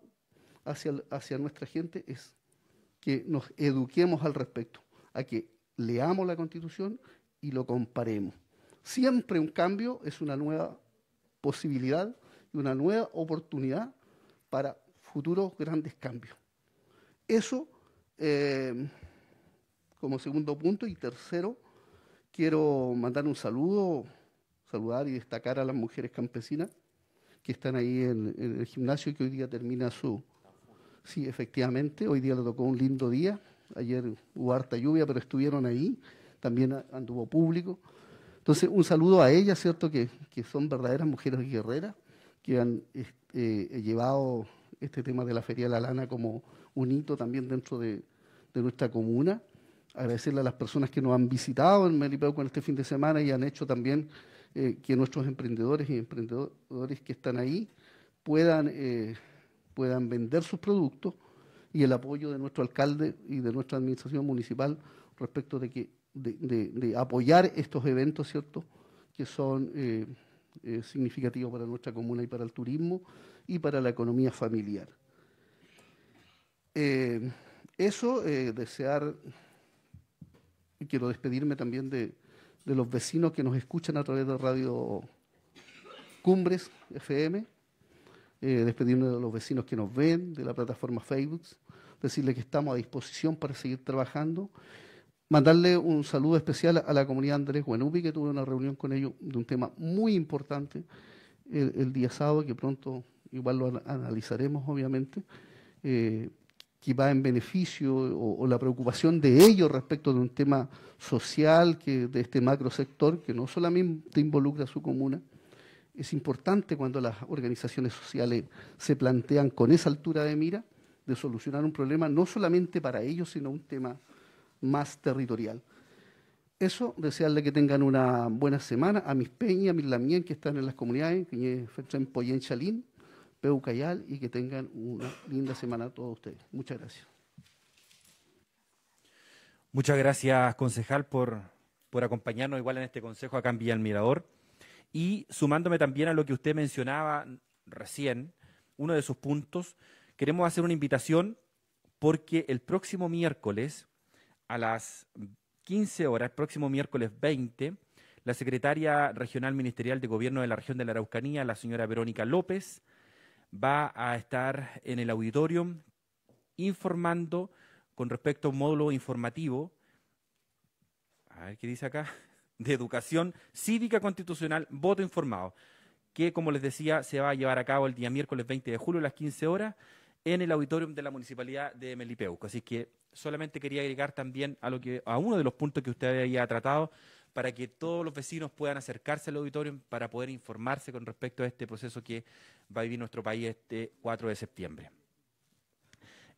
hacia nuestra gente es que nos eduquemos al respecto, a que leamos la Constitución y lo comparemos. Siempre un cambio es una nueva posibilidad y una nueva oportunidad para futuros grandes cambios. Eso eh, como segundo punto. Y tercero, quiero mandar un saludo, saludar y destacar a las mujeres campesinas que están ahí en, el gimnasio que hoy día termina su, Sí, efectivamente, hoy día le tocó un lindo día. Ayer hubo harta lluvia, pero estuvieron ahí. También anduvo público. Entonces, un saludo a ellas, ¿cierto? Que, que son verdaderas mujeres guerreras que han este, eh, llevado este tema de la Feria de la Lana como un hito también dentro de, nuestra comuna. Agradecerle a las personas que nos han visitado en Melipeuco en este fin de semana y han hecho también eh, que nuestros emprendedores y emprendedores que están ahí puedan eh, puedan vender sus productos y el apoyo de nuestro alcalde y de nuestra administración municipal respecto de que de, apoyar estos eventos, ¿cierto? Que son eh, eh, significativos para nuestra comuna y para el turismo y para la economía familiar. Eh, eso, desear, quiero despedirme también de, de los vecinos que nos escuchan a través de Radio Cumbres FM eh, despedirnos de los vecinos que nos ven, de la plataforma Facebook, decirle que estamos a disposición para seguir trabajando. Mandarle un saludo especial a la comunidad Andrés Guanupi, que tuve una reunión con ellos de un tema muy importante el, día sábado, que pronto igual lo analizaremos, obviamente, eh, que va en beneficio o, la preocupación de ellos respecto de un tema social que, de este macro sector, que no solamente involucra a su comuna, es importante cuando las organizaciones sociales se plantean con esa altura de mira de solucionar un problema no solamente para ellos, sino un tema más territorial. Eso, desearle que tengan una buena semana a mis peñas, a mis lamien que están en las comunidades, que en Poyen Chalín, y que tengan una linda semana a todos ustedes. Muchas gracias. Muchas gracias, concejal, por, por acompañarnos igual en este consejo acá en Villa El Mirador. Y sumándome también a lo que usted mencionaba recién, uno de sus puntos, queremos hacer una invitación porque el próximo miércoles a las 15 horas, el próximo miércoles 20, la secretaria regional ministerial de Gobierno de la región de la Araucanía, la señora Verónica López, va a estar en el auditorio informando con respecto a un módulo informativo. A ver qué dice acá de Educación Cívica Constitucional, voto informado, que como les decía se va a llevar a cabo el día miércoles 20 de julio a las 15 horas en el auditorium de la Municipalidad de Melipeuco. Así que solamente quería agregar también a, lo que, a uno de los puntos que usted había tratado para que todos los vecinos puedan acercarse al auditorium para poder informarse con respecto a este proceso que va a vivir nuestro país este 4 de septiembre.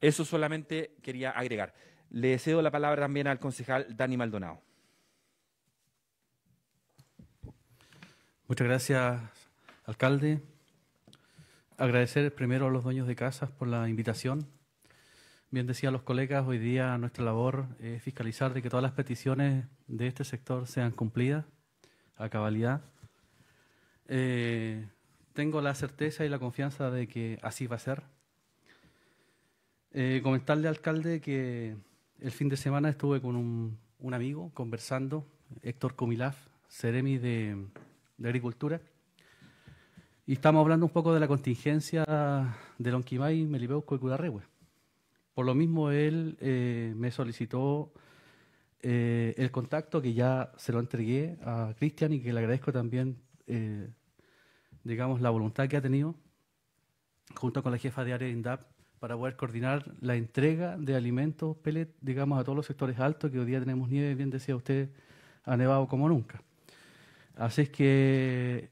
Eso solamente quería agregar. Le cedo la palabra también al concejal Dani Maldonado. Muchas gracias, alcalde. Agradecer primero a los dueños de casas por la invitación. Bien decía los colegas, hoy día nuestra labor es fiscalizar de que todas las peticiones de este sector sean cumplidas a cabalidad. Eh, tengo la certeza y la confianza de que así va a ser. Eh, comentarle, alcalde, que el fin de semana estuve con un, amigo conversando, Héctor Comilaf, seremi de de Agricultura. Y estamos hablando un poco de la contingencia de Lonquimay, Melibeuco y Cudarrehue. Por lo mismo, él eh, me solicitó eh, el contacto que ya se lo entregué a Cristian y que le agradezco también, eh, digamos, la voluntad que ha tenido junto con la jefa de área de INDAP para poder coordinar la entrega de alimentos, pellet, digamos, a todos los sectores altos que hoy día tenemos nieve, bien decía usted, ha nevado como nunca. Así es que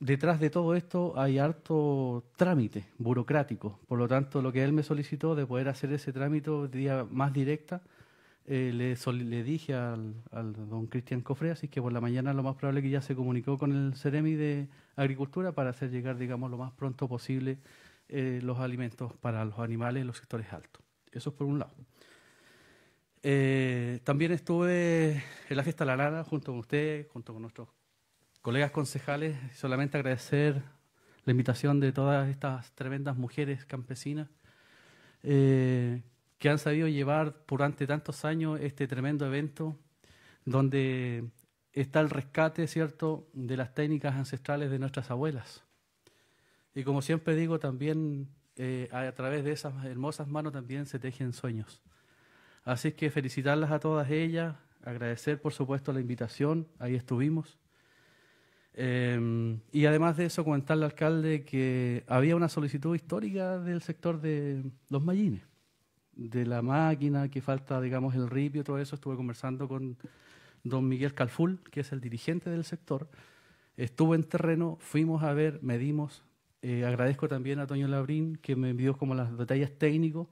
detrás de todo esto hay harto trámite burocrático. Por lo tanto, lo que él me solicitó de poder hacer ese trámite día más directa, eh, le, le, dije al, al don Cristian Cofre, así que por la mañana lo más probable es que ya se comunicó con el Ceremi de Agricultura para hacer llegar, digamos, lo más pronto posible eh, los alimentos para los animales en los sectores altos. Eso es por un lado. Eh, también estuve en la fiesta de la lana junto con usted junto con nuestros colegas concejales, solamente agradecer la invitación de todas estas tremendas mujeres campesinas eh, que han sabido llevar durante tantos años este tremendo evento donde está el rescate, ¿cierto?, de las técnicas ancestrales de nuestras abuelas. Y como siempre digo, también eh, a través de esas hermosas manos también se tejen sueños. Así que felicitarlas a todas ellas, agradecer por supuesto la invitación, ahí estuvimos. Em, y además de eso, comentarle al alcalde que había una solicitud histórica del sector de los mallines, de la máquina que falta, digamos, el ripio, todo eso. Estuve conversando con don Miguel Calful, que es el dirigente del sector. Estuve en terreno, fuimos a ver, medimos. Eh, agradezco también a Toño Labrín, que me envió como las detalles técnicos.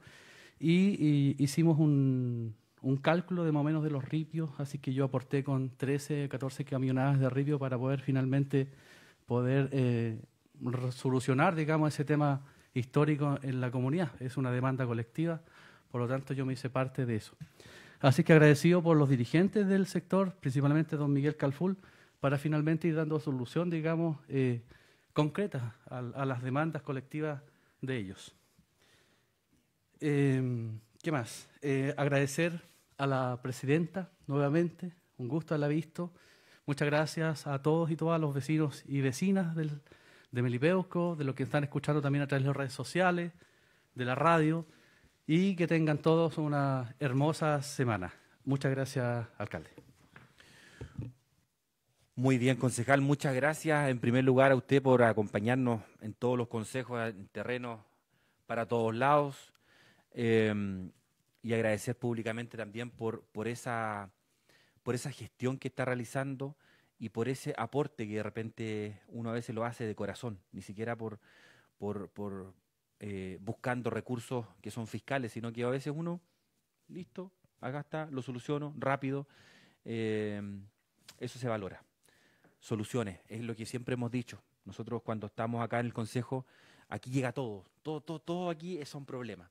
y hicimos un, un cálculo de momentos de los ripios, así que yo aporté con 13, 14 camionadas de ripio para poder finalmente poder eh, solucionar, digamos, ese tema histórico en la comunidad. Es una demanda colectiva, por lo tanto yo me hice parte de eso. Así que agradecido por los dirigentes del sector, principalmente don Miguel Calful, para finalmente ir dando solución, digamos, eh, concreta a, las demandas colectivas de ellos. Eh, ¿Qué más? agradecer a la presidenta nuevamente, un gusto haberla visto. Muchas gracias a todos y todas los vecinos y vecinas del, de Melipeuco, de los que están escuchando también a través de las redes sociales, de la radio, y que tengan todos una hermosa semana. Muchas gracias, alcalde. Muy bien, concejal, muchas gracias en primer lugar a usted por acompañarnos en todos los consejos en terreno para todos lados. Eh, y agradecer públicamente también por, por, esa, por esa gestión que está realizando y por ese aporte que de repente uno a veces lo hace de corazón, ni siquiera por, por, eh, buscando recursos que son fiscales, sino que a veces uno, listo, acá está, lo soluciono rápido. Eh, eso se valora. Soluciones, es lo que siempre hemos dicho. Nosotros cuando estamos acá en el Consejo, aquí llega todo, todo, todo, todo aquí un problema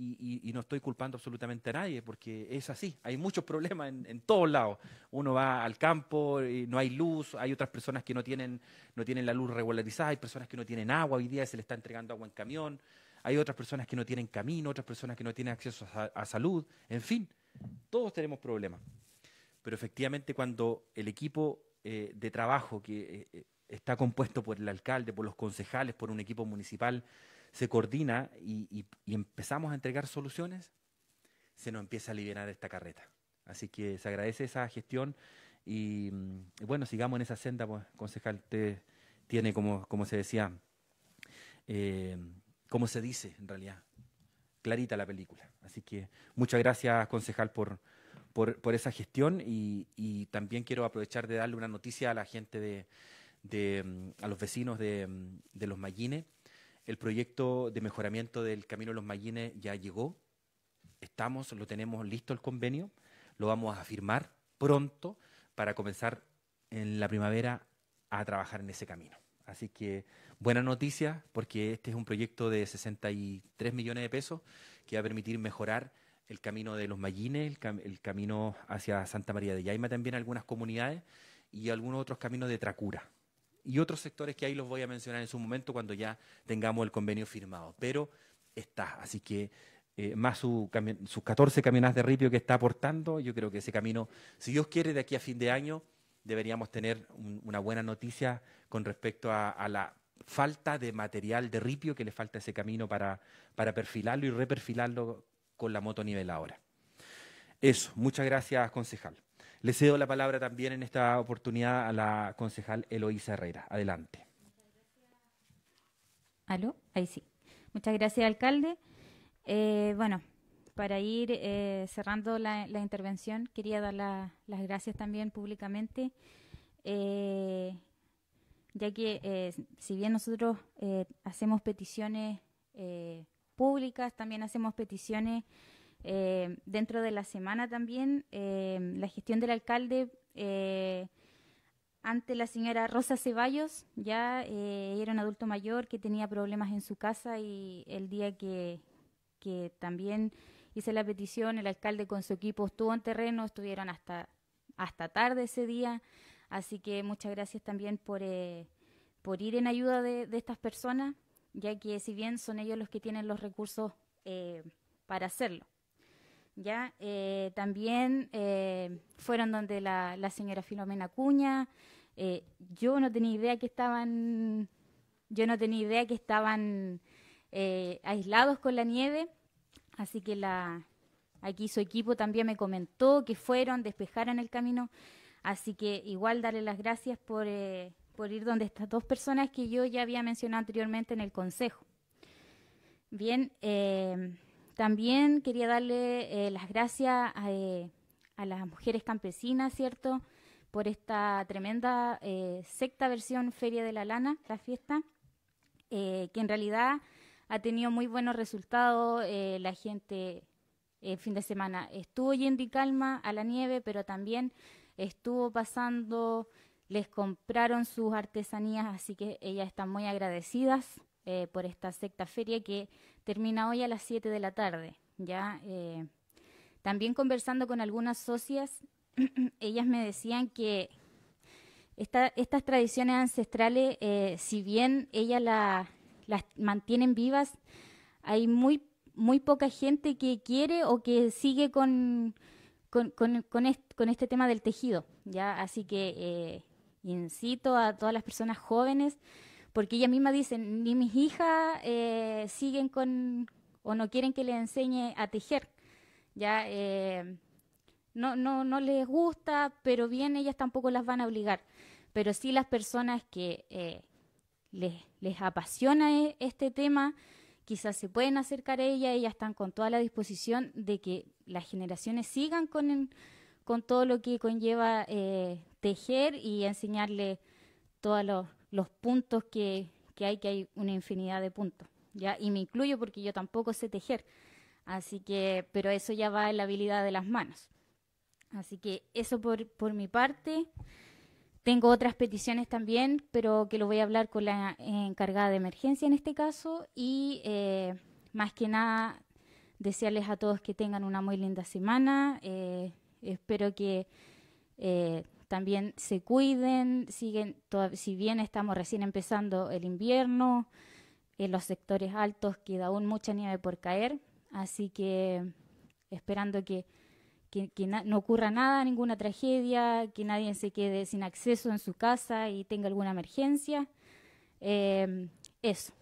y, no estoy culpando absolutamente a nadie, porque es así. Hay muchos problemas en, en, todos lados. Uno va al campo, no hay luz, hay otras personas que no tienen, no tienen la luz regularizada, hay personas que no tienen agua, hoy día se le está entregando agua en camión, hay otras personas que no tienen camino, otras personas que no tienen acceso a, salud, en fin, todos tenemos problemas. Pero efectivamente cuando el equipo eh, de trabajo que eh, eh, está compuesto por el alcalde, por los concejales, por un equipo municipal, se coordina y, empezamos a entregar soluciones, se nos empieza a liberar esta carreta. Así que se agradece esa gestión y, mm, bueno, sigamos en esa senda, pues, concejal, usted tiene, como, se decía, eh, como se dice en realidad, clarita la película. Así que muchas gracias, concejal, por, por, esa gestión y, también quiero aprovechar de darle una noticia a la gente de, mm, a los vecinos de, mm, de los Mallines el proyecto de mejoramiento del Camino de los Mallines ya llegó. Estamos, lo tenemos listo el convenio. Lo vamos a firmar pronto para comenzar en la primavera a trabajar en ese camino. Así que buena noticia porque este es un proyecto de 63 millones de pesos que va a permitir mejorar el camino de los Mallines, el, el camino hacia Santa María de Yaima también algunas comunidades y algunos otros caminos de Tracura y otros sectores que ahí los voy a mencionar en su momento cuando ya tengamos el convenio firmado. Pero está, así que eh, más sus 14 caminadas de ripio que está aportando, yo creo que ese camino, si Dios quiere, de aquí a fin de año deberíamos tener una buena noticia con respecto a, la falta de material de ripio que le falta a ese camino para, para perfilarlo y reperfilarlo con la moto nivel ahora. Eso, muchas gracias, concejal. Le cedo la palabra también en esta oportunidad a la concejal Eloísa Herrera. Adelante. ¿Aló? Ahí sí. Muchas gracias, alcalde. Eh, bueno, para ir eh, cerrando la, intervención, quería dar las gracias también públicamente, eh, ya que si bien nosotros hacemos peticiones públicas, también hacemos peticiones eh, dentro de la semana también, eh, la gestión del alcalde eh, ante la señora Rosa Ceballos, ya eh, era un adulto mayor que tenía problemas en su casa y el día que, que también hice la petición, el alcalde con su equipo estuvo en terreno, estuvieron hasta, hasta tarde ese día, así que muchas gracias también por, por ir en ayuda de, estas personas, ya que si bien son ellos los que tienen los recursos para hacerlo. ¿ya? Eh, también eh, fueron donde la, señora Filomena Cuña. Eh, yo no tenía idea que estaban, yo no tenía idea que estaban eh, aislados con la nieve, así que la, aquí su equipo también me comentó que fueron, despejaron el camino, así que igual darle las gracias por, por ir donde estas dos personas que yo ya había mencionado anteriormente en el consejo. Bien, eh, también quería darle eh, las gracias eh, a, las mujeres campesinas, ¿cierto? Por esta tremenda secta eh, sexta versión Feria de la Lana, la fiesta, que en realidad ha tenido muy buenos resultados. la gente el fin de semana estuvo yendo y calma a la nieve, pero también estuvo pasando, les compraron sus artesanías, así que ellas están muy agradecidas por esta sexta feria que termina hoy a las 7 de la tarde. ¿ya? Eh, también conversando con algunas socias, ellas me decían que estas tradiciones ancestrales, eh, si bien ellas la, las mantienen vivas, hay muy, muy poca gente que quiere o que sigue con, con, este tema del tejido. ¿ya? Así que eh, incito a todas las personas jóvenes porque ella misma dice, ni mis hijas eh, siguen con o no quieren que les enseñe a tejer. Ya eh, no, no, no les gusta, pero bien ellas tampoco las van a obligar. Pero sí las personas que eh, les, les apasiona e, este tema, quizás se pueden acercar a ella, ellas están con toda la disposición de que las generaciones sigan con, con todo lo que conlleva tejer y enseñarle todos los los puntos que, que hay, que hay una infinidad de puntos. ¿ya? Y me incluyo porque yo tampoco sé tejer. Así que, pero eso ya va en la habilidad de las manos. Así que eso por, por mi parte. Tengo otras peticiones también, pero que lo voy a hablar con la encargada de emergencia en este caso. Y eh, más que nada, desearles a todos que tengan una muy linda semana. Eh, espero que eh, también se cuiden, siguen, si bien estamos recién empezando el invierno, en los sectores altos queda aún mucha nieve por caer, así que esperando que, no ocurra nada, ninguna tragedia, que nadie se quede sin acceso en su casa y tenga alguna emergencia. Eh, eso.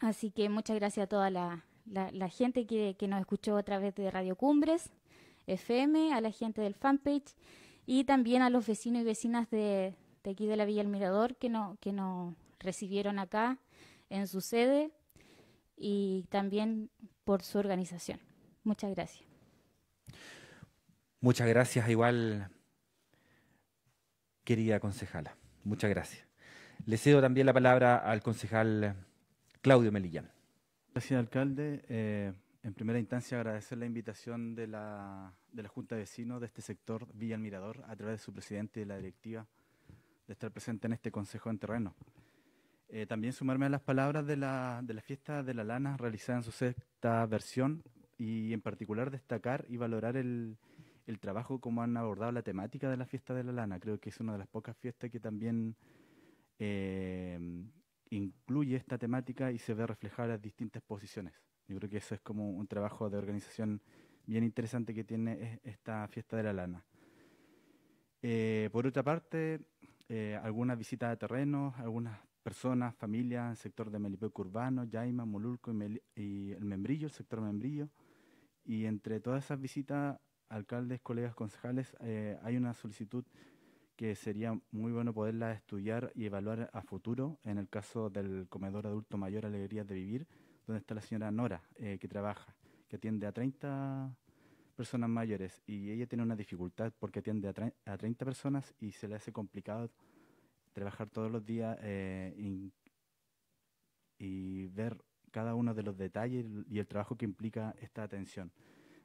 Así que muchas gracias a toda la, gente que, que nos escuchó otra vez de Radio Cumbres FM, a la gente del fanpage y también a los vecinos y vecinas de, aquí de la Villa El Mirador que, no, que nos recibieron acá en su sede y también por su organización. Muchas gracias. Muchas gracias, igual, querida concejala. Muchas gracias. Le cedo también la palabra al concejal Claudio Melillán. Gracias, alcalde. Eh, en primera instancia, agradecer la invitación de la, Junta de Vecinos de este sector Villa a través de su presidente y la directiva, de estar presente en este consejo en terreno. Eh, también sumarme a las palabras de la, fiesta de la lana realizada en su sexta versión y en particular destacar y valorar el, trabajo como han abordado la temática de la fiesta de la lana. Creo que es una de las pocas fiestas que también eh, incluye esta temática y se ve reflejada en las distintas posiciones. Yo creo que eso es como un trabajo de organización bien interesante que tiene esta fiesta de la lana. Eh, por otra parte, eh, algunas visitas de terreno, algunas personas, familias, el sector de Melipeco Urbano, Yaima, Molulco y, el Membrillo, el sector Membrillo. Y entre todas esas visitas, alcaldes, colegas, concejales, eh, hay una solicitud que sería muy bueno poderla estudiar y evaluar a futuro en el caso del comedor adulto mayor Alegrías de Vivir donde está la señora Nora, eh, que trabaja, que atiende a 30 personas mayores y ella tiene una dificultad porque atiende a, 30 personas y se le hace complicado trabajar todos los días eh, y ver cada uno de los detalles y el trabajo que implica esta atención.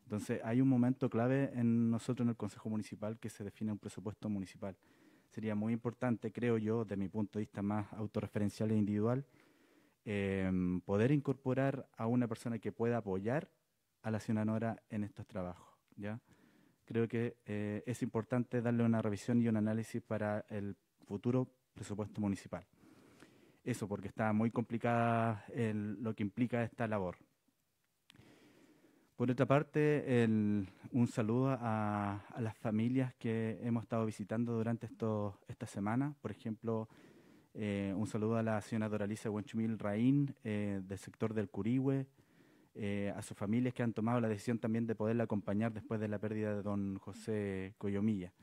Entonces, hay un momento clave en nosotros, en el Consejo Municipal, que se define un presupuesto municipal. Sería muy importante, creo yo, de mi punto de vista más autorreferencial e individual, Em, poder incorporar a una persona que pueda apoyar a la ciudadanora en estos trabajos. ¿ya? Creo que eh, es importante darle una revisión y un análisis para el futuro presupuesto municipal. Eso porque está muy complicada el, lo que implica esta labor. Por otra parte, un saludo a, a, las familias que hemos estado visitando durante estos, esta semana. Por ejemplo, eh, un saludo a la señora Doraliza Huenchumil Raín, eh, del sector del Curihue, eh, a sus familias que han tomado la decisión también de poderla acompañar después de la pérdida de don José Coyomilla.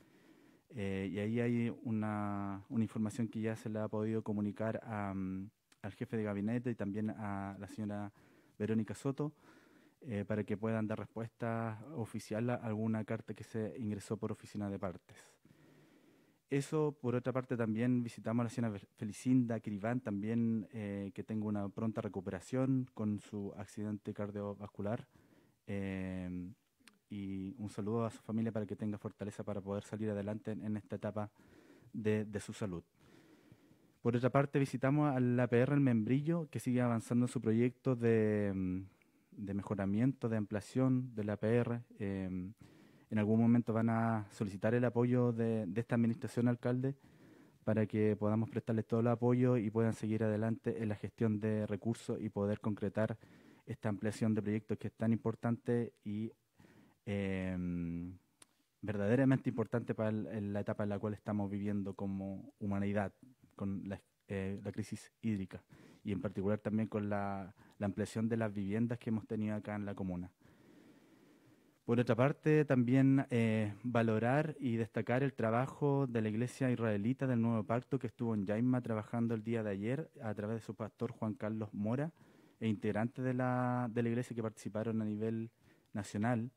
y ahí hay una, información que ya se le ha podido comunicar al jefe de gabinete y también a la señora Verónica Soto. para que puedan dar respuesta oficial a alguna carta que se ingresó por oficina de partes. Eso, por otra parte, también visitamos a la señora Felicinda Cribán, también eh, que tengo una pronta recuperación con su accidente cardiovascular. Em, y un saludo a su familia para que tenga fortaleza para poder salir adelante en, esta etapa de, su salud. Por otra parte, visitamos a la PR El Membrillo, que sigue avanzando en su proyecto de, em, de mejoramiento, de ampliación de la PR. Em, en algún momento van a solicitar el apoyo de, esta administración alcalde para que podamos prestarles todo el apoyo y puedan seguir adelante en la gestión de recursos y poder concretar esta ampliación de proyectos que es tan importante y em, verdaderamente importante para la etapa en la cual estamos viviendo como humanidad, con la, eh, crisis hídrica y en particular también con la ampliación de las viviendas que hemos tenido acá en la comuna. Por otra parte, también eh, valorar y destacar el trabajo de la Iglesia Israelita del Nuevo Pacto que estuvo en jaima trabajando el día de ayer a través de su pastor Juan Carlos Mora e integrantes de la, Iglesia que participaron a nivel nacional,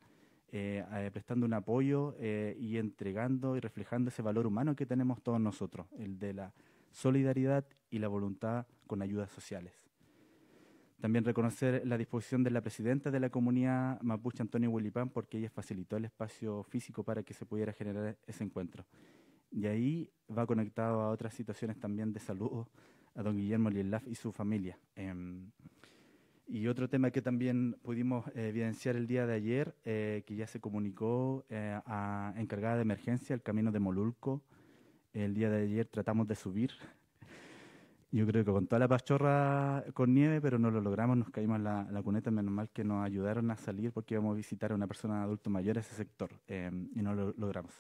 eh, eh, prestando un apoyo y entregando y reflejando ese valor humano que tenemos todos nosotros, el de la solidaridad y la voluntad con ayudas sociales. También reconocer la disposición de la presidenta de la comunidad mapuche, Antonio willipán porque ella facilitó el espacio físico para que se pudiera generar ese encuentro. Y ahí va conectado a otras situaciones también de saludos a don Guillermo Lielaf y su familia. Em, y otro tema que también pudimos eh, evidenciar el día de ayer, eh, que ya se comunicó eh, a encargada de emergencia, el camino de Molulco. El día de ayer tratamos de subir yo creo que con toda la pachorra con nieve, pero no lo logramos, nos caímos la, cuneta, menos mal que nos ayudaron a salir porque íbamos a visitar a una persona adulto mayor a ese sector em, y no lo logramos.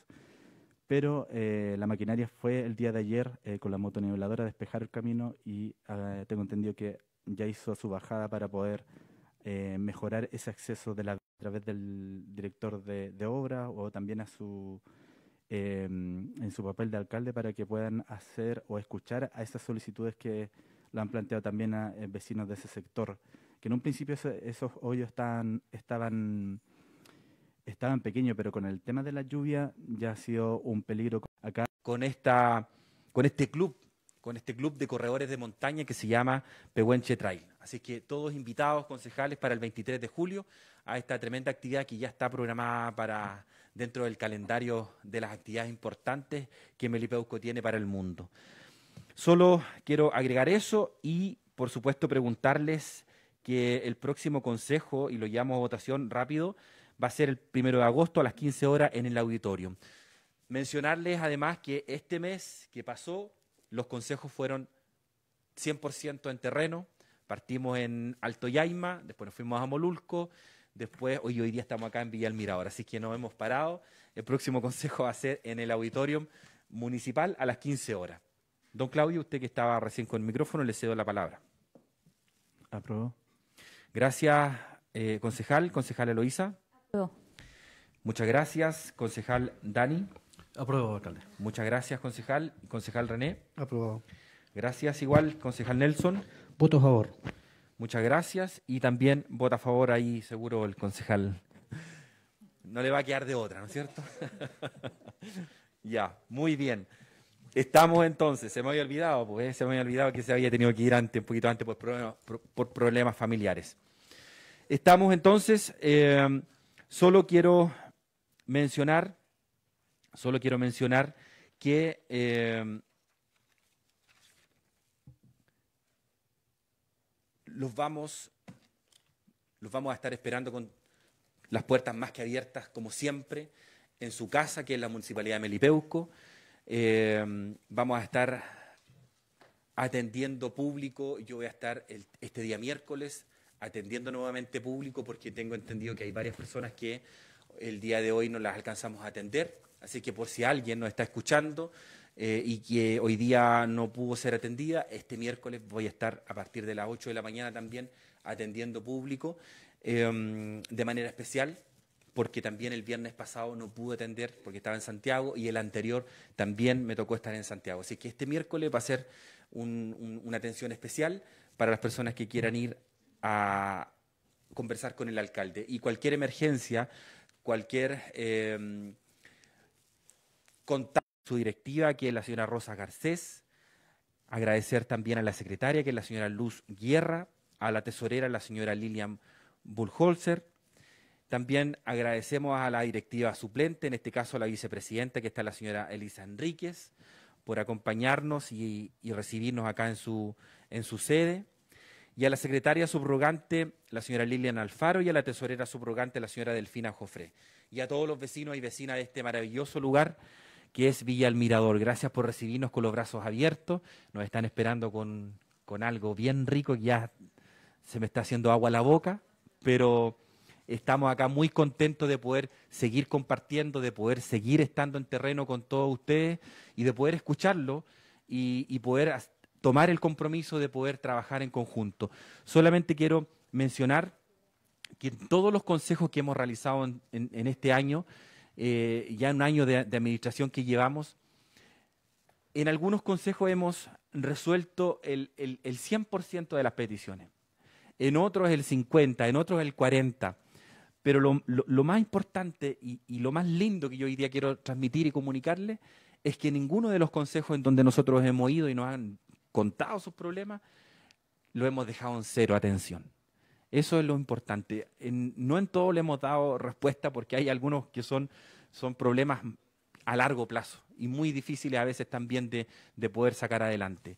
Pero eh, la maquinaria fue el día de ayer eh, con la moto a despejar el camino y eh, tengo entendido que ya hizo su bajada para poder mejorar ese acceso de la, a través del director de obra o también a su Em, en su papel de alcalde para que puedan hacer o escuchar a esas solicitudes que lo han planteado también a, eh, vecinos de ese sector, que en un principio esos hoyos estaban, estaban, pequeños, pero con el tema de la lluvia ya ha sido un peligro acá. Con, esta, con este club con este club de corredores de montaña que se llama Pehuenche Trail. Así que todos invitados, concejales, para el 23 de julio a esta tremenda actividad que ya está programada para dentro del calendario de las actividades importantes que Melipeuco tiene para el mundo. Solo quiero agregar eso y, por supuesto, preguntarles que el próximo consejo, y lo llamo a votación rápido, va a ser el primero de agosto a las 15 horas en el auditorio. Mencionarles además que este mes que pasó, los consejos fueron 100% en terreno. Partimos en Alto Yaima, después nos fuimos a Molulco, Después, hoy, hoy día estamos acá en Villa así que no hemos parado. El próximo consejo va a ser en el auditorium municipal a las 15 horas. Don Claudio, usted que estaba recién con el micrófono, le cedo la palabra. Aprobó. Gracias, eh, concejal. Concejal Eloísa. Aprobó. Muchas gracias, concejal Dani. Aprobado, alcalde. Muchas gracias, concejal. Concejal René. Aprobado. Gracias igual, concejal Nelson. Voto a favor. Muchas gracias y también vota a favor ahí seguro el concejal. No le va a quedar de otra, ¿no es cierto? ya, muy bien. Estamos entonces, se me había olvidado, pues, eh, se me había olvidado que se había tenido que ir antes, un poquito antes por, problemas, problemas familiares. Estamos entonces, eh, solo quiero mencionar, solo quiero mencionar que eh, los vamos, a estar esperando con las puertas más que abiertas, como siempre, en su casa, que es la Municipalidad de Melipeuco. Eh, vamos a estar atendiendo público. Yo voy a estar este día miércoles atendiendo nuevamente público porque tengo entendido que hay varias personas que el día de hoy no las alcanzamos a atender. Así que por si alguien nos está escuchando, eh, y que hoy día no pudo ser atendida. Este miércoles voy a estar a partir de las 8 de la mañana también atendiendo público em, de manera especial porque también el viernes pasado no pude atender porque estaba en Santiago y el anterior también me tocó estar en Santiago. Así que este miércoles va a ser una atención especial para las personas que quieran ir a conversar con el alcalde. Y cualquier emergencia, cualquier em, contacto su directiva, que es la señora Rosa Garcés. Agradecer también a la secretaria, que es la señora Luz Guerra, a la tesorera, la señora Lilian Bullholzer. También agradecemos a la directiva suplente, en este caso a la vicepresidenta, que está la señora Elisa Enríquez, por acompañarnos y, recibirnos acá en su, en su sede y a la secretaria subrogante, la señora Lilian Alfaro, y a la tesorera subrogante, la señora Delfina Jofré, y a todos los vecinos y vecinas de este maravilloso lugar que es Villa Mirador, Gracias por recibirnos con los brazos abiertos. Nos están esperando con, algo bien rico que ya se me está haciendo agua a la boca, pero estamos acá muy contentos de poder seguir compartiendo, de poder seguir estando en terreno con todos ustedes y de poder escucharlo y, poder tomar el compromiso de poder trabajar en conjunto. Solamente quiero mencionar que todos los consejos que hemos realizado en este año, eh, ya un año de, administración que llevamos, en algunos consejos hemos resuelto el, 100% de las peticiones, en otros el 50%, en otros el 40%. Pero lo, más importante y, y, lo más lindo que yo hoy día quiero transmitir y comunicarles es que ninguno de los consejos en donde nosotros hemos ido y nos han contado sus problemas, lo hemos dejado en cero atención. Eso es lo importante. no en todo le hemos dado respuesta porque hay algunos que son, problemas a largo plazo y muy difíciles a veces también de poder sacar adelante.